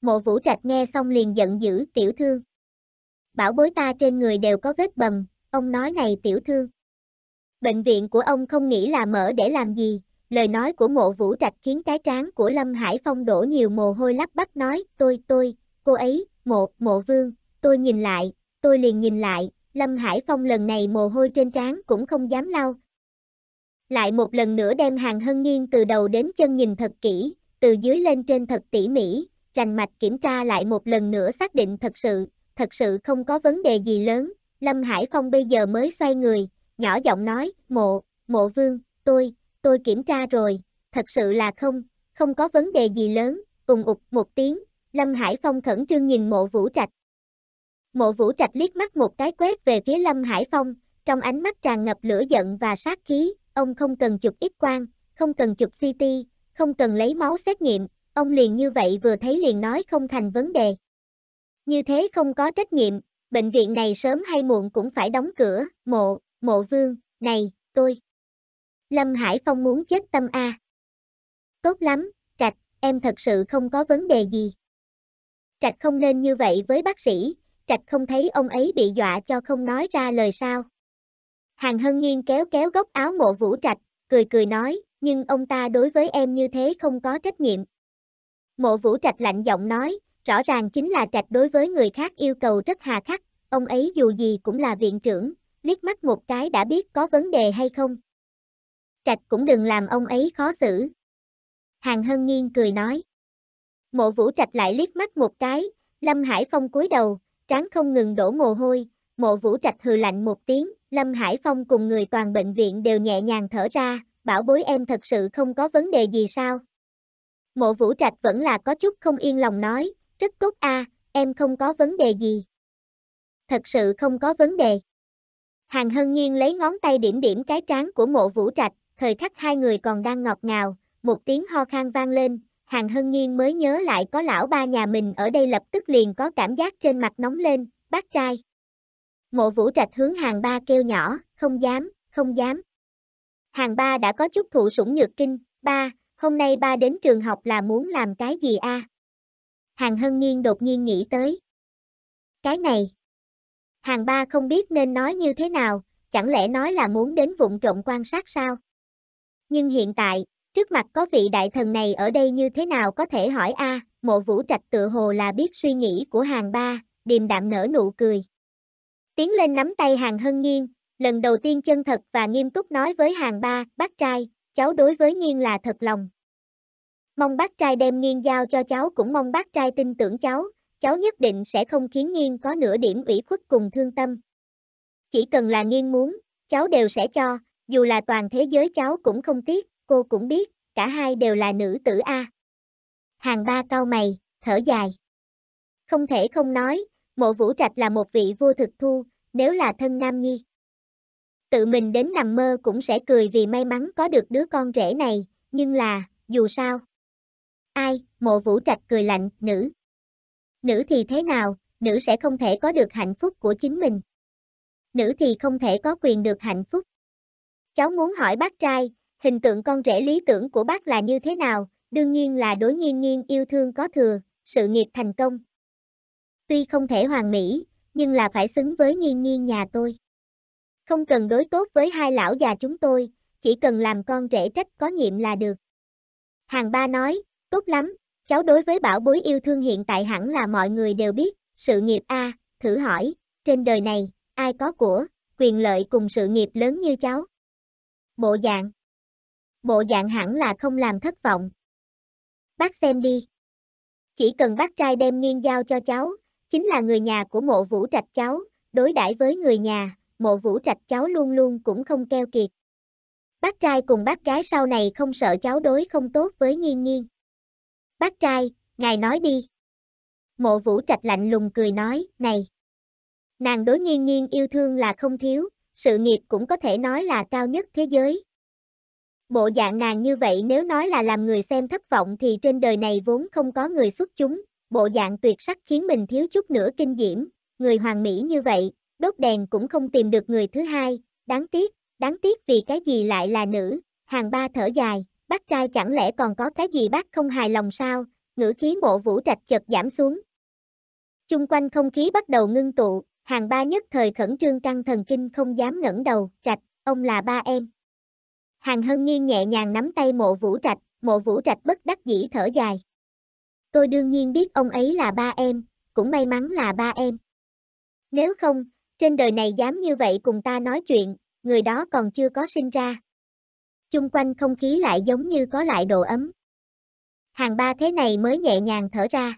Speaker 1: Mộ vũ trạch nghe xong liền giận dữ tiểu thư. Bảo bối ta trên người đều có vết bầm, ông nói này tiểu thư. Bệnh viện của ông không nghĩ là mở để làm gì, lời nói của mộ vũ trạch khiến cái trán của Lâm Hải Phong đổ nhiều mồ hôi lắp bắp nói, tôi, tôi, cô ấy, mộ, mộ vương, tôi nhìn lại, tôi liền nhìn lại, Lâm Hải Phong lần này mồ hôi trên trán cũng không dám lau. Lại một lần nữa đem hàng hân nghiêng từ đầu đến chân nhìn thật kỹ, từ dưới lên trên thật tỉ mỉ, rành mạch kiểm tra lại một lần nữa xác định thật sự, thật sự không có vấn đề gì lớn, Lâm Hải Phong bây giờ mới xoay người, nhỏ giọng nói, mộ, mộ vương, tôi, tôi kiểm tra rồi, thật sự là không, không có vấn đề gì lớn, ùng ụt một tiếng, Lâm Hải Phong khẩn trương nhìn mộ vũ trạch, Mộ vũ trạch liếc mắt một cái quét về phía Lâm Hải Phong, trong ánh mắt tràn ngập lửa giận và sát khí, ông không cần chụp ít quang, không cần chụp CT, không cần lấy máu xét nghiệm, ông liền như vậy vừa thấy liền nói không thành vấn đề. Như thế không có trách nhiệm, bệnh viện này sớm hay muộn cũng phải đóng cửa, mộ, mộ vương, này, tôi. Lâm Hải Phong muốn chết tâm A. Tốt lắm, Trạch, em thật sự không có vấn đề gì. Trạch không nên như vậy với bác sĩ, trạch không thấy ông ấy bị dọa cho không nói ra lời sao. Hàng Hân Nghiên kéo kéo góc áo mộ vũ trạch, cười cười nói, nhưng ông ta đối với em như thế không có trách nhiệm. Mộ vũ trạch lạnh giọng nói, rõ ràng chính là trạch đối với người khác yêu cầu rất hà khắc, ông ấy dù gì cũng là viện trưởng, liếc mắt một cái đã biết có vấn đề hay không. Trạch cũng đừng làm ông ấy khó xử. Hàng Hân Nghiên cười nói. Mộ Vũ Trạch lại liếc mắt một cái, Lâm Hải Phong cúi đầu, trán không ngừng đổ mồ hôi, mộ vũ trạch hừ lạnh một tiếng, Lâm Hải Phong cùng người toàn bệnh viện đều nhẹ nhàng thở ra, bảo bối em thật sự không có vấn đề gì sao. Mộ vũ trạch vẫn là có chút không yên lòng nói, rất tốt a, em không có vấn đề gì. Thật sự không có vấn đề. Hàng Hân Nhiên lấy ngón tay điểm điểm cái trán của mộ vũ trạch, thời khắc hai người còn đang ngọt ngào, một tiếng ho khan vang lên, Hàng Hân Nghiên mới nhớ lại có lão ba nhà mình ở đây lập tức liền có cảm giác trên mặt nóng lên, bác trai. Mộ vũ trạch hướng hàng ba kêu nhỏ, không dám, không dám. Hàng ba đã có chút thụ sủng nhược kinh, ba, hôm nay ba đến trường học là muốn làm cái gì a? Hàng Hân Nghiên đột nhiên nghĩ tới. Cái này. Hàng ba không biết nên nói như thế nào, chẳng lẽ nói là muốn đến vụn trộm quan sát sao? Nhưng hiện tại, Trước mặt có vị đại thần này ở đây như thế nào có thể hỏi a à, mộ vũ trạch tự hồ là biết suy nghĩ của hàng ba, điềm đạm nở nụ cười. Tiến lên nắm tay hàng hân nghiêng, lần đầu tiên chân thật và nghiêm túc nói với hàng ba, bác trai, cháu đối với nghiêng là thật lòng. Mong bác trai đem nghiêng giao cho cháu cũng mong bác trai tin tưởng cháu, cháu nhất định sẽ không khiến nghiêng có nửa điểm ủy khuất cùng thương tâm. Chỉ cần là nghiêng muốn, cháu đều sẽ cho, dù là toàn thế giới cháu cũng không tiếc, cô cũng biết, cả hai đều là nữ tử A. Hàng ba cau mày, thở dài. Không thể không nói, mộ vũ trạch là một vị vua thực thu, nếu là thân nam nhi. Tự mình đến nằm mơ cũng sẽ cười vì may mắn có được đứa con rể này, nhưng là, dù sao. Ai, mộ vũ trạch cười lạnh, nữ. Nữ thì thế nào, nữ sẽ không thể có được hạnh phúc của chính mình. Nữ thì không thể có quyền được hạnh phúc. Cháu muốn hỏi bác trai, hình tượng con rể lý tưởng của bác là như thế nào, đương nhiên là đối nghiêng nghiêng yêu thương có thừa, sự nghiệp thành công. Tuy không thể hoàn mỹ, nhưng là phải xứng với nghiêng nghiêng nhà tôi. Không cần đối tốt với hai lão già chúng tôi, chỉ cần làm con rể trách có nhiệm là được. Hàng ba nói, tốt lắm, cháu đối với bảo bối yêu thương hiện tại hẳn là mọi người đều biết, sự nghiệp A, thử hỏi, trên đời này, ai có của, quyền lợi cùng sự nghiệp lớn như cháu. Bộ dạng bộ dạng hẳn là không làm thất vọng. Bác xem đi. Chỉ cần bác trai đem nghiên giao cho cháu, chính là người nhà của mộ vũ trạch cháu, đối đãi với người nhà, mộ vũ trạch cháu luôn luôn cũng không keo kiệt. Bác trai cùng bác gái sau này không sợ cháu đối không tốt với nghiên nghiên. Bác trai, ngài nói đi. Mộ vũ trạch lạnh lùng cười nói, này. Nàng đối nghiêng nghiêng yêu thương là không thiếu, sự nghiệp cũng có thể nói là cao nhất thế giới, Bộ dạng nàng như vậy nếu nói là làm người xem thất vọng thì trên đời này vốn không có người xuất chúng, bộ dạng tuyệt sắc khiến mình thiếu chút nữa kinh diễm, người hoàng mỹ như vậy, đốt đèn cũng không tìm được người thứ hai, đáng tiếc, đáng tiếc vì cái gì lại là nữ, hàng ba thở dài, bác trai chẳng lẽ còn có cái gì bác không hài lòng sao, ngữ khí mộ vũ trạch chợt giảm xuống. Chung quanh không khí bắt đầu ngưng tụ, hàng ba nhất thời khẩn trương căng thần kinh không dám ngẩng đầu, trạch, ông là ba em. Hàng Hân Nghiên nhẹ nhàng nắm tay mộ vũ trạch, mộ vũ trạch bất đắc dĩ thở dài. Tôi đương nhiên biết ông ấy là ba em, cũng may mắn là ba em. Nếu không, trên đời này dám như vậy cùng ta nói chuyện, người đó còn chưa có sinh ra. Chung quanh không khí lại giống như có lại độ ấm. Hàng ba thế này mới nhẹ nhàng thở ra.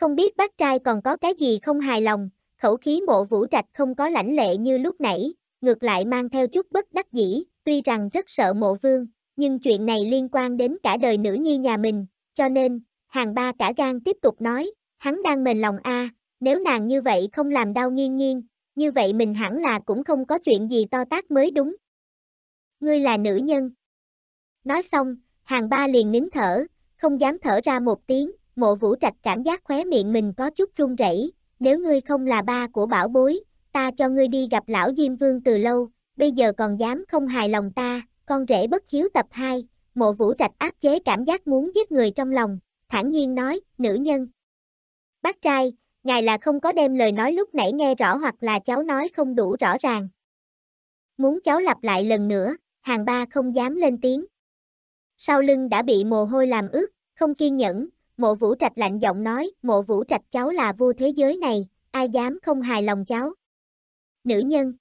Speaker 1: Không biết bác trai còn có cái gì không hài lòng, khẩu khí mộ vũ trạch không có lãnh lệ như lúc nãy, ngược lại mang theo chút bất đắc dĩ, tuy rằng rất sợ mộ vương, nhưng chuyện này liên quan đến cả đời nữ nhi nhà mình, cho nên, hàng ba cả gan tiếp tục nói, hắn đang mềm lòng a à, nếu nàng như vậy không làm đau nghiêng nghiêng, như vậy mình hẳn là cũng không có chuyện gì to tác mới đúng. Ngươi là nữ nhân. Nói xong, hàng ba liền nín thở, không dám thở ra một tiếng, mộ vũ trạch cảm giác khóe miệng mình có chút run rẩy nếu ngươi không là ba của bảo bối, ta cho ngươi đi gặp lão Diêm Vương từ lâu, bây giờ còn dám không hài lòng ta, con rể bất hiếu tập 2, mộ vũ trạch áp chế cảm giác muốn giết người trong lòng, thản nhiên nói, nữ nhân. Bác trai, ngài là không có đem lời nói lúc nãy nghe rõ hoặc là cháu nói không đủ rõ ràng. Muốn cháu lặp lại lần nữa, hàng ba không dám lên tiếng. Sau lưng đã bị mồ hôi làm ướt, không kiên nhẫn, mộ vũ trạch lạnh giọng nói, mộ vũ trạch cháu là vua thế giới này, ai dám không hài lòng cháu. Nữ nhân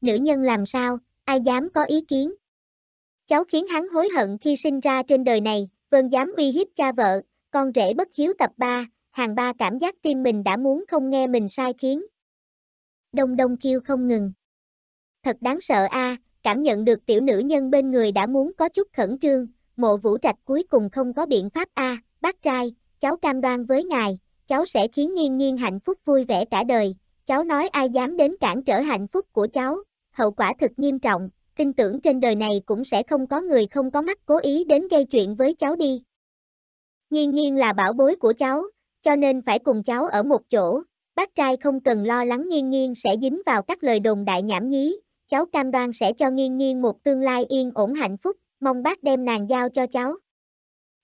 Speaker 1: nữ nhân làm sao, ai dám có ý kiến. Cháu khiến hắn hối hận khi sinh ra trên đời này, vân dám uy hiếp cha vợ, con rể bất hiếu tập 3, hàng ba cảm giác tim mình đã muốn không nghe mình sai khiến. Đông đông kêu không ngừng. Thật đáng sợ a, à, cảm nhận được tiểu nữ nhân bên người đã muốn có chút khẩn trương, mộ vũ trạch cuối cùng không có biện pháp a, à, bác trai, cháu cam đoan với ngài, cháu sẽ khiến nghiêng nghiêng hạnh phúc vui vẻ cả đời, cháu nói ai dám đến cản trở hạnh phúc của cháu, hậu quả thật nghiêm trọng, tin tưởng trên đời này cũng sẽ không có người không có mắt cố ý đến gây chuyện với cháu đi. Nghiên nghiên là bảo bối của cháu, cho nên phải cùng cháu ở một chỗ, bác trai không cần lo lắng nghiên nghiên sẽ dính vào các lời đồn đại nhảm nhí, cháu cam đoan sẽ cho nghiên nghiên một tương lai yên ổn hạnh phúc, mong bác đem nàng giao cho cháu.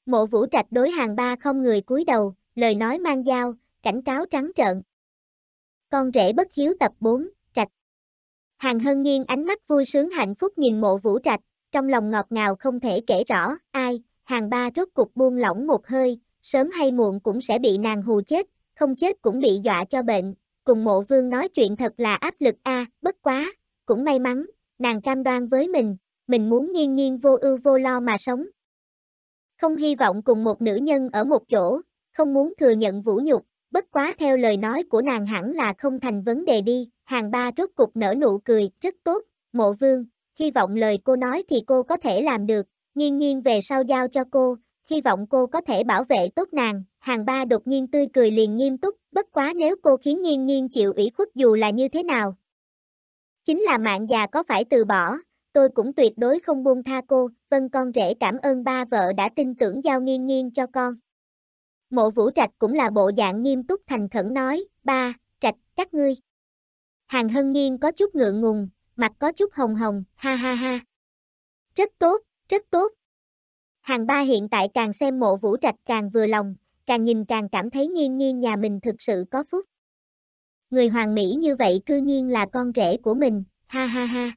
Speaker 1: Mộ vũ trạch đối hàng ba không người cúi đầu, lời nói mang dao, cảnh cáo trắng trợn. Con rể bất hiếu tập 4 Hàng Hân Nghiên ánh mắt vui sướng hạnh phúc nhìn mộ vũ trạch, trong lòng ngọt ngào không thể kể rõ, ai, hàng ba rốt cục buông lỏng một hơi, sớm hay muộn cũng sẽ bị nàng hù chết, không chết cũng bị dọa cho bệnh, cùng mộ vương nói chuyện thật là áp lực a bất quá, cũng may mắn, nàng cam đoan với mình, mình muốn nghiêng nghiêng vô ưu vô lo mà sống. Không hy vọng cùng một nữ nhân ở một chỗ, không muốn thừa nhận vũ nhục, bất quá theo lời nói của nàng hẳn là không thành vấn đề đi, hàng ba rốt cục nở nụ cười, rất tốt, mộ vương, hy vọng lời cô nói thì cô có thể làm được, nghiêng nghiêng về sau giao cho cô, hy vọng cô có thể bảo vệ tốt nàng, hàng ba đột nhiên tươi cười liền nghiêm túc, bất quá nếu cô khiến nghiêng nghiêng chịu ủy khuất dù là như thế nào. Chính là mạng già có phải từ bỏ, tôi cũng tuyệt đối không buông tha cô, vâng con rể cảm ơn ba vợ đã tin tưởng giao nghiêng nghiêng cho con. Mộ vũ trạch cũng là bộ dạng nghiêm túc thành khẩn nói, ba, trạch, các ngươi. Hàng hân nghiên có chút ngượng ngùng, mặt có chút hồng hồng, ha ha ha. Rất tốt, rất tốt. Hàng ba hiện tại càng xem mộ vũ trạch càng vừa lòng, càng nhìn càng cảm thấy nghiên nghiên nhà mình thực sự có phúc. Người hoàng mỹ như vậy cư nhiên là con rể của mình, ha ha ha.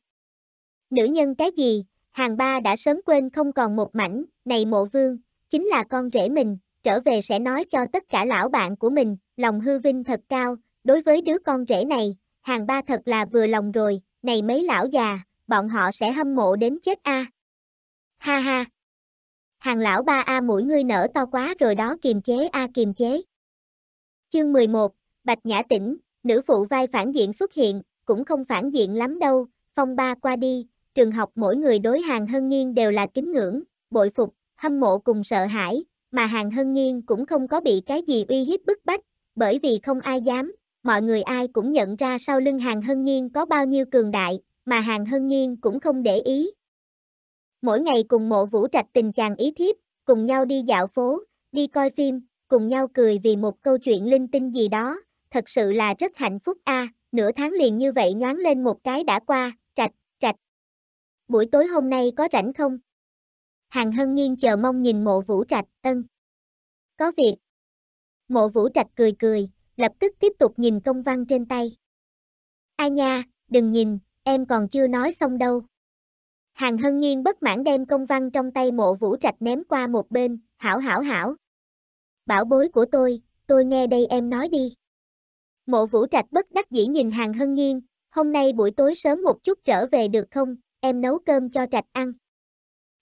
Speaker 1: Nữ nhân cái gì, hàng ba đã sớm quên không còn một mảnh, này mộ vương, chính là con rể mình, trở về sẽ nói cho tất cả lão bạn của mình, lòng hư vinh thật cao, đối với đứa con rể này, hàng ba thật là vừa lòng rồi, này mấy lão già, bọn họ sẽ hâm mộ đến chết a. Ha ha. Hàng lão ba a mũi ngươi nở to quá rồi đó kiềm chế a kiềm chế. Chương 11, Bạch Nhã Tĩnh, nữ phụ vai phản diện xuất hiện, cũng không phản diện lắm đâu, phong ba qua đi, trường học mỗi người đối hàng hân nghiêng đều là kính ngưỡng, bội phục, hâm mộ cùng sợ hãi, mà hàng hân nghiên cũng không có bị cái gì uy hiếp bức bách, bởi vì không ai dám, mọi người ai cũng nhận ra sau lưng hàng hân nghiên có bao nhiêu cường đại, mà hàng hân nghiên cũng không để ý. Mỗi ngày cùng mộ vũ trạch tình chàng ý thiếp, cùng nhau đi dạo phố, đi coi phim, cùng nhau cười vì một câu chuyện linh tinh gì đó, thật sự là rất hạnh phúc a. nửa tháng liền như vậy nhoáng lên một cái đã qua, trạch, trạch. Buổi tối hôm nay có rảnh không? Hàng Hân Nghiên chờ mong nhìn mộ vũ trạch, ân. Có việc. Mộ vũ trạch cười cười, lập tức tiếp tục nhìn công văn trên tay. Ai nha, đừng nhìn, em còn chưa nói xong đâu. Hàng Hân Nghiên bất mãn đem công văn trong tay mộ vũ trạch ném qua một bên, hảo hảo hảo. Bảo bối của tôi, tôi nghe đây em nói đi. Mộ vũ trạch bất đắc dĩ nhìn Hàng Hân Nghiên, hôm nay buổi tối sớm một chút trở về được không, em nấu cơm cho trạch ăn.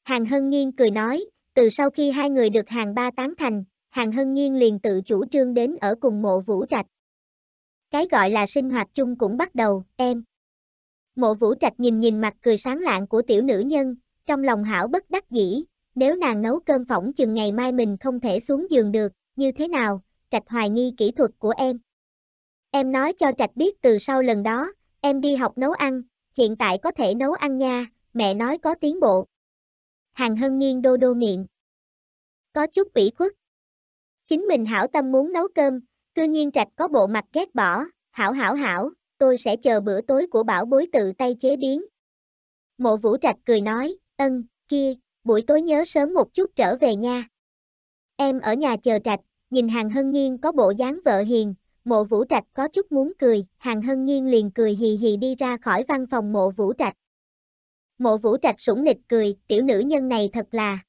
Speaker 1: Hàng Hân Nghiên cười nói, từ sau khi hai người được hàng ba tán thành, hàng Hân Nghiên liền tự chủ trương đến ở cùng mộ vũ trạch. Cái gọi là sinh hoạt chung cũng bắt đầu, em. Mộ vũ trạch nhìn nhìn mặt cười sáng lạng của tiểu nữ nhân, trong lòng hảo bất đắc dĩ, nếu nàng nấu cơm phỏng chừng ngày mai mình không thể xuống giường được, như thế nào, trạch hoài nghi kỹ thuật của em. Em nói cho trạch biết từ sau lần đó, em đi học nấu ăn, hiện tại có thể nấu ăn nha, mẹ nói có tiến bộ. Hàng Hân Nghiên đô đô miệng. Có chút ủy khuất. Chính mình hảo tâm muốn nấu cơm, cư nhiên trạch có bộ mặt ghét bỏ, hảo hảo hảo, tôi sẽ chờ bữa tối của bảo bối tự tay chế biến. Mộ vũ trạch cười nói, ân, kia, buổi tối nhớ sớm một chút trở về nha. Em ở nhà chờ trạch, nhìn hàng hân nghiên có bộ dáng vợ hiền, mộ vũ trạch có chút muốn cười, hàng hân nghiên liền cười hì hì đi ra khỏi văn phòng mộ vũ trạch mộ vũ trạch sủng nịch cười, tiểu nữ nhân này thật là.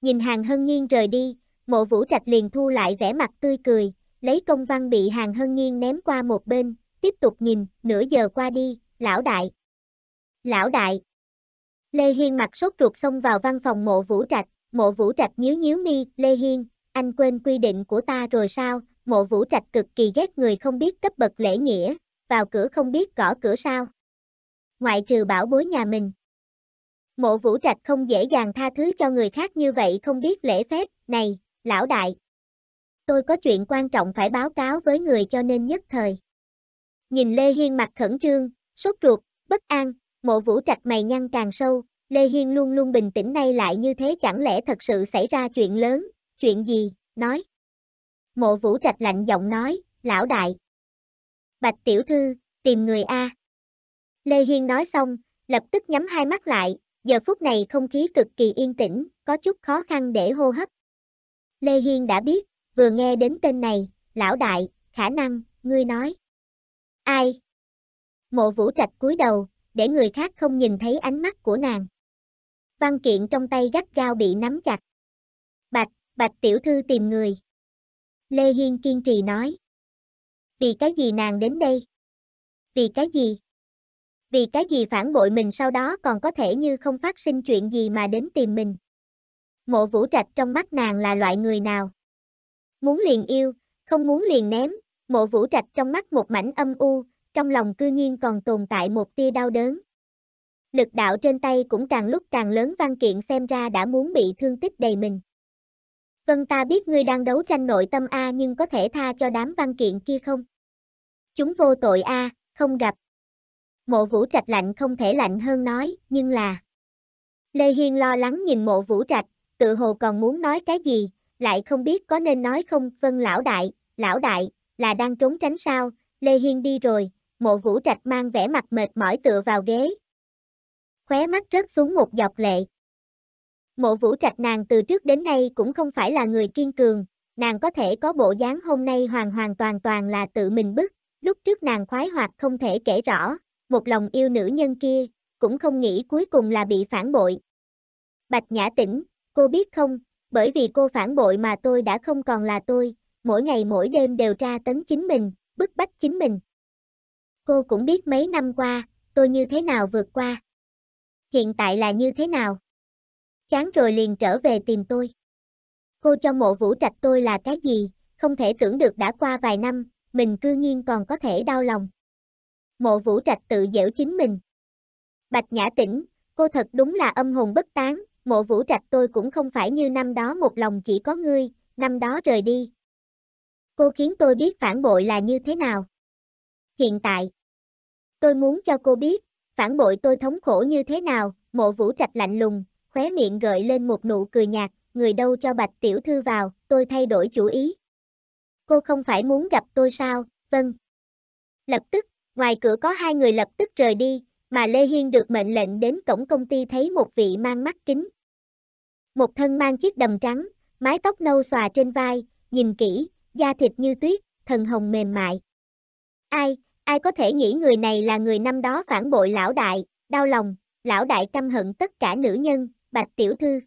Speaker 1: Nhìn hàng hân nghiêng rời đi, mộ vũ trạch liền thu lại vẻ mặt tươi cười, lấy công văn bị hàng hân nghiêng ném qua một bên, tiếp tục nhìn, nửa giờ qua đi, lão đại. Lão đại. Lê Hiên mặt sốt ruột xông vào văn phòng mộ vũ trạch, mộ vũ trạch nhíu nhíu mi, Lê Hiên, anh quên quy định của ta rồi sao, mộ vũ trạch cực kỳ ghét người không biết cấp bậc lễ nghĩa, vào cửa không biết gõ cửa sao ngoại trừ bảo bối nhà mình. Mộ vũ trạch không dễ dàng tha thứ cho người khác như vậy không biết lễ phép, này, lão đại. Tôi có chuyện quan trọng phải báo cáo với người cho nên nhất thời. Nhìn Lê Hiên mặt khẩn trương, sốt ruột, bất an, mộ vũ trạch mày nhăn càng sâu, Lê Hiên luôn luôn bình tĩnh nay lại như thế chẳng lẽ thật sự xảy ra chuyện lớn, chuyện gì, nói. Mộ vũ trạch lạnh giọng nói, lão đại. Bạch tiểu thư, tìm người A. Lê Hiên nói xong, lập tức nhắm hai mắt lại, giờ phút này không khí cực kỳ yên tĩnh, có chút khó khăn để hô hấp. Lê Hiên đã biết, vừa nghe đến tên này, lão đại, khả năng, ngươi nói. Ai? Mộ vũ trạch cúi đầu, để người khác không nhìn thấy ánh mắt của nàng. Văn kiện trong tay gắt gao bị nắm chặt. Bạch, bạch tiểu thư tìm người. Lê Hiên kiên trì nói. Vì cái gì nàng đến đây? Vì cái gì? vì cái gì phản bội mình sau đó còn có thể như không phát sinh chuyện gì mà đến tìm mình. Mộ vũ trạch trong mắt nàng là loại người nào? Muốn liền yêu, không muốn liền ném, mộ vũ trạch trong mắt một mảnh âm u, trong lòng cư nhiên còn tồn tại một tia đau đớn. Lực đạo trên tay cũng càng lúc càng lớn văn kiện xem ra đã muốn bị thương tích đầy mình. vân ta biết ngươi đang đấu tranh nội tâm A nhưng có thể tha cho đám văn kiện kia không? Chúng vô tội A, không gặp. Mộ vũ trạch lạnh không thể lạnh hơn nói, nhưng là... Lê Hiên lo lắng nhìn mộ vũ trạch, tự hồ còn muốn nói cái gì, lại không biết có nên nói không, vân lão đại, lão đại, là đang trốn tránh sao, Lê Hiên đi rồi, mộ vũ trạch mang vẻ mặt mệt mỏi tựa vào ghế. Khóe mắt rớt xuống một dọc lệ. Mộ vũ trạch nàng từ trước đến nay cũng không phải là người kiên cường, nàng có thể có bộ dáng hôm nay hoàn hoàn toàn toàn là tự mình bức, lúc trước nàng khoái hoạt không thể kể rõ, một lòng yêu nữ nhân kia, cũng không nghĩ cuối cùng là bị phản bội. Bạch Nhã Tĩnh, cô biết không, bởi vì cô phản bội mà tôi đã không còn là tôi, mỗi ngày mỗi đêm đều tra tấn chính mình, bức bách chính mình. Cô cũng biết mấy năm qua, tôi như thế nào vượt qua. Hiện tại là như thế nào? Chán rồi liền trở về tìm tôi. Cô cho mộ vũ trạch tôi là cái gì, không thể tưởng được đã qua vài năm, mình cư nhiên còn có thể đau lòng mộ vũ trạch tự dẻo chính mình. Bạch Nhã Tĩnh, cô thật đúng là âm hồn bất tán, mộ vũ trạch tôi cũng không phải như năm đó một lòng chỉ có ngươi, năm đó rời đi. Cô khiến tôi biết phản bội là như thế nào. Hiện tại, tôi muốn cho cô biết, phản bội tôi thống khổ như thế nào, mộ vũ trạch lạnh lùng, khóe miệng gợi lên một nụ cười nhạt, người đâu cho bạch tiểu thư vào, tôi thay đổi chủ ý. Cô không phải muốn gặp tôi sao, vâng. Lập tức, Ngoài cửa có hai người lập tức rời đi, mà Lê Hiên được mệnh lệnh đến cổng công ty thấy một vị mang mắt kính. Một thân mang chiếc đầm trắng, mái tóc nâu xòa trên vai, nhìn kỹ, da thịt như tuyết, thần hồng mềm mại. Ai, ai có thể nghĩ người này là người năm đó phản bội lão đại, đau lòng, lão đại căm hận tất cả nữ nhân, bạch tiểu thư.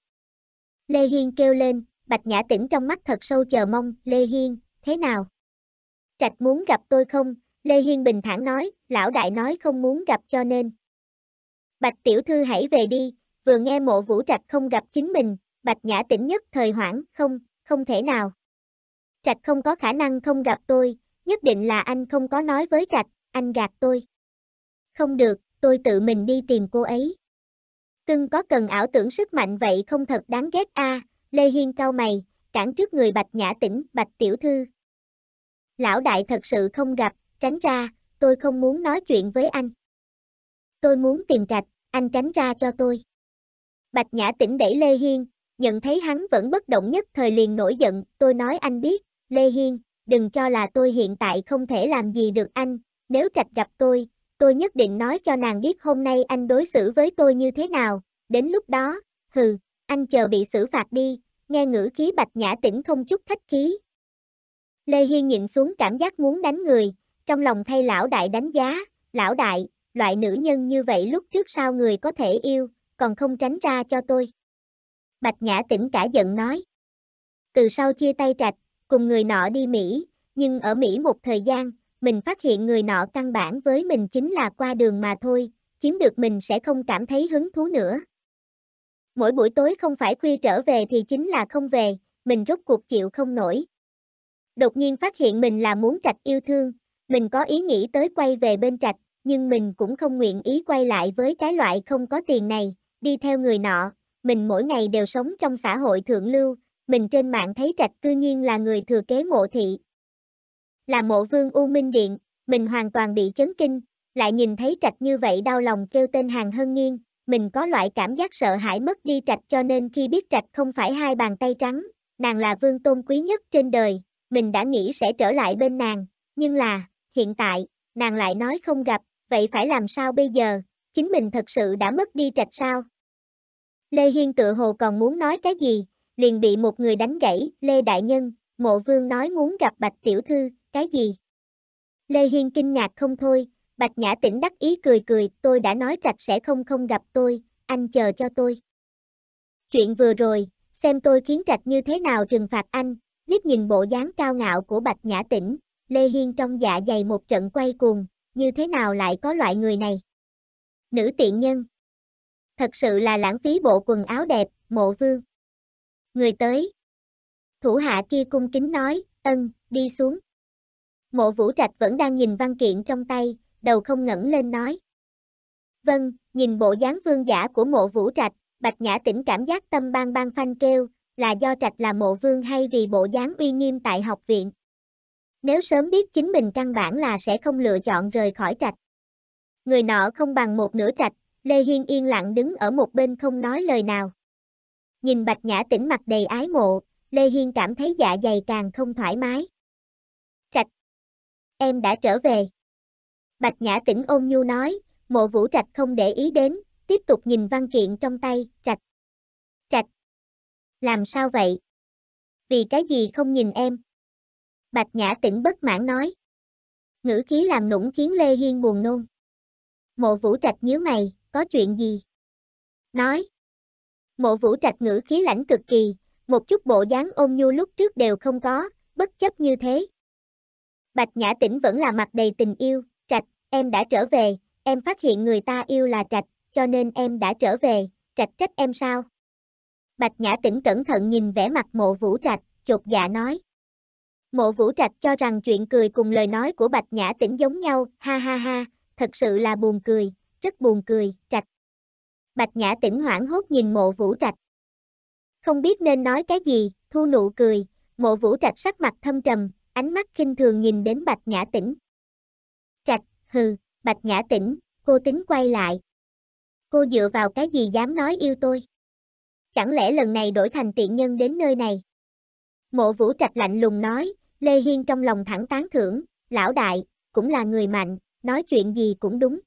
Speaker 1: Lê Hiên kêu lên, bạch nhã tỉnh trong mắt thật sâu chờ mong, Lê Hiên, thế nào? Trạch muốn gặp tôi không, Lê Hiên bình thản nói, lão đại nói không muốn gặp cho nên. Bạch tiểu thư hãy về đi, vừa nghe mộ vũ trạch không gặp chính mình, bạch nhã tỉnh nhất thời hoảng, không, không thể nào. Trạch không có khả năng không gặp tôi, nhất định là anh không có nói với trạch, anh gạt tôi. Không được, tôi tự mình đi tìm cô ấy. Cưng có cần ảo tưởng sức mạnh vậy không thật đáng ghét a Lê Hiên cao mày, cản trước người bạch nhã tỉnh, bạch tiểu thư. Lão đại thật sự không gặp, tránh ra, tôi không muốn nói chuyện với anh. Tôi muốn tìm trạch, anh tránh ra cho tôi. Bạch Nhã tỉnh đẩy Lê Hiên, nhận thấy hắn vẫn bất động nhất thời liền nổi giận, tôi nói anh biết, Lê Hiên, đừng cho là tôi hiện tại không thể làm gì được anh, nếu trạch gặp tôi, tôi nhất định nói cho nàng biết hôm nay anh đối xử với tôi như thế nào, đến lúc đó, hừ, anh chờ bị xử phạt đi, nghe ngữ khí bạch nhã tỉnh không chút khách khí. Lê Hiên nhịn xuống cảm giác muốn đánh người, trong lòng thay lão đại đánh giá, lão đại, loại nữ nhân như vậy lúc trước sao người có thể yêu, còn không tránh ra cho tôi. Bạch Nhã tỉnh cả giận nói. Từ sau chia tay trạch, cùng người nọ đi Mỹ, nhưng ở Mỹ một thời gian, mình phát hiện người nọ căn bản với mình chính là qua đường mà thôi, chiếm được mình sẽ không cảm thấy hứng thú nữa. Mỗi buổi tối không phải khuya trở về thì chính là không về, mình rốt cuộc chịu không nổi. Đột nhiên phát hiện mình là muốn trạch yêu thương, mình có ý nghĩ tới quay về bên trạch, nhưng mình cũng không nguyện ý quay lại với cái loại không có tiền này, đi theo người nọ, mình mỗi ngày đều sống trong xã hội thượng lưu, mình trên mạng thấy trạch cư nhiên là người thừa kế mộ thị. Là mộ vương U Minh Điện, mình hoàn toàn bị chấn kinh, lại nhìn thấy trạch như vậy đau lòng kêu tên hàng hân nghiêng, mình có loại cảm giác sợ hãi mất đi trạch cho nên khi biết trạch không phải hai bàn tay trắng, nàng là vương tôn quý nhất trên đời, mình đã nghĩ sẽ trở lại bên nàng, nhưng là hiện tại, nàng lại nói không gặp, vậy phải làm sao bây giờ, chính mình thật sự đã mất đi trạch sao? Lê Hiên tự hồ còn muốn nói cái gì, liền bị một người đánh gãy, Lê Đại Nhân, mộ vương nói muốn gặp Bạch Tiểu Thư, cái gì? Lê Hiên kinh ngạc không thôi, Bạch Nhã tĩnh đắc ý cười cười, tôi đã nói trạch sẽ không không gặp tôi, anh chờ cho tôi. Chuyện vừa rồi, xem tôi khiến trạch như thế nào trừng phạt anh, liếc nhìn bộ dáng cao ngạo của Bạch Nhã Tĩnh, Lê Hiên trong dạ dày một trận quay cuồng, như thế nào lại có loại người này? Nữ tiện nhân. Thật sự là lãng phí bộ quần áo đẹp, mộ vương. Người tới. Thủ hạ kia cung kính nói, ân, đi xuống. Mộ vũ trạch vẫn đang nhìn văn kiện trong tay, đầu không ngẩng lên nói. Vâng, nhìn bộ dáng vương giả của mộ vũ trạch, bạch nhã tỉnh cảm giác tâm bang bang phanh kêu, là do trạch là mộ vương hay vì bộ dáng uy nghiêm tại học viện. Nếu sớm biết chính mình căn bản là sẽ không lựa chọn rời khỏi trạch. Người nọ không bằng một nửa trạch, Lê Hiên yên lặng đứng ở một bên không nói lời nào. Nhìn Bạch Nhã tĩnh mặt đầy ái mộ, Lê Hiên cảm thấy dạ dày càng không thoải mái. Trạch, em đã trở về. Bạch Nhã tĩnh ôn nhu nói, mộ vũ trạch không để ý đến, tiếp tục nhìn văn kiện trong tay, trạch. Trạch, làm sao vậy? Vì cái gì không nhìn em? Bạch Nhã Tĩnh bất mãn nói. Ngữ khí làm nũng khiến Lê Hiên buồn nôn. Mộ Vũ Trạch nhíu mày, có chuyện gì? Nói. Mộ Vũ Trạch ngữ khí lãnh cực kỳ, một chút bộ dáng ôm nhu lúc trước đều không có, bất chấp như thế. Bạch Nhã Tĩnh vẫn là mặt đầy tình yêu, Trạch, em đã trở về, em phát hiện người ta yêu là Trạch, cho nên em đã trở về, Trạch trách em sao? Bạch Nhã Tĩnh cẩn thận nhìn vẻ mặt mộ vũ Trạch, chột dạ nói. Mộ Vũ Trạch cho rằng chuyện cười cùng lời nói của Bạch Nhã Tĩnh giống nhau, ha ha ha, thật sự là buồn cười, rất buồn cười, Trạch. Bạch Nhã Tĩnh hoảng hốt nhìn Mộ Vũ Trạch. Không biết nên nói cái gì, thu nụ cười, Mộ Vũ Trạch sắc mặt thâm trầm, ánh mắt khinh thường nhìn đến Bạch Nhã Tĩnh. Trạch, hừ, Bạch Nhã Tĩnh, cô tính quay lại. Cô dựa vào cái gì dám nói yêu tôi? Chẳng lẽ lần này đổi thành tiện nhân đến nơi này? Mộ Vũ Trạch lạnh lùng nói, Lê Hiên trong lòng thẳng tán thưởng, lão đại, cũng là người mạnh, nói chuyện gì cũng đúng.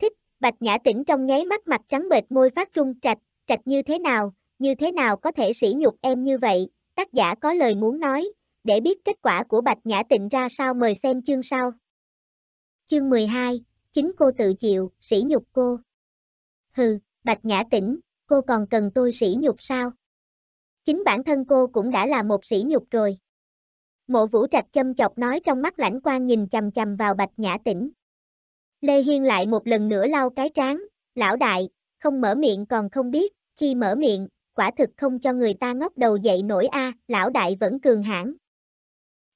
Speaker 1: Thích, Bạch Nhã Tĩnh trong nháy mắt mặt trắng bệch môi phát trung trạch, trạch như thế nào, như thế nào có thể sỉ nhục em như vậy, tác giả có lời muốn nói, để biết kết quả của Bạch Nhã Tịnh ra sao mời xem chương sau. Chương 12, chính cô tự chịu, sỉ nhục cô. Hừ, Bạch Nhã Tĩnh, cô còn cần tôi sỉ nhục sao? Chính bản thân cô cũng đã là một sỉ nhục rồi. Mộ Vũ Trạch châm chọc nói trong mắt lãnh quan nhìn chầm chầm vào Bạch Nhã Tĩnh. Lê Hiên lại một lần nữa lau cái trán, lão đại, không mở miệng còn không biết, khi mở miệng, quả thực không cho người ta ngóc đầu dậy nổi a, à, lão đại vẫn cường hãn.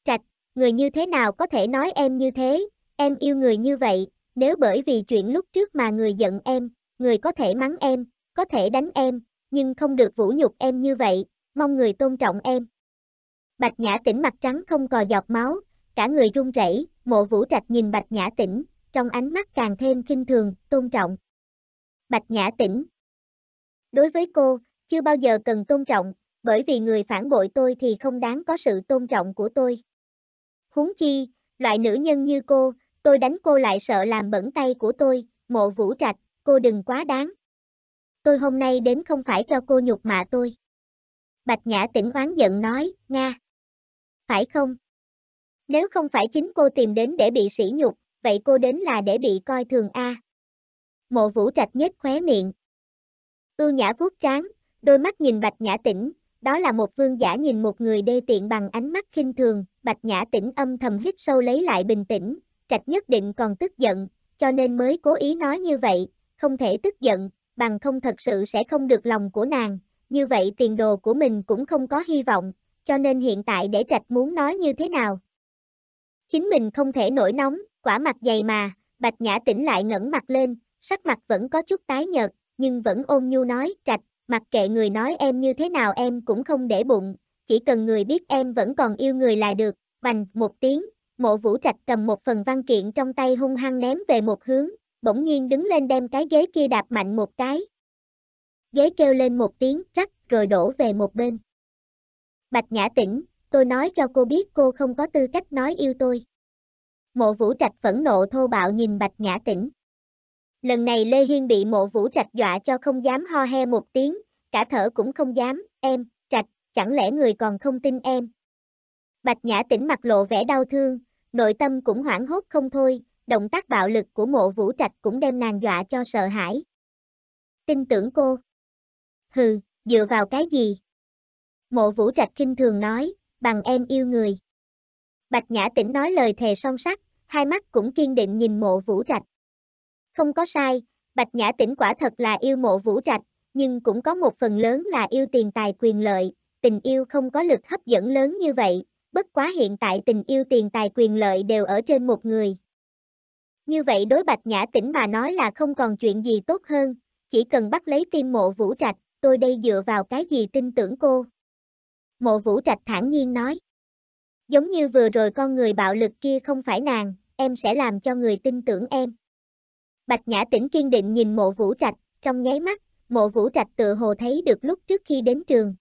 Speaker 1: Trạch, người như thế nào có thể nói em như thế, em yêu người như vậy, nếu bởi vì chuyện lúc trước mà người giận em, người có thể mắng em, có thể đánh em, nhưng không được vũ nhục em như vậy, mong người tôn trọng em. Bạch Nhã Tĩnh mặt trắng không cò giọt máu, cả người run rẩy, Mộ Vũ Trạch nhìn Bạch Nhã Tĩnh, trong ánh mắt càng thêm kinh thường, tôn trọng. Bạch Nhã Tĩnh Đối với cô, chưa bao giờ cần tôn trọng, bởi vì người phản bội tôi thì không đáng có sự tôn trọng của tôi. Huống chi, loại nữ nhân như cô, tôi đánh cô lại sợ làm bẩn tay của tôi, Mộ Vũ Trạch, cô đừng quá đáng. Tôi hôm nay đến không phải cho cô nhục mạ tôi. Bạch Nhã Tĩnh oán giận nói, Nga phải không? Nếu không phải chính cô tìm đến để bị sỉ nhục, vậy cô đến là để bị coi thường a. Mộ Vũ Trạch nhếch khóe miệng. Ưu Nhã vuốt trán, đôi mắt nhìn Bạch Nhã Tĩnh, đó là một vương giả nhìn một người đê tiện bằng ánh mắt khinh thường, Bạch Nhã Tĩnh âm thầm hít sâu lấy lại bình tĩnh, Trạch nhất định còn tức giận, cho nên mới cố ý nói như vậy, không thể tức giận, bằng không thật sự sẽ không được lòng của nàng, như vậy tiền đồ của mình cũng không có hy vọng, cho nên hiện tại để trạch muốn nói như thế nào. Chính mình không thể nổi nóng, quả mặt dày mà, bạch nhã tỉnh lại ngẩng mặt lên, sắc mặt vẫn có chút tái nhợt, nhưng vẫn ôn nhu nói, trạch, mặc kệ người nói em như thế nào em cũng không để bụng, chỉ cần người biết em vẫn còn yêu người là được, bành, một tiếng, mộ vũ trạch cầm một phần văn kiện trong tay hung hăng ném về một hướng, bỗng nhiên đứng lên đem cái ghế kia đạp mạnh một cái. Ghế kêu lên một tiếng rắc rồi đổ về một bên. Bạch Nhã Tĩnh, tôi nói cho cô biết cô không có tư cách nói yêu tôi. Mộ Vũ Trạch phẫn nộ thô bạo nhìn Bạch Nhã Tĩnh. Lần này Lê Hiên bị mộ Vũ Trạch dọa cho không dám ho he một tiếng, cả thở cũng không dám, em, Trạch, chẳng lẽ người còn không tin em. Bạch Nhã Tĩnh mặt lộ vẻ đau thương, nội tâm cũng hoảng hốt không thôi, động tác bạo lực của mộ Vũ Trạch cũng đem nàng dọa cho sợ hãi. Tin tưởng cô. Hừ, dựa vào cái gì? Mộ vũ trạch kinh thường nói, bằng em yêu người. Bạch Nhã Tĩnh nói lời thề son sắc, hai mắt cũng kiên định nhìn mộ vũ trạch. Không có sai, Bạch Nhã Tĩnh quả thật là yêu mộ vũ trạch, nhưng cũng có một phần lớn là yêu tiền tài quyền lợi, tình yêu không có lực hấp dẫn lớn như vậy, bất quá hiện tại tình yêu tiền tài quyền lợi đều ở trên một người. Như vậy đối Bạch Nhã Tĩnh mà nói là không còn chuyện gì tốt hơn, chỉ cần bắt lấy tim mộ vũ trạch, tôi đây dựa vào cái gì tin tưởng cô mộ vũ trạch thản nhiên nói. Giống như vừa rồi con người bạo lực kia không phải nàng, em sẽ làm cho người tin tưởng em. Bạch Nhã Tĩnh kiên định nhìn mộ vũ trạch, trong nháy mắt, mộ vũ trạch tự hồ thấy được lúc trước khi đến trường.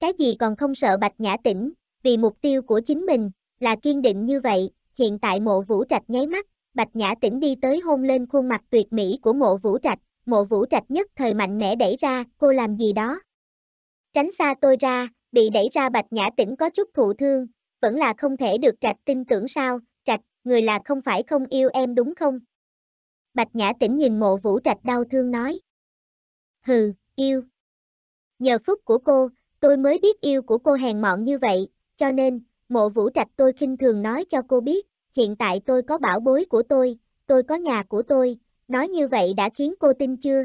Speaker 1: Cái gì còn không sợ Bạch Nhã Tĩnh, vì mục tiêu của chính mình, là kiên định như vậy, hiện tại mộ vũ trạch nháy mắt, Bạch Nhã Tĩnh đi tới hôn lên khuôn mặt tuyệt mỹ của mộ vũ trạch, mộ vũ trạch nhất thời mạnh mẽ đẩy ra, cô làm gì đó. Tránh xa tôi ra, bị đẩy ra bạch nhã tĩnh có chút thụ thương, vẫn là không thể được trạch tin tưởng sao, trạch, người là không phải không yêu em đúng không? Bạch nhã tĩnh nhìn mộ vũ trạch đau thương nói. Hừ, yêu. Nhờ phúc của cô, tôi mới biết yêu của cô hèn mọn như vậy, cho nên, mộ vũ trạch tôi khinh thường nói cho cô biết, hiện tại tôi có bảo bối của tôi, tôi có nhà của tôi, nói như vậy đã khiến cô tin chưa?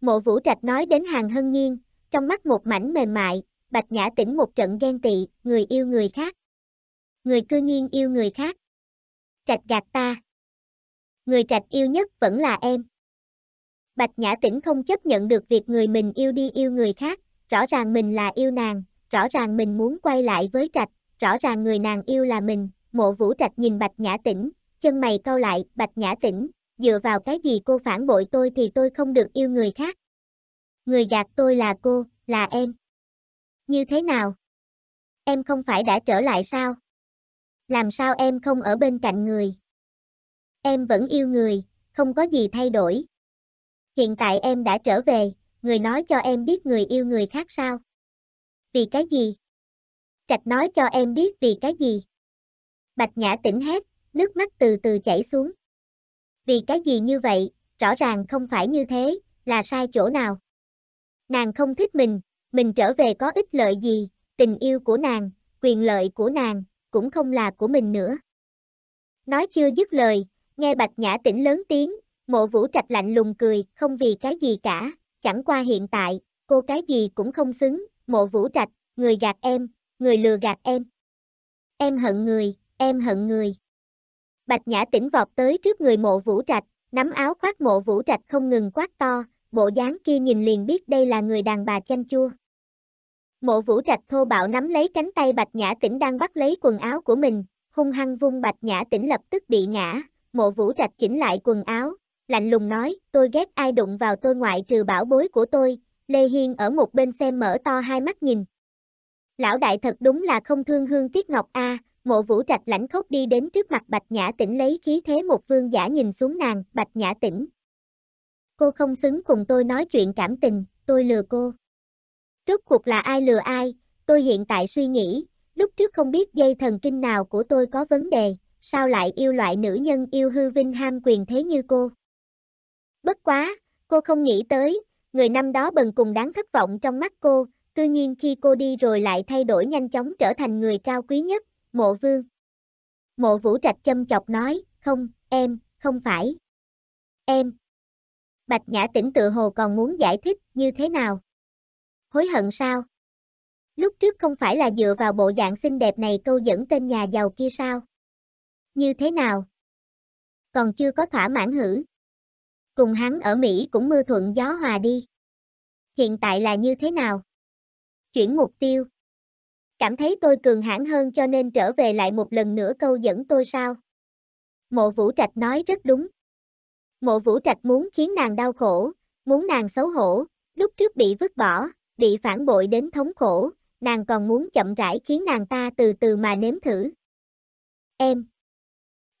Speaker 1: Mộ vũ trạch nói đến hàng hân nghiêng, trong mắt một mảnh mềm mại, Bạch Nhã Tĩnh một trận ghen tị, người yêu người khác. Người cư nhiên yêu người khác. Trạch gạt ta. Người trạch yêu nhất vẫn là em. Bạch Nhã Tĩnh không chấp nhận được việc người mình yêu đi yêu người khác, rõ ràng mình là yêu nàng, rõ ràng mình muốn quay lại với trạch, rõ ràng người nàng yêu là mình, mộ vũ trạch nhìn Bạch Nhã Tĩnh, chân mày cau lại, Bạch Nhã Tĩnh, dựa vào cái gì cô phản bội tôi thì tôi không được yêu người khác. Người gạt tôi là cô, là em. Như thế nào? Em không phải đã trở lại sao? Làm sao em không ở bên cạnh người? Em vẫn yêu người, không có gì thay đổi. Hiện tại em đã trở về, người nói cho em biết người yêu người khác sao? Vì cái gì? Trạch nói cho em biết vì cái gì? Bạch Nhã tỉnh hét, nước mắt từ từ chảy xuống. Vì cái gì như vậy, rõ ràng không phải như thế, là sai chỗ nào. Nàng không thích mình, mình trở về có ích lợi gì, tình yêu của nàng, quyền lợi của nàng, cũng không là của mình nữa. Nói chưa dứt lời, nghe Bạch Nhã tỉnh lớn tiếng, mộ vũ trạch lạnh lùng cười, không vì cái gì cả, chẳng qua hiện tại, cô cái gì cũng không xứng, mộ vũ trạch, người gạt em, người lừa gạt em. Em hận người, em hận người. Bạch Nhã tỉnh vọt tới trước người mộ vũ trạch, nắm áo khoác mộ vũ trạch không ngừng quát to, bộ dáng kia nhìn liền biết đây là người đàn bà chanh chua. Mộ vũ trạch thô bạo nắm lấy cánh tay bạch nhã tĩnh đang bắt lấy quần áo của mình, hung hăng vung bạch nhã tĩnh lập tức bị ngã, mộ vũ trạch chỉnh lại quần áo, lạnh lùng nói, tôi ghét ai đụng vào tôi ngoại trừ bảo bối của tôi, Lê Hiên ở một bên xem mở to hai mắt nhìn. Lão đại thật đúng là không thương hương tiết ngọc a, mộ vũ trạch lãnh khốc đi đến trước mặt bạch nhã tĩnh lấy khí thế một vương giả nhìn xuống nàng, bạch nhã tĩnh. Cô không xứng cùng tôi nói chuyện cảm tình, tôi lừa cô. Rốt cuộc là ai lừa ai, tôi hiện tại suy nghĩ, lúc trước không biết dây thần kinh nào của tôi có vấn đề, sao lại yêu loại nữ nhân yêu hư vinh ham quyền thế như cô. Bất quá, cô không nghĩ tới, người năm đó bần cùng đáng thất vọng trong mắt cô, cư nhiên khi cô đi rồi lại thay đổi nhanh chóng trở thành người cao quý nhất, mộ vương. Mộ vũ trạch châm chọc nói, không, em, không phải. Em. Bạch Nhã tỉnh tự hồ còn muốn giải thích như thế nào? hối hận sao? Lúc trước không phải là dựa vào bộ dạng xinh đẹp này câu dẫn tên nhà giàu kia sao? Như thế nào? Còn chưa có thỏa mãn hử? Cùng hắn ở Mỹ cũng mưa thuận gió hòa đi. Hiện tại là như thế nào? Chuyển mục tiêu. Cảm thấy tôi cường hãn hơn cho nên trở về lại một lần nữa câu dẫn tôi sao? Mộ Vũ Trạch nói rất đúng. Mộ Vũ Trạch muốn khiến nàng đau khổ, muốn nàng xấu hổ, lúc trước bị vứt bỏ, bị phản bội đến thống khổ, nàng còn muốn chậm rãi khiến nàng ta từ từ mà nếm thử. Em!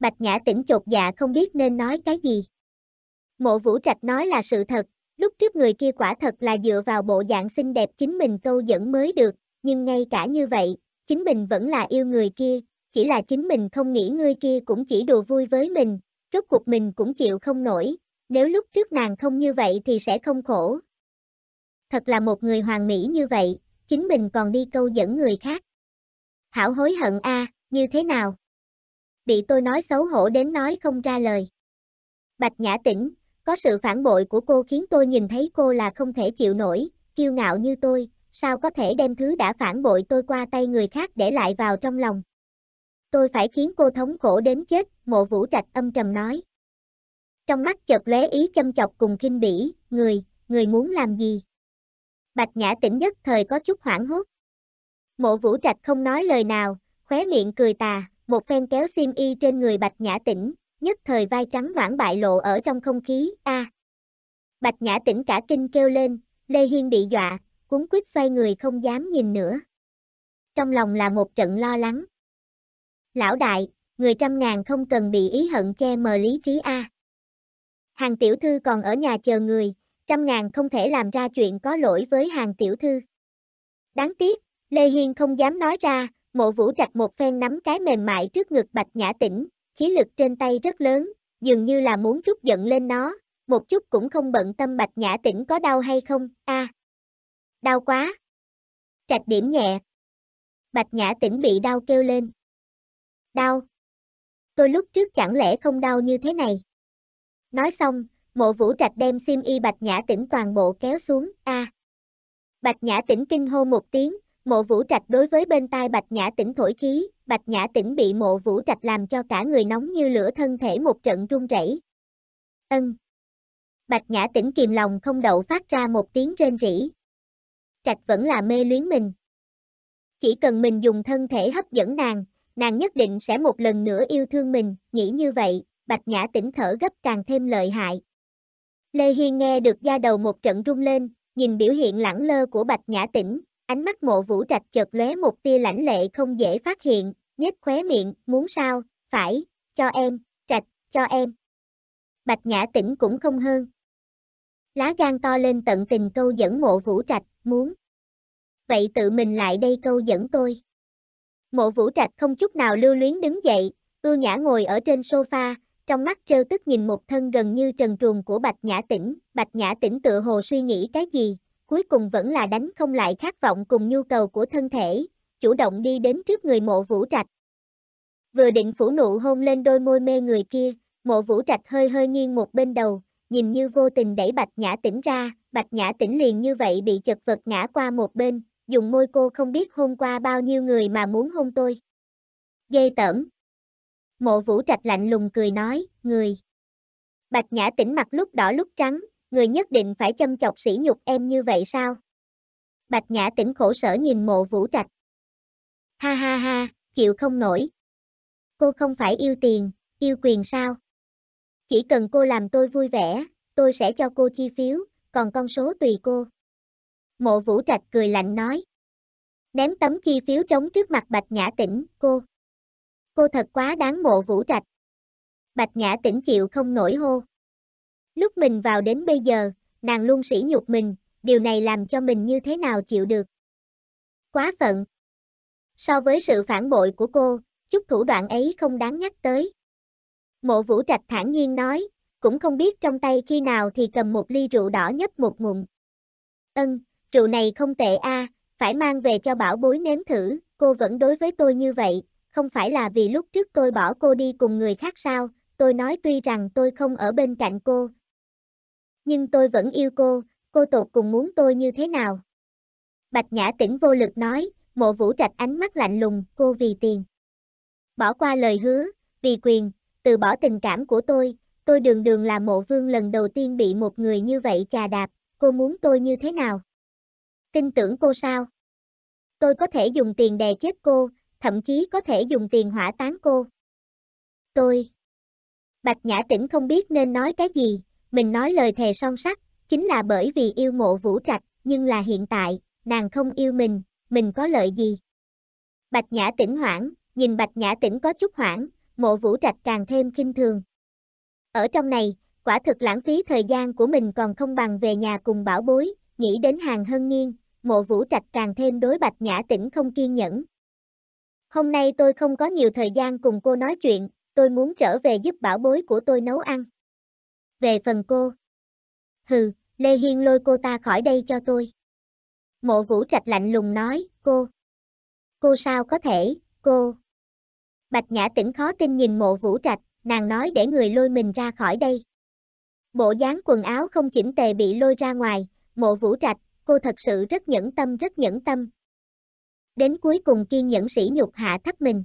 Speaker 1: Bạch Nhã tỉnh chột dạ không biết nên nói cái gì. Mộ Vũ Trạch nói là sự thật, lúc trước người kia quả thật là dựa vào bộ dạng xinh đẹp chính mình câu dẫn mới được, nhưng ngay cả như vậy, chính mình vẫn là yêu người kia, chỉ là chính mình không nghĩ người kia cũng chỉ đùa vui với mình, rốt cuộc mình cũng chịu không nổi, nếu lúc trước nàng không như vậy thì sẽ không khổ, thật là một người hoàn mỹ như vậy, chính mình còn đi câu dẫn người khác. Hảo hối hận a, à, như thế nào? Bị tôi nói xấu hổ đến nói không ra lời. Bạch Nhã Tĩnh, có sự phản bội của cô khiến tôi nhìn thấy cô là không thể chịu nổi, kiêu ngạo như tôi, sao có thể đem thứ đã phản bội tôi qua tay người khác để lại vào trong lòng. Tôi phải khiến cô thống khổ đến chết, mộ vũ trạch âm trầm nói. Trong mắt chợt lóe ý châm chọc cùng kinh bỉ, người, người muốn làm gì? Bạch Nhã tĩnh nhất thời có chút hoảng hốt. Mộ Vũ Trạch không nói lời nào, khóe miệng cười tà, một phen kéo xiêm y trên người Bạch Nhã tĩnh, nhất thời vai trắng loãng bại lộ ở trong không khí, a. Bạch Nhã tĩnh cả kinh kêu lên, Lê Hiên bị dọa, cuốn quýt xoay người không dám nhìn nữa. Trong lòng là một trận lo lắng. Lão đại, người trăm ngàn không cần bị ý hận che mờ lý trí a. Hàng tiểu thư còn ở nhà chờ người, trăm ngàn không thể làm ra chuyện có lỗi với hàng tiểu thư. Đáng tiếc, Lê Hiên không dám nói ra, mộ vũ trạch một phen nắm cái mềm mại trước ngực bạch nhã tĩnh, khí lực trên tay rất lớn, dường như là muốn trút giận lên nó, một chút cũng không bận tâm bạch nhã tĩnh có đau hay không, a Đau quá. Trạch điểm nhẹ. Bạch nhã tĩnh bị đau kêu lên. Đau. Tôi lúc trước chẳng lẽ không đau như thế này. Nói xong, mộ vũ trạch đem sim y bạch nhã tỉnh toàn bộ kéo xuống, a à. Bạch nhã tỉnh kinh hô một tiếng, mộ vũ trạch đối với bên tai bạch nhã tỉnh thổi khí, bạch nhã tỉnh bị mộ vũ trạch làm cho cả người nóng như lửa thân thể một trận run rẩy. Ân. Bạch nhã tỉnh kìm lòng không đậu phát ra một tiếng rên rỉ. Trạch vẫn là mê luyến mình. Chỉ cần mình dùng thân thể hấp dẫn nàng, nàng nhất định sẽ một lần nữa yêu thương mình, nghĩ như vậy, bạch nhã tỉnh thở gấp càng thêm lợi hại. Lê Hiên nghe được da đầu một trận rung lên, nhìn biểu hiện lẳng lơ của Bạch Nhã Tĩnh, ánh mắt mộ vũ trạch chợt lóe một tia lãnh lệ không dễ phát hiện, nhếch khóe miệng, muốn sao, phải, cho em, trạch, cho em. Bạch Nhã Tĩnh cũng không hơn. Lá gan to lên tận tình câu dẫn mộ vũ trạch, muốn. Vậy tự mình lại đây câu dẫn tôi. Mộ vũ trạch không chút nào lưu luyến đứng dậy, ưu nhã ngồi ở trên sofa, trong mắt trêu tức nhìn một thân gần như trần truồng của Bạch Nhã Tĩnh, Bạch Nhã Tĩnh tựa hồ suy nghĩ cái gì, cuối cùng vẫn là đánh không lại khát vọng cùng nhu cầu của thân thể, chủ động đi đến trước người mộ vũ trạch. Vừa định phủ nụ hôn lên đôi môi mê người kia, mộ vũ trạch hơi hơi nghiêng một bên đầu, nhìn như vô tình đẩy Bạch Nhã Tĩnh ra, Bạch Nhã Tĩnh liền như vậy bị chật vật ngã qua một bên, dùng môi cô không biết hôn qua bao nhiêu người mà muốn hôn tôi. gây tởm. Mộ vũ trạch lạnh lùng cười nói, người. Bạch nhã tỉnh mặt lúc đỏ lúc trắng, người nhất định phải châm chọc sỉ nhục em như vậy sao? Bạch nhã tỉnh khổ sở nhìn mộ vũ trạch. Ha ha ha, chịu không nổi. Cô không phải yêu tiền, yêu quyền sao? Chỉ cần cô làm tôi vui vẻ, tôi sẽ cho cô chi phiếu, còn con số tùy cô. Mộ vũ trạch cười lạnh nói. Ném tấm chi phiếu trống trước mặt bạch nhã tỉnh, cô cô thật quá đáng mộ vũ trạch. Bạch Nhã tỉnh chịu không nổi hô. Lúc mình vào đến bây giờ, nàng luôn sỉ nhục mình, điều này làm cho mình như thế nào chịu được. Quá phận. So với sự phản bội của cô, chút thủ đoạn ấy không đáng nhắc tới. Mộ vũ trạch thản nhiên nói, cũng không biết trong tay khi nào thì cầm một ly rượu đỏ nhấp một ngụm. Ân, rượu này không tệ a, à, phải mang về cho bảo bối nếm thử, cô vẫn đối với tôi như vậy không phải là vì lúc trước tôi bỏ cô đi cùng người khác sao, tôi nói tuy rằng tôi không ở bên cạnh cô. Nhưng tôi vẫn yêu cô, cô tột cùng muốn tôi như thế nào? Bạch Nhã Tĩnh vô lực nói, mộ vũ trạch ánh mắt lạnh lùng, cô vì tiền. Bỏ qua lời hứa, vì quyền, từ bỏ tình cảm của tôi, tôi đường đường là mộ vương lần đầu tiên bị một người như vậy chà đạp, cô muốn tôi như thế nào? Tin tưởng cô sao? Tôi có thể dùng tiền đè chết cô, thậm chí có thể dùng tiền hỏa tán cô. Tôi. Bạch Nhã Tĩnh không biết nên nói cái gì, mình nói lời thề son sắt, chính là bởi vì yêu mộ vũ trạch, nhưng là hiện tại, nàng không yêu mình, mình có lợi gì? Bạch Nhã Tĩnh hoảng, nhìn Bạch Nhã Tĩnh có chút hoảng, mộ vũ trạch càng thêm kinh thường. Ở trong này, quả thực lãng phí thời gian của mình còn không bằng về nhà cùng bảo bối, nghĩ đến hàng hân nghiêng, mộ vũ trạch càng thêm đối Bạch Nhã Tĩnh không kiên nhẫn, Hôm nay tôi không có nhiều thời gian cùng cô nói chuyện, tôi muốn trở về giúp bảo bối của tôi nấu ăn. Về phần cô. Hừ, Lê Hiên lôi cô ta khỏi đây cho tôi. Mộ vũ trạch lạnh lùng nói, cô. Cô sao có thể, cô. Bạch Nhã tỉnh khó tin nhìn mộ vũ trạch, nàng nói để người lôi mình ra khỏi đây. Bộ dáng quần áo không chỉnh tề bị lôi ra ngoài, mộ vũ trạch, cô thật sự rất nhẫn tâm rất nhẫn tâm, đến cuối cùng kiên nhẫn sĩ nhục hạ thấp mình.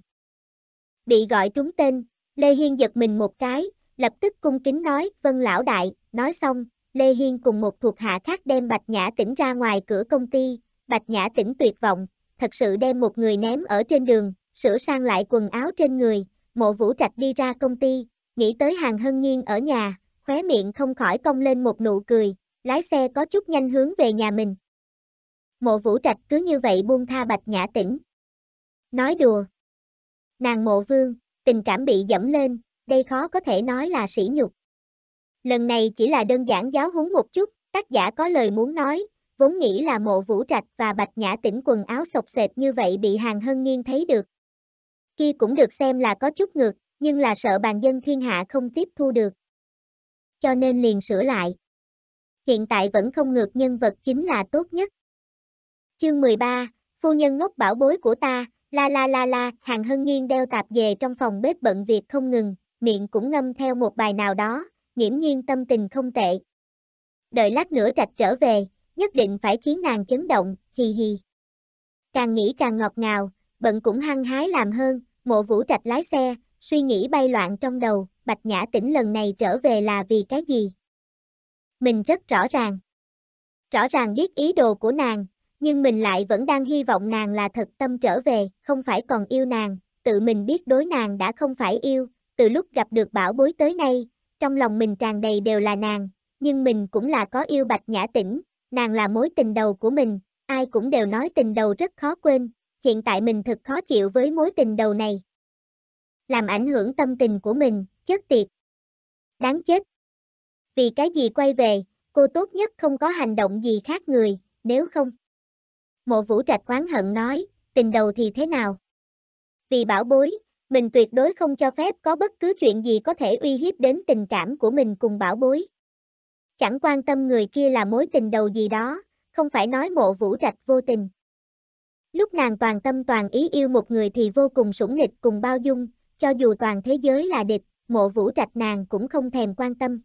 Speaker 1: Bị gọi trúng tên, Lê Hiên giật mình một cái, lập tức cung kính nói, vân lão đại, nói xong, Lê Hiên cùng một thuộc hạ khác đem Bạch Nhã tỉnh ra ngoài cửa công ty, Bạch Nhã tỉnh tuyệt vọng, thật sự đem một người ném ở trên đường, sửa sang lại quần áo trên người, mộ vũ trạch đi ra công ty, nghĩ tới hàng hân nghiêng ở nhà, khóe miệng không khỏi cong lên một nụ cười, lái xe có chút nhanh hướng về nhà mình. Mộ vũ trạch cứ như vậy buông tha bạch nhã tĩnh. Nói đùa. Nàng mộ vương, tình cảm bị dẫm lên, đây khó có thể nói là sỉ nhục. Lần này chỉ là đơn giản giáo huấn một chút, tác giả có lời muốn nói, vốn nghĩ là mộ vũ trạch và bạch nhã tĩnh quần áo sộc sệt như vậy bị hàng hân nghiêng thấy được. Kia cũng được xem là có chút ngược, nhưng là sợ bàn dân thiên hạ không tiếp thu được. Cho nên liền sửa lại. Hiện tại vẫn không ngược nhân vật chính là tốt nhất. Chương 13, phu nhân ngốc bảo bối của ta, la la la la, hàng hân nghiêng đeo tạp về trong phòng bếp bận việc không ngừng, miệng cũng ngâm theo một bài nào đó, nghiễm nhiên tâm tình không tệ. Đợi lát nữa trạch trở về, nhất định phải khiến nàng chấn động, hì hì. Càng nghĩ càng ngọt ngào, bận cũng hăng hái làm hơn, mộ vũ trạch lái xe, suy nghĩ bay loạn trong đầu, bạch nhã tỉnh lần này trở về là vì cái gì? Mình rất rõ ràng. Rõ ràng biết ý đồ của nàng, nhưng mình lại vẫn đang hy vọng nàng là thật tâm trở về, không phải còn yêu nàng, tự mình biết đối nàng đã không phải yêu, từ lúc gặp được bảo bối tới nay, trong lòng mình tràn đầy đều là nàng, nhưng mình cũng là có yêu bạch nhã tĩnh, nàng là mối tình đầu của mình, ai cũng đều nói tình đầu rất khó quên, hiện tại mình thật khó chịu với mối tình đầu này. Làm ảnh hưởng tâm tình của mình, chết tiệt. Đáng chết. Vì cái gì quay về, cô tốt nhất không có hành động gì khác người, nếu không mộ vũ trạch oán hận nói, tình đầu thì thế nào? Vì bảo bối, mình tuyệt đối không cho phép có bất cứ chuyện gì có thể uy hiếp đến tình cảm của mình cùng bảo bối. Chẳng quan tâm người kia là mối tình đầu gì đó, không phải nói mộ vũ trạch vô tình. Lúc nàng toàn tâm toàn ý yêu một người thì vô cùng sủng nghịch cùng bao dung, cho dù toàn thế giới là địch, mộ vũ trạch nàng cũng không thèm quan tâm.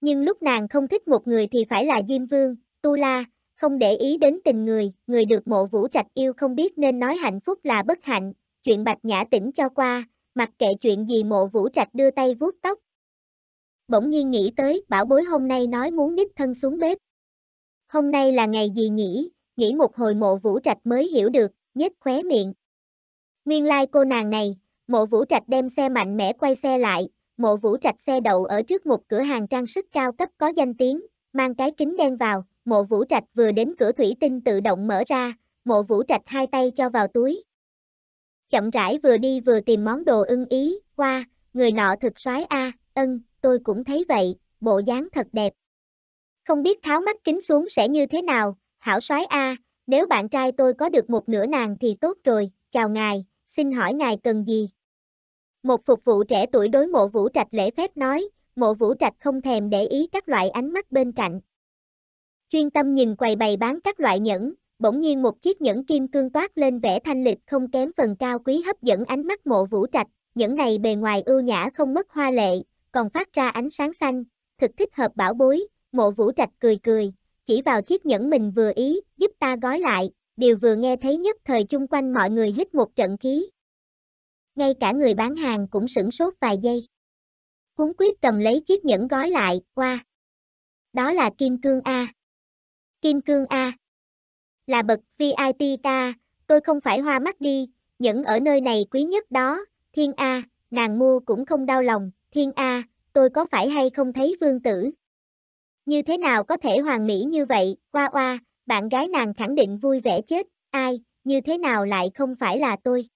Speaker 1: Nhưng lúc nàng không thích một người thì phải là Diêm Vương, Tu La, không để ý đến tình người, người được mộ vũ trạch yêu không biết nên nói hạnh phúc là bất hạnh, chuyện bạch nhã tỉnh cho qua, mặc kệ chuyện gì mộ vũ trạch đưa tay vuốt tóc. Bỗng nhiên nghĩ tới, bảo bối hôm nay nói muốn nít thân xuống bếp. Hôm nay là ngày gì nhỉ, nghĩ một hồi mộ vũ trạch mới hiểu được, nhếch khóe miệng. Nguyên lai like cô nàng này, mộ vũ trạch đem xe mạnh mẽ quay xe lại, mộ vũ trạch xe đậu ở trước một cửa hàng trang sức cao cấp có danh tiếng, mang cái kính đen vào, mộ vũ trạch vừa đến cửa thủy tinh tự động mở ra, mộ vũ trạch hai tay cho vào túi. Chậm rãi vừa đi vừa tìm món đồ ưng ý, qua, người nọ thực soái a, ân, tôi cũng thấy vậy, bộ dáng thật đẹp. Không biết tháo mắt kính xuống sẽ như thế nào, hảo soái a, nếu bạn trai tôi có được một nửa nàng thì tốt rồi, chào ngài, xin hỏi ngài cần gì? Một phục vụ trẻ tuổi đối mộ vũ trạch lễ phép nói, mộ vũ trạch không thèm để ý các loại ánh mắt bên cạnh chuyên tâm nhìn quầy bày bán các loại nhẫn, bỗng nhiên một chiếc nhẫn kim cương toát lên vẻ thanh lịch không kém phần cao quý hấp dẫn ánh mắt mộ vũ trạch, nhẫn này bề ngoài ưu nhã không mất hoa lệ, còn phát ra ánh sáng xanh, thực thích hợp bảo bối, mộ vũ trạch cười cười, chỉ vào chiếc nhẫn mình vừa ý, giúp ta gói lại, điều vừa nghe thấy nhất thời chung quanh mọi người hít một trận khí. Ngay cả người bán hàng cũng sửng sốt vài giây. Cuốn quyết cầm lấy chiếc nhẫn gói lại, qua. Đó là kim cương A. Kim Cương A. Là bậc VIP ta, tôi không phải hoa mắt đi, những ở nơi này quý nhất đó, Thiên A, nàng mua cũng không đau lòng, Thiên A, tôi có phải hay không thấy vương tử? Như thế nào có thể hoàn mỹ như vậy, oa oa, bạn gái nàng khẳng định vui vẻ chết, ai, như thế nào lại không phải là tôi?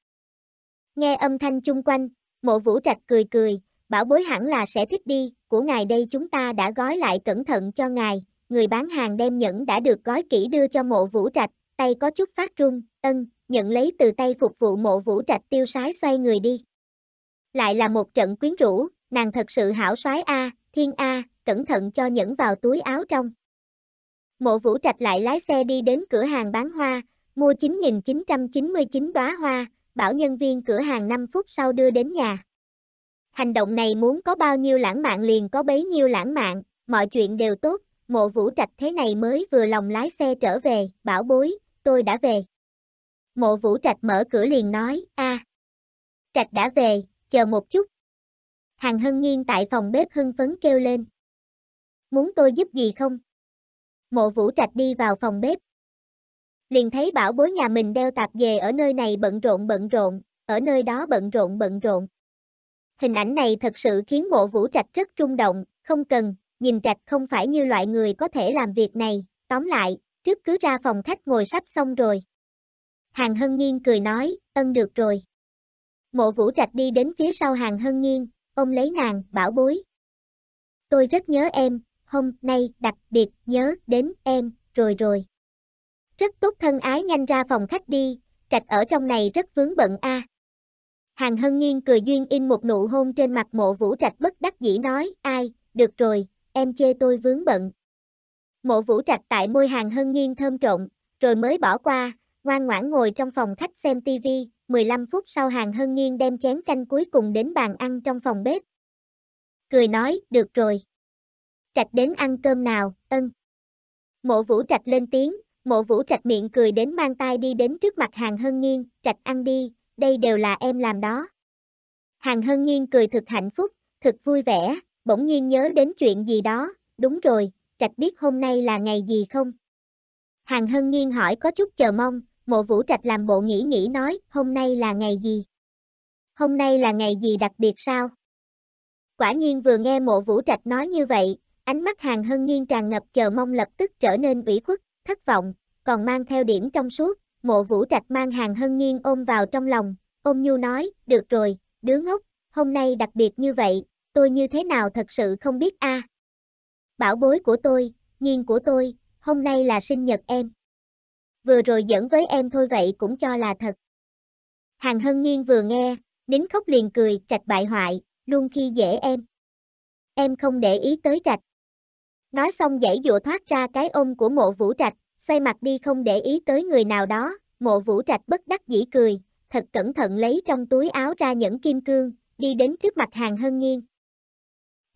Speaker 1: Nghe âm thanh chung quanh, mộ vũ trạch cười cười, bảo bối hẳn là sẽ thích đi, của ngài đây chúng ta đã gói lại cẩn thận cho ngài, người bán hàng đem nhẫn đã được gói kỹ đưa cho mộ vũ trạch, tay có chút phát run, ân, nhận lấy từ tay phục vụ mộ vũ trạch tiêu sái xoay người đi. Lại là một trận quyến rũ, nàng thật sự hảo soái A, thiên A, cẩn thận cho nhẫn vào túi áo trong. Mộ vũ trạch lại lái xe đi đến cửa hàng bán hoa, mua 9.999 đóa hoa, bảo nhân viên cửa hàng 5 phút sau đưa đến nhà. Hành động này muốn có bao nhiêu lãng mạn liền có bấy nhiêu lãng mạn, mọi chuyện đều tốt, mộ vũ trạch thế này mới vừa lòng lái xe trở về, bảo bối, tôi đã về. Mộ vũ trạch mở cửa liền nói, a trạch đã về, chờ một chút. Hàng hân nghiêng tại phòng bếp hưng phấn kêu lên. Muốn tôi giúp gì không? Mộ vũ trạch đi vào phòng bếp. Liền thấy bảo bối nhà mình đeo tạp về ở nơi này bận rộn bận rộn, ở nơi đó bận rộn bận rộn. Hình ảnh này thật sự khiến mộ vũ trạch rất trung động, không cần, nhìn trạch không phải như loại người có thể làm việc này, tóm lại, trước cứ ra phòng khách ngồi sắp xong rồi. Hàng Hân Nghiên cười nói, ân được rồi. Mộ vũ trạch đi đến phía sau Hàng Hân Nghiên, ông lấy nàng, bảo bối. Tôi rất nhớ em, hôm nay đặc biệt nhớ đến em, rồi rồi. Rất tốt thân ái nhanh ra phòng khách đi, trạch ở trong này rất vướng bận a. Hàng Hân Nghiên cười duyên in một nụ hôn trên mặt mộ vũ trạch bất đắc dĩ nói, ai, được rồi, em chê tôi vướng bận. Mộ vũ trạch tại môi hàng hân nghiêng thơm trộn, rồi mới bỏ qua, ngoan ngoãn ngồi trong phòng khách xem tivi, 15 phút sau hàng hân nghiêng đem chén canh cuối cùng đến bàn ăn trong phòng bếp. Cười nói, được rồi. Trạch đến ăn cơm nào, ân. Mộ vũ trạch lên tiếng, mộ vũ trạch miệng cười đến mang tay đi đến trước mặt hàng hân nghiêng, trạch ăn đi, đây đều là em làm đó. Hàng hân nghiêng cười thực hạnh phúc, thực vui vẻ, bỗng nhiên nhớ đến chuyện gì đó, đúng rồi, trạch biết hôm nay là ngày gì không? Hàng Hân Nghiên hỏi có chút chờ mong, mộ vũ trạch làm bộ nghĩ nghĩ nói, hôm nay là ngày gì? Hôm nay là ngày gì đặc biệt sao? Quả nhiên vừa nghe mộ vũ trạch nói như vậy, ánh mắt Hàng Hân Nghiên tràn ngập chờ mong lập tức trở nên ủy khuất, thất vọng, còn mang theo điểm trong suốt, mộ vũ trạch mang Hàng Hân Nghiên ôm vào trong lòng, ôm nhu nói, được rồi, đứa ngốc, hôm nay đặc biệt như vậy, tôi như thế nào thật sự không biết a. À. Bảo bối của tôi, nghiêng của tôi, hôm nay là sinh nhật em. Vừa rồi giỡn với em thôi vậy cũng cho là thật. Hàng Hân nghiêng vừa nghe, nín khóc liền cười, trạch bại hoại, luôn khi dễ em. Em không để ý tới trạch. Nói xong dãy dụa thoát ra cái ôm của mộ vũ trạch, xoay mặt đi không để ý tới người nào đó, mộ vũ trạch bất đắc dĩ cười, thật cẩn thận lấy trong túi áo ra những kim cương, đi đến trước mặt hàng hân nghiêng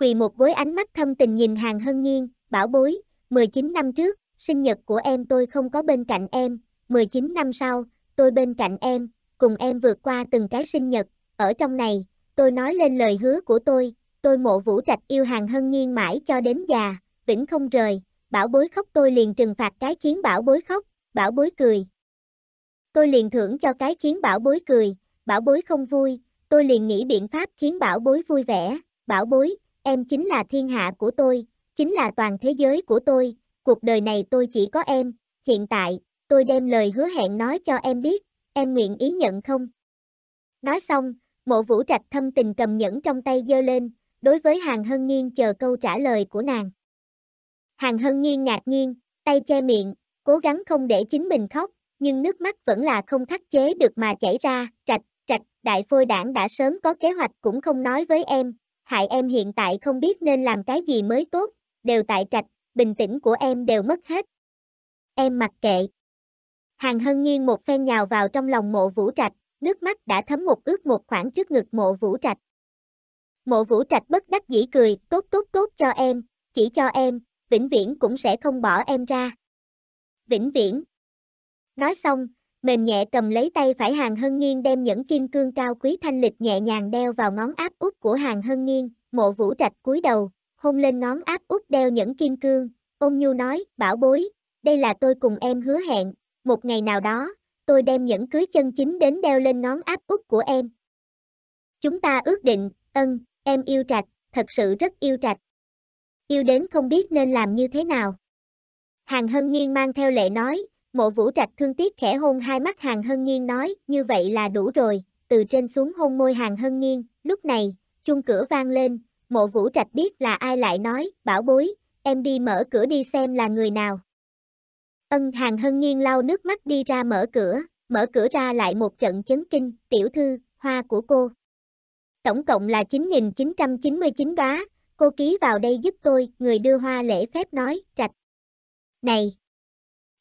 Speaker 1: quỳ một gối ánh mắt thâm tình nhìn hàng hân nghiêng, bảo bối, 19 năm trước, sinh nhật của em tôi không có bên cạnh em, 19 năm sau, tôi bên cạnh em, cùng em vượt qua từng cái sinh nhật, ở trong này, tôi nói lên lời hứa của tôi, tôi mộ vũ trạch yêu hàng hân nghiêng mãi cho đến già, vĩnh không rời, bảo bối khóc tôi liền trừng phạt cái khiến bảo bối khóc, bảo bối cười. Tôi liền thưởng cho cái khiến bảo bối cười, bảo bối không vui, tôi liền nghĩ biện pháp khiến bảo bối vui vẻ, bảo bối, em chính là thiên hạ của tôi, chính là toàn thế giới của tôi, cuộc đời này tôi chỉ có em, hiện tại, tôi đem lời hứa hẹn nói cho em biết, em nguyện ý nhận không? Nói xong, mộ vũ trạch thâm tình cầm nhẫn trong tay giơ lên, đối với hàng hân nghiên chờ câu trả lời của nàng. Hàng hân nghiên ngạc nhiên, tay che miệng, cố gắng không để chính mình khóc, nhưng nước mắt vẫn là không khắc chế được mà chảy ra, trạch, trạch, đại phôi đảng đã sớm có kế hoạch cũng không nói với em, hại em hiện tại không biết nên làm cái gì mới tốt, đều tại trạch, bình tĩnh của em đều mất hết. Em mặc kệ. Hàng Hân Nhiên một phen nhào vào trong lòng mộ vũ trạch, nước mắt đã thấm một ướt một khoảng trước ngực mộ vũ trạch. Mộ vũ trạch bất đắc dĩ cười, tốt tốt tốt cho em, chỉ cho em, vĩnh viễn cũng sẽ không bỏ em ra. Vĩnh viễn. Nói xong, mềm nhẹ cầm lấy tay phải hàng hân nghiên đem những kim cương cao quý thanh lịch nhẹ nhàng đeo vào ngón áp út của hàng hân nghiên, mộ vũ trạch cúi đầu, hôn lên ngón áp út đeo những kim cương, ôm nhu nói, bảo bối, đây là tôi cùng em hứa hẹn, một ngày nào đó, tôi đem những cưới chân chính đến đeo lên ngón áp út của em. Chúng ta ước định, ân, em yêu trạch, thật sự rất yêu trạch. Yêu đến không biết nên làm như thế nào. Hàng hân nghiên mang theo lệ nói, Mộ vũ trạch thương tiếc khẽ hôn hai mắt hàng hân nghiêng nói, như vậy là đủ rồi, từ trên xuống hôn môi hàng hân nghiêng, lúc này, chung cửa vang lên, mộ vũ trạch biết là ai lại nói, bảo bối, em đi mở cửa đi xem là người nào. Ân hàng hân nghiêng lau nước mắt đi ra mở cửa, mở cửa ra lại một trận chấn kinh, tiểu thư, hoa của cô. Tổng cộng là 9.999 đóa, cô ký vào đây giúp tôi, người đưa hoa lễ phép nói, trạch. Này!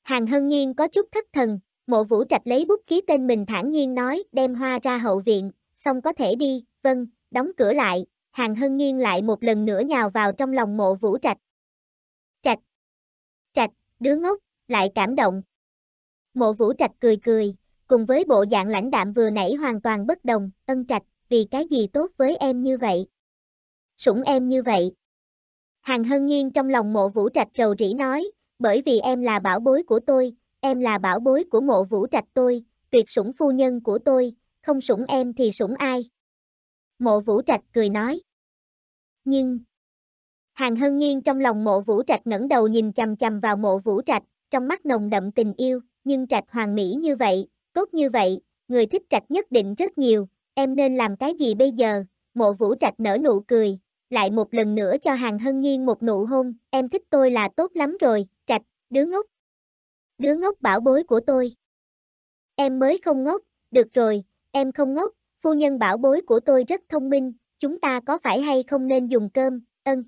Speaker 1: Hàng Hân Nhiên có chút thất thần, mộ vũ trạch lấy bút ký tên mình thản nhiên nói đem hoa ra hậu viện, xong có thể đi, vâng, đóng cửa lại, Hàng Hân Nhiên lại một lần nữa nhào vào trong lòng mộ vũ trạch. Trạch, trạch, đứa ngốc, lại cảm động. Mộ vũ trạch cười cười, cùng với bộ dạng lãnh đạm vừa nãy hoàn toàn bất đồng, ân trạch, vì cái gì tốt với em như vậy? Sủng em như vậy. Hàng Hân Nhiên trong lòng mộ vũ trạch trầu rĩ nói, bởi vì em là bảo bối của tôi, em là bảo bối của mộ vũ trạch tôi, tuyệt sủng phu nhân của tôi, không sủng em thì sủng ai. Mộ vũ trạch cười nói. Nhưng, hàng hân nghiêng trong lòng mộ vũ trạch ngẩng đầu nhìn chầm chầm vào mộ vũ trạch, trong mắt nồng đậm tình yêu, nhưng trạch hoàng mỹ như vậy, tốt như vậy, người thích trạch nhất định rất nhiều, em nên làm cái gì bây giờ, mộ vũ trạch nở nụ cười, lại một lần nữa cho hàng hân nghiêng một nụ hôn, em thích tôi là tốt lắm rồi, trạch, đứa ngốc. Đứa ngốc bảo bối của tôi. Em mới không ngốc, được rồi, em không ngốc, phu nhân bảo bối của tôi rất thông minh, chúng ta có phải hay không nên dùng cơm, ân.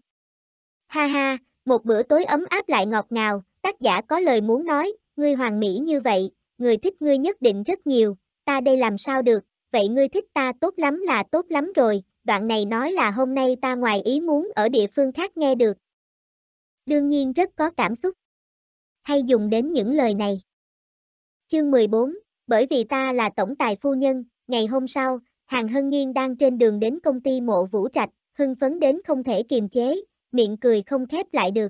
Speaker 1: Ha ha, một bữa tối ấm áp lại ngọt ngào, tác giả có lời muốn nói, ngươi hoàng mỹ như vậy, người thích ngươi nhất định rất nhiều, ta đây làm sao được, vậy ngươi thích ta tốt lắm là tốt lắm rồi, đoạn này nói là hôm nay ta ngoài ý muốn ở địa phương khác nghe được. Đương nhiên rất có cảm xúc. Hay dùng đến những lời này. Chương 14, bởi vì ta là tổng tài phu nhân, ngày hôm sau, Hàng Hân Nghiên đang trên đường đến công ty mộ vũ trạch, hưng phấn đến không thể kiềm chế, miệng cười không khép lại được.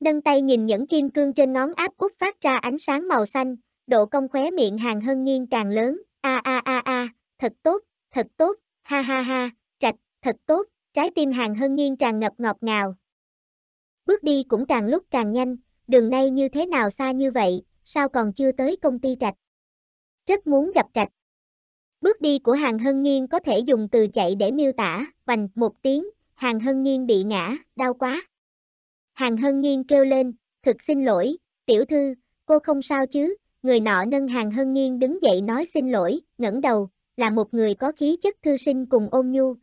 Speaker 1: Nâng tay nhìn những kim cương trên ngón áp út phát ra ánh sáng màu xanh, độ cong khóe miệng Hàng Hân Nghiên càng lớn, a a a a, thật tốt, thật tốt, ha ha ha, trạch, thật tốt, trái tim hàng hân nghiêng tràn ngập ngọt ngào. Bước đi cũng càng lúc càng nhanh, đường nay như thế nào xa như vậy, sao còn chưa tới công ty trạch. Rất muốn gặp trạch. Bước đi của hàng hân nghiêng có thể dùng từ chạy để miêu tả, bành một tiếng, hàng hân nghiêng bị ngã, đau quá. Hàng hân nghiêng kêu lên, thực xin lỗi, tiểu thư, cô không sao chứ, người nọ nâng hàng hân nghiêng đứng dậy nói xin lỗi, ngẩng đầu, là một người có khí chất thư sinh cùng ôn nhu.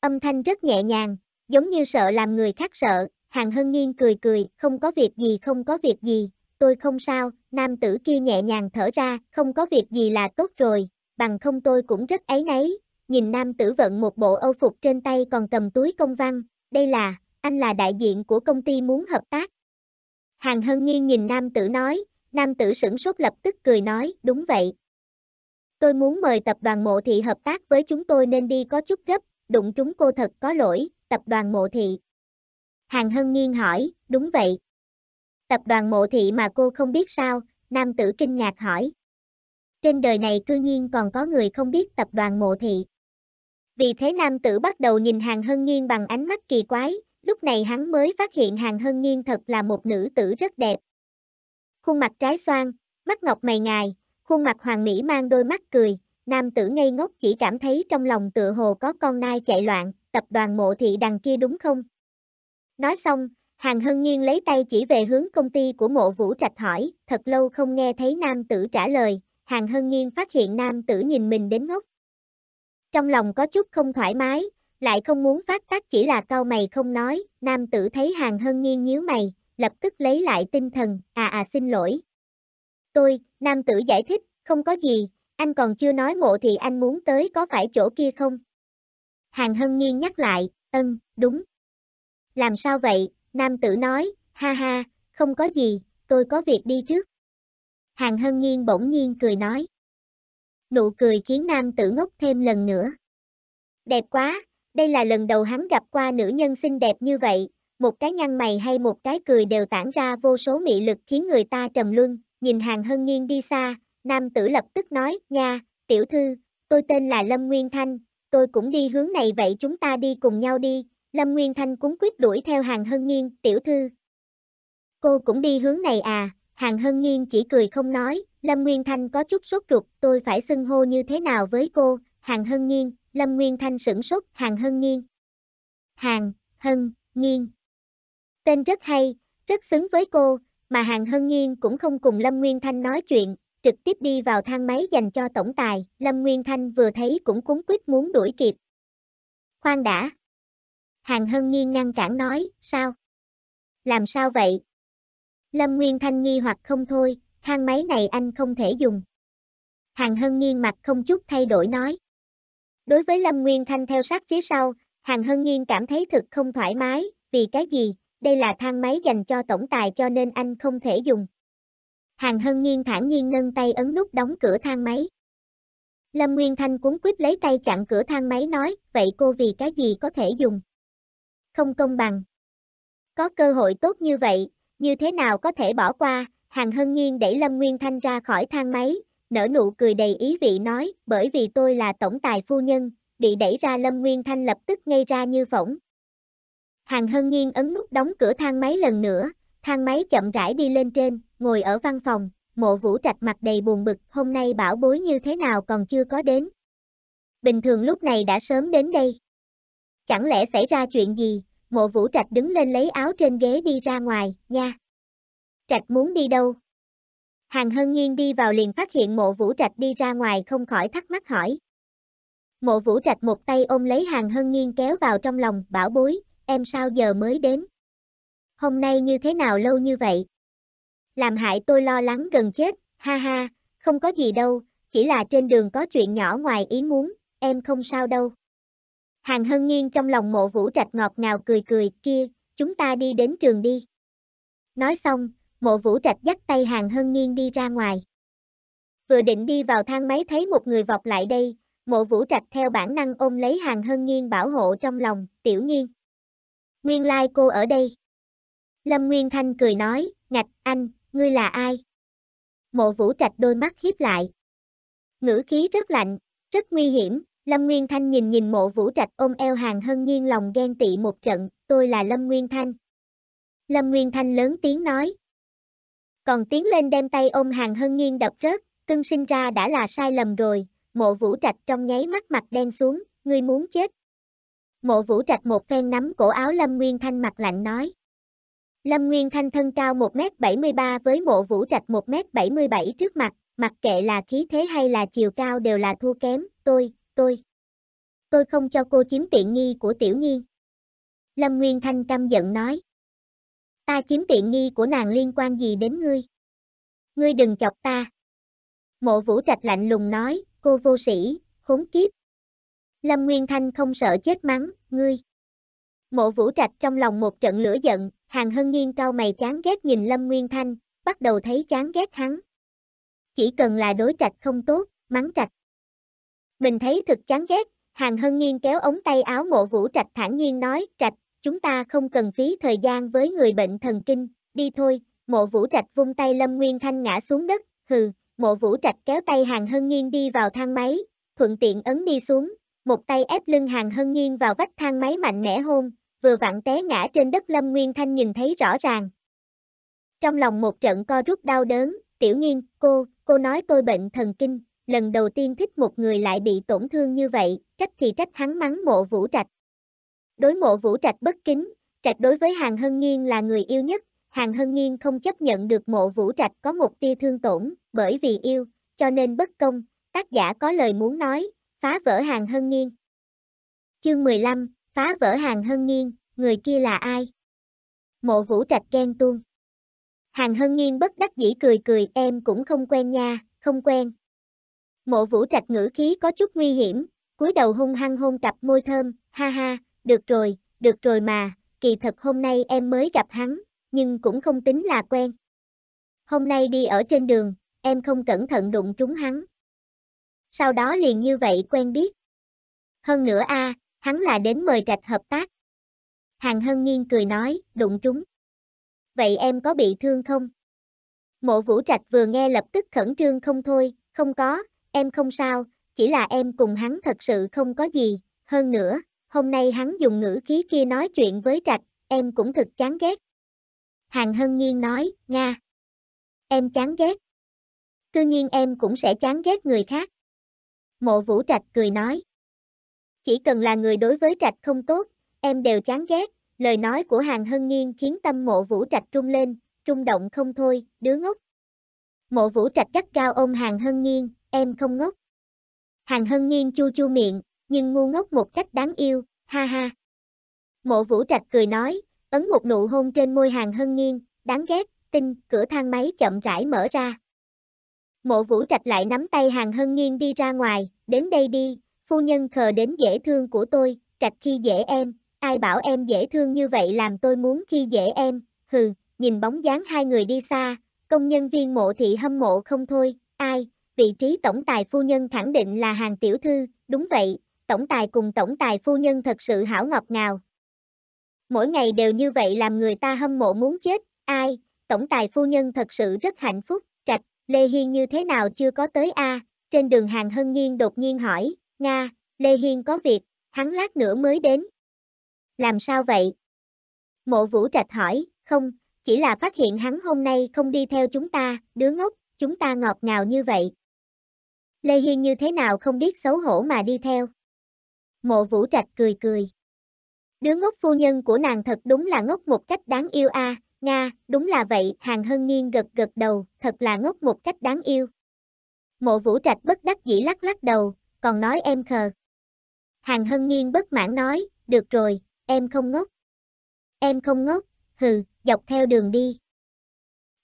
Speaker 1: Âm thanh rất nhẹ nhàng, giống như sợ làm người khác sợ, Hàng Hân Nghiên cười cười, không có việc gì không có việc gì, tôi không sao, nam tử kia nhẹ nhàng thở ra, không có việc gì là tốt rồi, bằng không tôi cũng rất ấy nấy, nhìn nam tử vận một bộ âu phục trên tay còn cầm túi công văn, đây là, anh là đại diện của công ty muốn hợp tác. Hàng Hân Nghiên nhìn nam tử nói, nam tử sửng sốt lập tức cười nói, đúng vậy, Tôi muốn mời tập đoàn mộ thị hợp tác với chúng tôi nên đi có chút gấp, đụng chúng cô thật có lỗi, tập đoàn mộ thị. Hàng Hân Nghiên hỏi, đúng vậy. Tập đoàn mộ thị mà cô không biết sao, nam tử kinh ngạc hỏi. Trên đời này cư nhiên còn có người không biết tập đoàn mộ thị. Vì thế nam tử bắt đầu nhìn Hàng Hân Nghiên bằng ánh mắt kỳ quái, lúc này hắn mới phát hiện Hàng Hân Nghiên thật là một nữ tử rất đẹp. Khuôn mặt trái xoan, mắt ngọc mày ngài, Khuôn mặt hoàng mỹ mang đôi mắt cười, nam tử ngây ngốc chỉ cảm thấy trong lòng tựa hồ có con nai chạy loạn, tập đoàn mộ thị đằng kia đúng không? Nói xong, Hàng Hân Nhiên lấy tay chỉ về hướng công ty của mộ vũ trạch hỏi, thật lâu không nghe thấy nam tử trả lời, Hàng Hân Nhiên phát hiện nam tử nhìn mình đến ngốc. Trong lòng có chút không thoải mái, lại không muốn phát tác chỉ là cao mày không nói, nam tử thấy Hàng Hân Nhiên nhíu mày, lập tức lấy lại tinh thần, à à xin lỗi, Tôi, nam tử giải thích, không có gì, anh còn chưa nói mộ thì anh muốn tới có phải chỗ kia không? Hàng Hân Nghiên nhắc lại, ân, đúng. Làm sao vậy? Nam tử nói, ha ha, không có gì, tôi có việc đi trước. Hàng Hân Nghiên bỗng nhiên cười nói. Nụ cười khiến nam tử ngốc thêm lần nữa. Đẹp quá, đây là lần đầu hắn gặp qua nữ nhân xinh đẹp như vậy, một cái nhăn mày hay một cái cười đều tản ra vô số mị lực khiến người ta trầm luân, nhìn hàng hân nghiên đi xa, nam tử lập tức nói, nha, tiểu thư, tôi tên là Lâm Nguyên Thanh, tôi cũng đi hướng này vậy chúng ta đi cùng nhau đi, Lâm Nguyên Thanh cũng quyết đuổi theo hàng hân nghiên tiểu thư. Cô cũng đi hướng này à, hàng hân nghiên chỉ cười không nói, Lâm Nguyên Thanh có chút sốt ruột, tôi phải xưng hô như thế nào với cô, hàng hân nghiên Lâm Nguyên Thanh sửng sốt, hàng hân nghiên Hàng, hân, nghiên Tên rất hay, rất xứng với cô, mà Hàng Hân Nghiên cũng không cùng Lâm Nguyên Thanh nói chuyện, trực tiếp đi vào thang máy dành cho tổng tài, Lâm Nguyên Thanh vừa thấy cũng cúng quyết muốn đuổi kịp. Khoan đã. Hàng Hân Nghiên ngăn cản nói, sao? Làm sao vậy? Lâm Nguyên Thanh nghi hoặc không thôi, thang máy này anh không thể dùng. Hàng Hân Nghiên mặt không chút thay đổi nói. Đối với Lâm Nguyên Thanh theo sát phía sau, Hàng Hân Nghiên cảm thấy thực không thoải mái, vì cái gì? đây là thang máy dành cho tổng tài cho nên anh không thể dùng. Hàng Hân Nghiên thản nhiên nâng tay ấn nút đóng cửa thang máy. Lâm Nguyên Thanh cuốn quýt lấy tay chặn cửa thang máy nói, vậy cô vì cái gì có thể dùng? Không công bằng. Có cơ hội tốt như vậy, như thế nào có thể bỏ qua, Hàng Hân Nghiên đẩy Lâm Nguyên Thanh ra khỏi thang máy, nở nụ cười đầy ý vị nói, bởi vì tôi là tổng tài phu nhân, bị đẩy ra Lâm Nguyên Thanh lập tức ngay ra như phỏng, Hàng Hân Nghiên ấn nút đóng cửa thang máy lần nữa, thang máy chậm rãi đi lên trên, ngồi ở văn phòng, mộ vũ trạch mặt đầy buồn bực, hôm nay bảo bối như thế nào còn chưa có đến. Bình thường lúc này đã sớm đến đây. Chẳng lẽ xảy ra chuyện gì, mộ vũ trạch đứng lên lấy áo trên ghế đi ra ngoài, nha. Trạch muốn đi đâu? Hàng Hân Nghiên đi vào liền phát hiện mộ vũ trạch đi ra ngoài không khỏi thắc mắc hỏi. Mộ vũ trạch một tay ôm lấy Hàng Hân Nghiên kéo vào trong lòng, bảo bối, em sao giờ mới đến? Hôm nay như thế nào lâu như vậy? Làm hại tôi lo lắng gần chết, ha ha, không có gì đâu, chỉ là trên đường có chuyện nhỏ ngoài ý muốn, em không sao đâu. Hàng Hân Nghiên trong lòng mộ vũ trạch ngọt ngào cười cười, kia, chúng ta đi đến trường đi. Nói xong, mộ vũ trạch dắt tay Hàng Hân Nghiên đi ra ngoài. Vừa định đi vào thang máy thấy một người vọt lại đây, mộ vũ trạch theo bản năng ôm lấy Hàng Hân Nghiên bảo hộ trong lòng, tiểu nghiên. Nguyên lai like cô ở đây. Lâm Nguyên Thanh cười nói, ngạch, anh, ngươi là ai? Mộ vũ trạch đôi mắt hiếp lại. Ngữ khí rất lạnh, rất nguy hiểm, Lâm Nguyên Thanh nhìn nhìn mộ vũ trạch ôm eo hàng hân nghiêng lòng ghen tị một trận, tôi là Lâm Nguyên Thanh. Lâm Nguyên Thanh lớn tiếng nói. Còn tiến lên đem tay ôm hàng hân nghiêng đập rớt, cưng sinh ra đã là sai lầm rồi, mộ vũ trạch trong nháy mắt mặt đen xuống, ngươi muốn chết mộ vũ trạch một phen nắm cổ áo Lâm Nguyên Thanh mặt lạnh nói. Lâm Nguyên Thanh thân cao 1m73 với mộ vũ trạch 1m77 trước mặt, mặc kệ là khí thế hay là chiều cao đều là thua kém, tôi, tôi. Tôi không cho cô chiếm tiện nghi của tiểu nghiên. Lâm Nguyên Thanh căm giận nói. Ta chiếm tiện nghi của nàng liên quan gì đến ngươi? Ngươi đừng chọc ta. Mộ vũ trạch lạnh lùng nói, cô vô sĩ, khốn kiếp, Lâm Nguyên Thanh không sợ chết mắng, ngươi. Mộ vũ trạch trong lòng một trận lửa giận, hàng hân nghiêng cao mày chán ghét nhìn Lâm Nguyên Thanh, bắt đầu thấy chán ghét hắn. Chỉ cần là đối trạch không tốt, mắng trạch. Mình thấy thực chán ghét, hàng hân nghiêng kéo ống tay áo mộ vũ trạch thản nhiên nói, trạch, chúng ta không cần phí thời gian với người bệnh thần kinh, đi thôi, mộ vũ trạch vung tay Lâm Nguyên Thanh ngã xuống đất, hừ, mộ vũ trạch kéo tay hàng hân nghiêng đi vào thang máy, thuận tiện ấn đi xuống, một tay ép lưng hàng hân nghiêng vào vách thang máy mạnh mẽ hôn, vừa vặn té ngã trên đất Lâm Nguyên Thanh nhìn thấy rõ ràng. Trong lòng một trận co rút đau đớn, tiểu nghiên, cô, cô nói tôi bệnh thần kinh, lần đầu tiên thích một người lại bị tổn thương như vậy, trách thì trách hắn mắng mộ vũ trạch. Đối mộ vũ trạch bất kính, trạch đối với hàng hân nghiêng là người yêu nhất, hàng hân nghiêng không chấp nhận được mộ vũ trạch có một tia thương tổn, bởi vì yêu, cho nên bất công, tác giả có lời muốn nói, phá vỡ hàng hân nghiêng. Chương 15, phá vỡ hàng hân nghiêng, người kia là ai? Mộ vũ trạch ghen tuông. Hàng hân nghiêng bất đắc dĩ cười cười em cũng không quen nha, không quen. Mộ vũ trạch ngữ khí có chút nguy hiểm, cúi đầu hung hăng hôn cặp môi thơm, ha ha, được rồi, được rồi mà, kỳ thật hôm nay em mới gặp hắn, nhưng cũng không tính là quen. Hôm nay đi ở trên đường, em không cẩn thận đụng trúng hắn sau đó liền như vậy quen biết. Hơn nữa a, à, hắn là đến mời Trạch hợp tác. Hàng Hân Nghiên cười nói, đụng trúng. Vậy em có bị thương không? Mộ Vũ Trạch vừa nghe lập tức khẩn trương không thôi, không có, em không sao, chỉ là em cùng hắn thật sự không có gì, hơn nữa, hôm nay hắn dùng ngữ khí kia nói chuyện với Trạch, em cũng thực chán ghét. Hàng Hân Nghiên nói, Nga, em chán ghét. Cư nhiên em cũng sẽ chán ghét người khác. Mộ vũ trạch cười nói. Chỉ cần là người đối với trạch không tốt, em đều chán ghét, lời nói của hàng hân nghiên khiến tâm mộ vũ trạch trung lên, trung động không thôi, đứa ngốc. Mộ vũ trạch cắt cao ôm hàng hân nghiên, em không ngốc. Hàng hân nghiên chu chu miệng, nhưng ngu ngốc một cách đáng yêu, ha ha. Mộ vũ trạch cười nói, ấn một nụ hôn trên môi hàng hân nghiên, đáng ghét, Tinh cửa thang máy chậm rãi mở ra. Mộ vũ trạch lại nắm tay hàng hân nghiêng đi ra ngoài, đến đây đi, phu nhân khờ đến dễ thương của tôi, trạch khi dễ em, ai bảo em dễ thương như vậy làm tôi muốn khi dễ em, hừ, nhìn bóng dáng hai người đi xa, công nhân viên mộ thị hâm mộ không thôi, ai, vị trí tổng tài phu nhân khẳng định là hàng tiểu thư, đúng vậy, tổng tài cùng tổng tài phu nhân thật sự hảo ngọt ngào. Mỗi ngày đều như vậy làm người ta hâm mộ muốn chết, ai, tổng tài phu nhân thật sự rất hạnh phúc. Lê Hiên như thế nào chưa có tới a? Trên đường hàng hân nghiêng đột nhiên hỏi, Nga, Lê Hiên có việc, hắn lát nữa mới đến. Làm sao vậy? Mộ vũ trạch hỏi, không, chỉ là phát hiện hắn hôm nay không đi theo chúng ta, đứa ngốc, chúng ta ngọt ngào như vậy. Lê Hiên như thế nào không biết xấu hổ mà đi theo. Mộ vũ trạch cười cười. Đứa ngốc phu nhân của nàng thật đúng là ngốc một cách đáng yêu a, à, Nga, đúng là vậy, Hàng Hân Nghiên gật gật đầu, thật là ngốc một cách đáng yêu. Mộ Vũ Trạch bất đắc dĩ lắc lắc đầu, còn nói em khờ. Hàng Hân Nghiên bất mãn nói, được rồi, em không ngốc. Em không ngốc, hừ, dọc theo đường đi.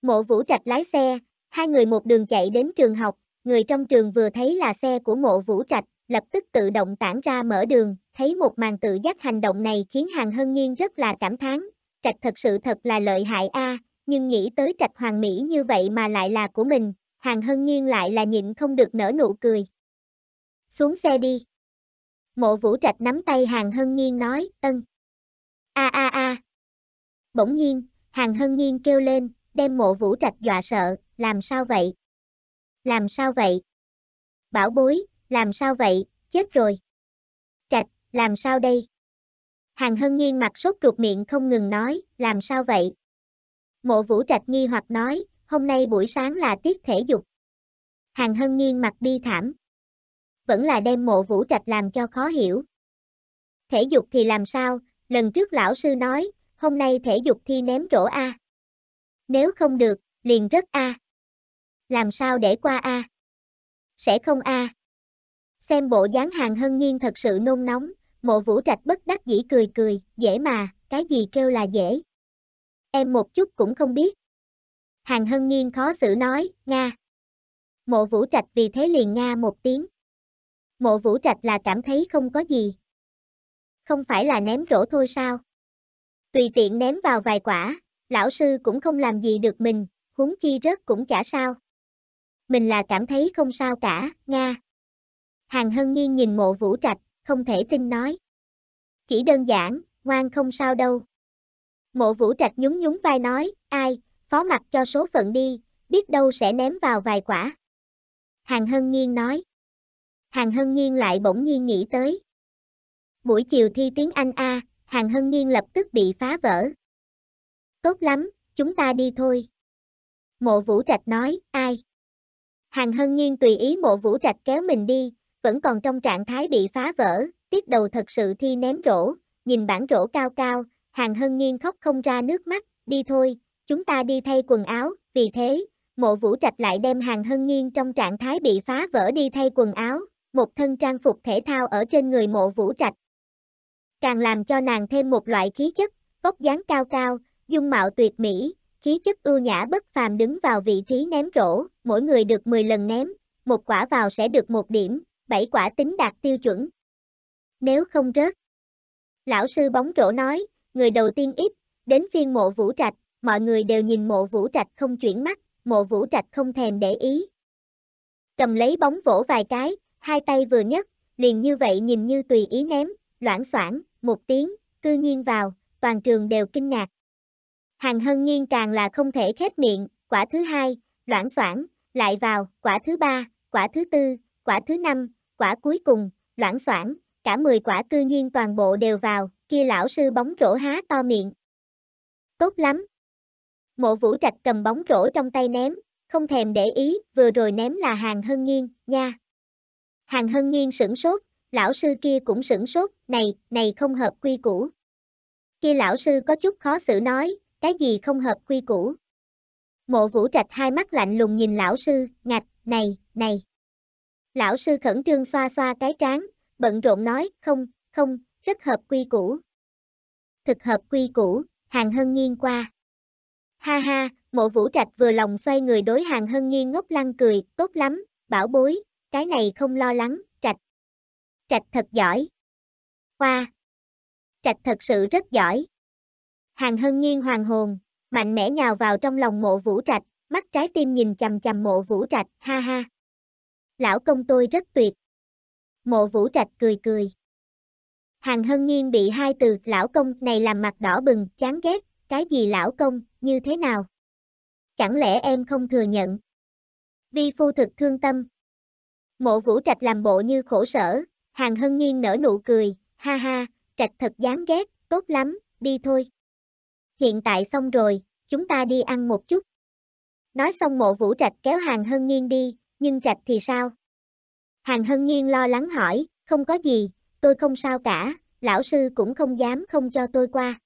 Speaker 1: Mộ Vũ Trạch lái xe, hai người một đường chạy đến trường học, người trong trường vừa thấy là xe của mộ Vũ Trạch, lập tức tự động tản ra mở đường, thấy một màn tự giác hành động này khiến Hàng Hân Nghiên rất là cảm thán, trạch thật sự thật là lợi hại a nhưng nghĩ tới trạch hoàng mỹ như vậy mà lại là của mình hàng hân nghiêng lại là nhịn không được nở nụ cười xuống xe đi mộ vũ trạch nắm tay hàng hân nghiêng nói ân a a a bỗng nhiên hàng hân nghiêng kêu lên đem mộ vũ trạch dọa sợ làm sao vậy làm sao vậy bảo bối làm sao vậy chết rồi trạch làm sao đây Hàng Hân nghiêng mặt sốt ruột miệng không ngừng nói, làm sao vậy? Mộ Vũ Trạch nghi hoặc nói, hôm nay buổi sáng là tiết thể dục. Hàng Hân nghiêng mặt bi thảm. Vẫn là đem mộ Vũ Trạch làm cho khó hiểu. Thể dục thì làm sao, lần trước lão sư nói, hôm nay thể dục thi ném rổ A. Nếu không được, liền rất A. Làm sao để qua A? Sẽ không A. Xem bộ dáng hàng hân nghiêng thật sự nôn nóng mộ vũ trạch bất đắc dĩ cười cười, dễ mà, cái gì kêu là dễ. Em một chút cũng không biết. Hàng hân nghiêng khó xử nói, Nga. Mộ vũ trạch vì thế liền Nga một tiếng. Mộ vũ trạch là cảm thấy không có gì. Không phải là ném rổ thôi sao? Tùy tiện ném vào vài quả, lão sư cũng không làm gì được mình, huống chi rớt cũng chả sao. Mình là cảm thấy không sao cả, Nga. Hàng hân nghiêng nhìn mộ vũ trạch, không thể tin nói. Chỉ đơn giản, ngoan không sao đâu. Mộ vũ trạch nhún nhún vai nói, ai, phó mặt cho số phận đi, biết đâu sẽ ném vào vài quả. Hàng Hân Nghiên nói. Hàng Hân Nghiên lại bỗng nhiên nghĩ tới. Buổi chiều thi tiếng Anh A, Hàng Hân Nghiên lập tức bị phá vỡ. Tốt lắm, chúng ta đi thôi. Mộ Vũ Trạch nói, ai? Hàng Hân Nghiên tùy ý Mộ Vũ Trạch kéo mình đi, vẫn còn trong trạng thái bị phá vỡ, tiết đầu thật sự thi ném rổ, nhìn bản rổ cao cao, hàng hân nghiêng khóc không ra nước mắt, đi thôi, chúng ta đi thay quần áo, vì thế, mộ vũ trạch lại đem hàng hân nghiêng trong trạng thái bị phá vỡ đi thay quần áo, một thân trang phục thể thao ở trên người mộ vũ trạch. Càng làm cho nàng thêm một loại khí chất, vóc dáng cao cao, dung mạo tuyệt mỹ, khí chất ưu nhã bất phàm đứng vào vị trí ném rổ, mỗi người được 10 lần ném, một quả vào sẽ được một điểm, bảy quả tính đạt tiêu chuẩn. Nếu không rớt. Lão sư bóng rổ nói, người đầu tiên ít, đến phiên mộ vũ trạch, mọi người đều nhìn mộ vũ trạch không chuyển mắt, mộ vũ trạch không thèm để ý. Cầm lấy bóng vỗ vài cái, hai tay vừa nhất, liền như vậy nhìn như tùy ý ném, loãng xoảng, một tiếng, cư nhiên vào, toàn trường đều kinh ngạc. Hàng hân nghiêng càng là không thể khép miệng, quả thứ hai, loãng xoảng, lại vào, quả thứ ba, quả thứ tư, quả thứ năm, quả cuối cùng, loãng soảng, cả 10 quả cư nhiên toàn bộ đều vào, kia lão sư bóng rổ há to miệng. Tốt lắm. Mộ vũ trạch cầm bóng rổ trong tay ném, không thèm để ý, vừa rồi ném là hàng hân nghiên, nha. Hàng hân nghiên sửng sốt, lão sư kia cũng sửng sốt, này, này không hợp quy củ. Kia lão sư có chút khó xử nói, cái gì không hợp quy củ. Mộ vũ trạch hai mắt lạnh lùng nhìn lão sư, ngạch, này, này. Lão sư khẩn trương xoa xoa cái trán, bận rộn nói, không, không, rất hợp quy củ. Thực hợp quy củ, hàng hân nghiêng qua. Ha ha, mộ vũ trạch vừa lòng xoay người đối hàng hân nghiêng ngốc lăng cười, tốt lắm, bảo bối, cái này không lo lắng, trạch. Trạch thật giỏi. Hoa. Trạch thật sự rất giỏi. Hàng hân nghiêng hoàng hồn, mạnh mẽ nhào vào trong lòng mộ vũ trạch, mắt trái tim nhìn chầm chầm mộ vũ trạch, ha ha lão công tôi rất tuyệt. Mộ vũ trạch cười cười. Hàng hân nghiên bị hai từ lão công này làm mặt đỏ bừng, chán ghét, cái gì lão công, như thế nào? Chẳng lẽ em không thừa nhận? Vi phu thực thương tâm. Mộ vũ trạch làm bộ như khổ sở, hàng hân nghiên nở nụ cười, ha ha, trạch thật dám ghét, tốt lắm, đi thôi. Hiện tại xong rồi, chúng ta đi ăn một chút. Nói xong mộ vũ trạch kéo hàng hân nghiên đi, nhưng trạch thì sao? Hàng Hân Nhiên lo lắng hỏi, không có gì, tôi không sao cả, lão sư cũng không dám không cho tôi qua.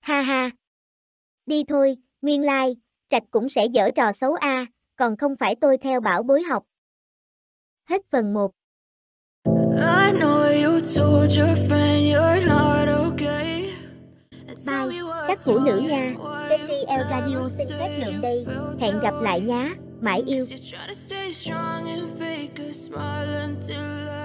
Speaker 1: Ha ha! Đi thôi, nguyên lai, trạch cũng sẽ dở trò xấu a, à, còn không phải tôi theo bảo bối học. Hết phần 1 Bye, các phụ nữ nha, Petri El Radio xin phép lượng đây. Hẹn gặp lại nhé. mãi yêu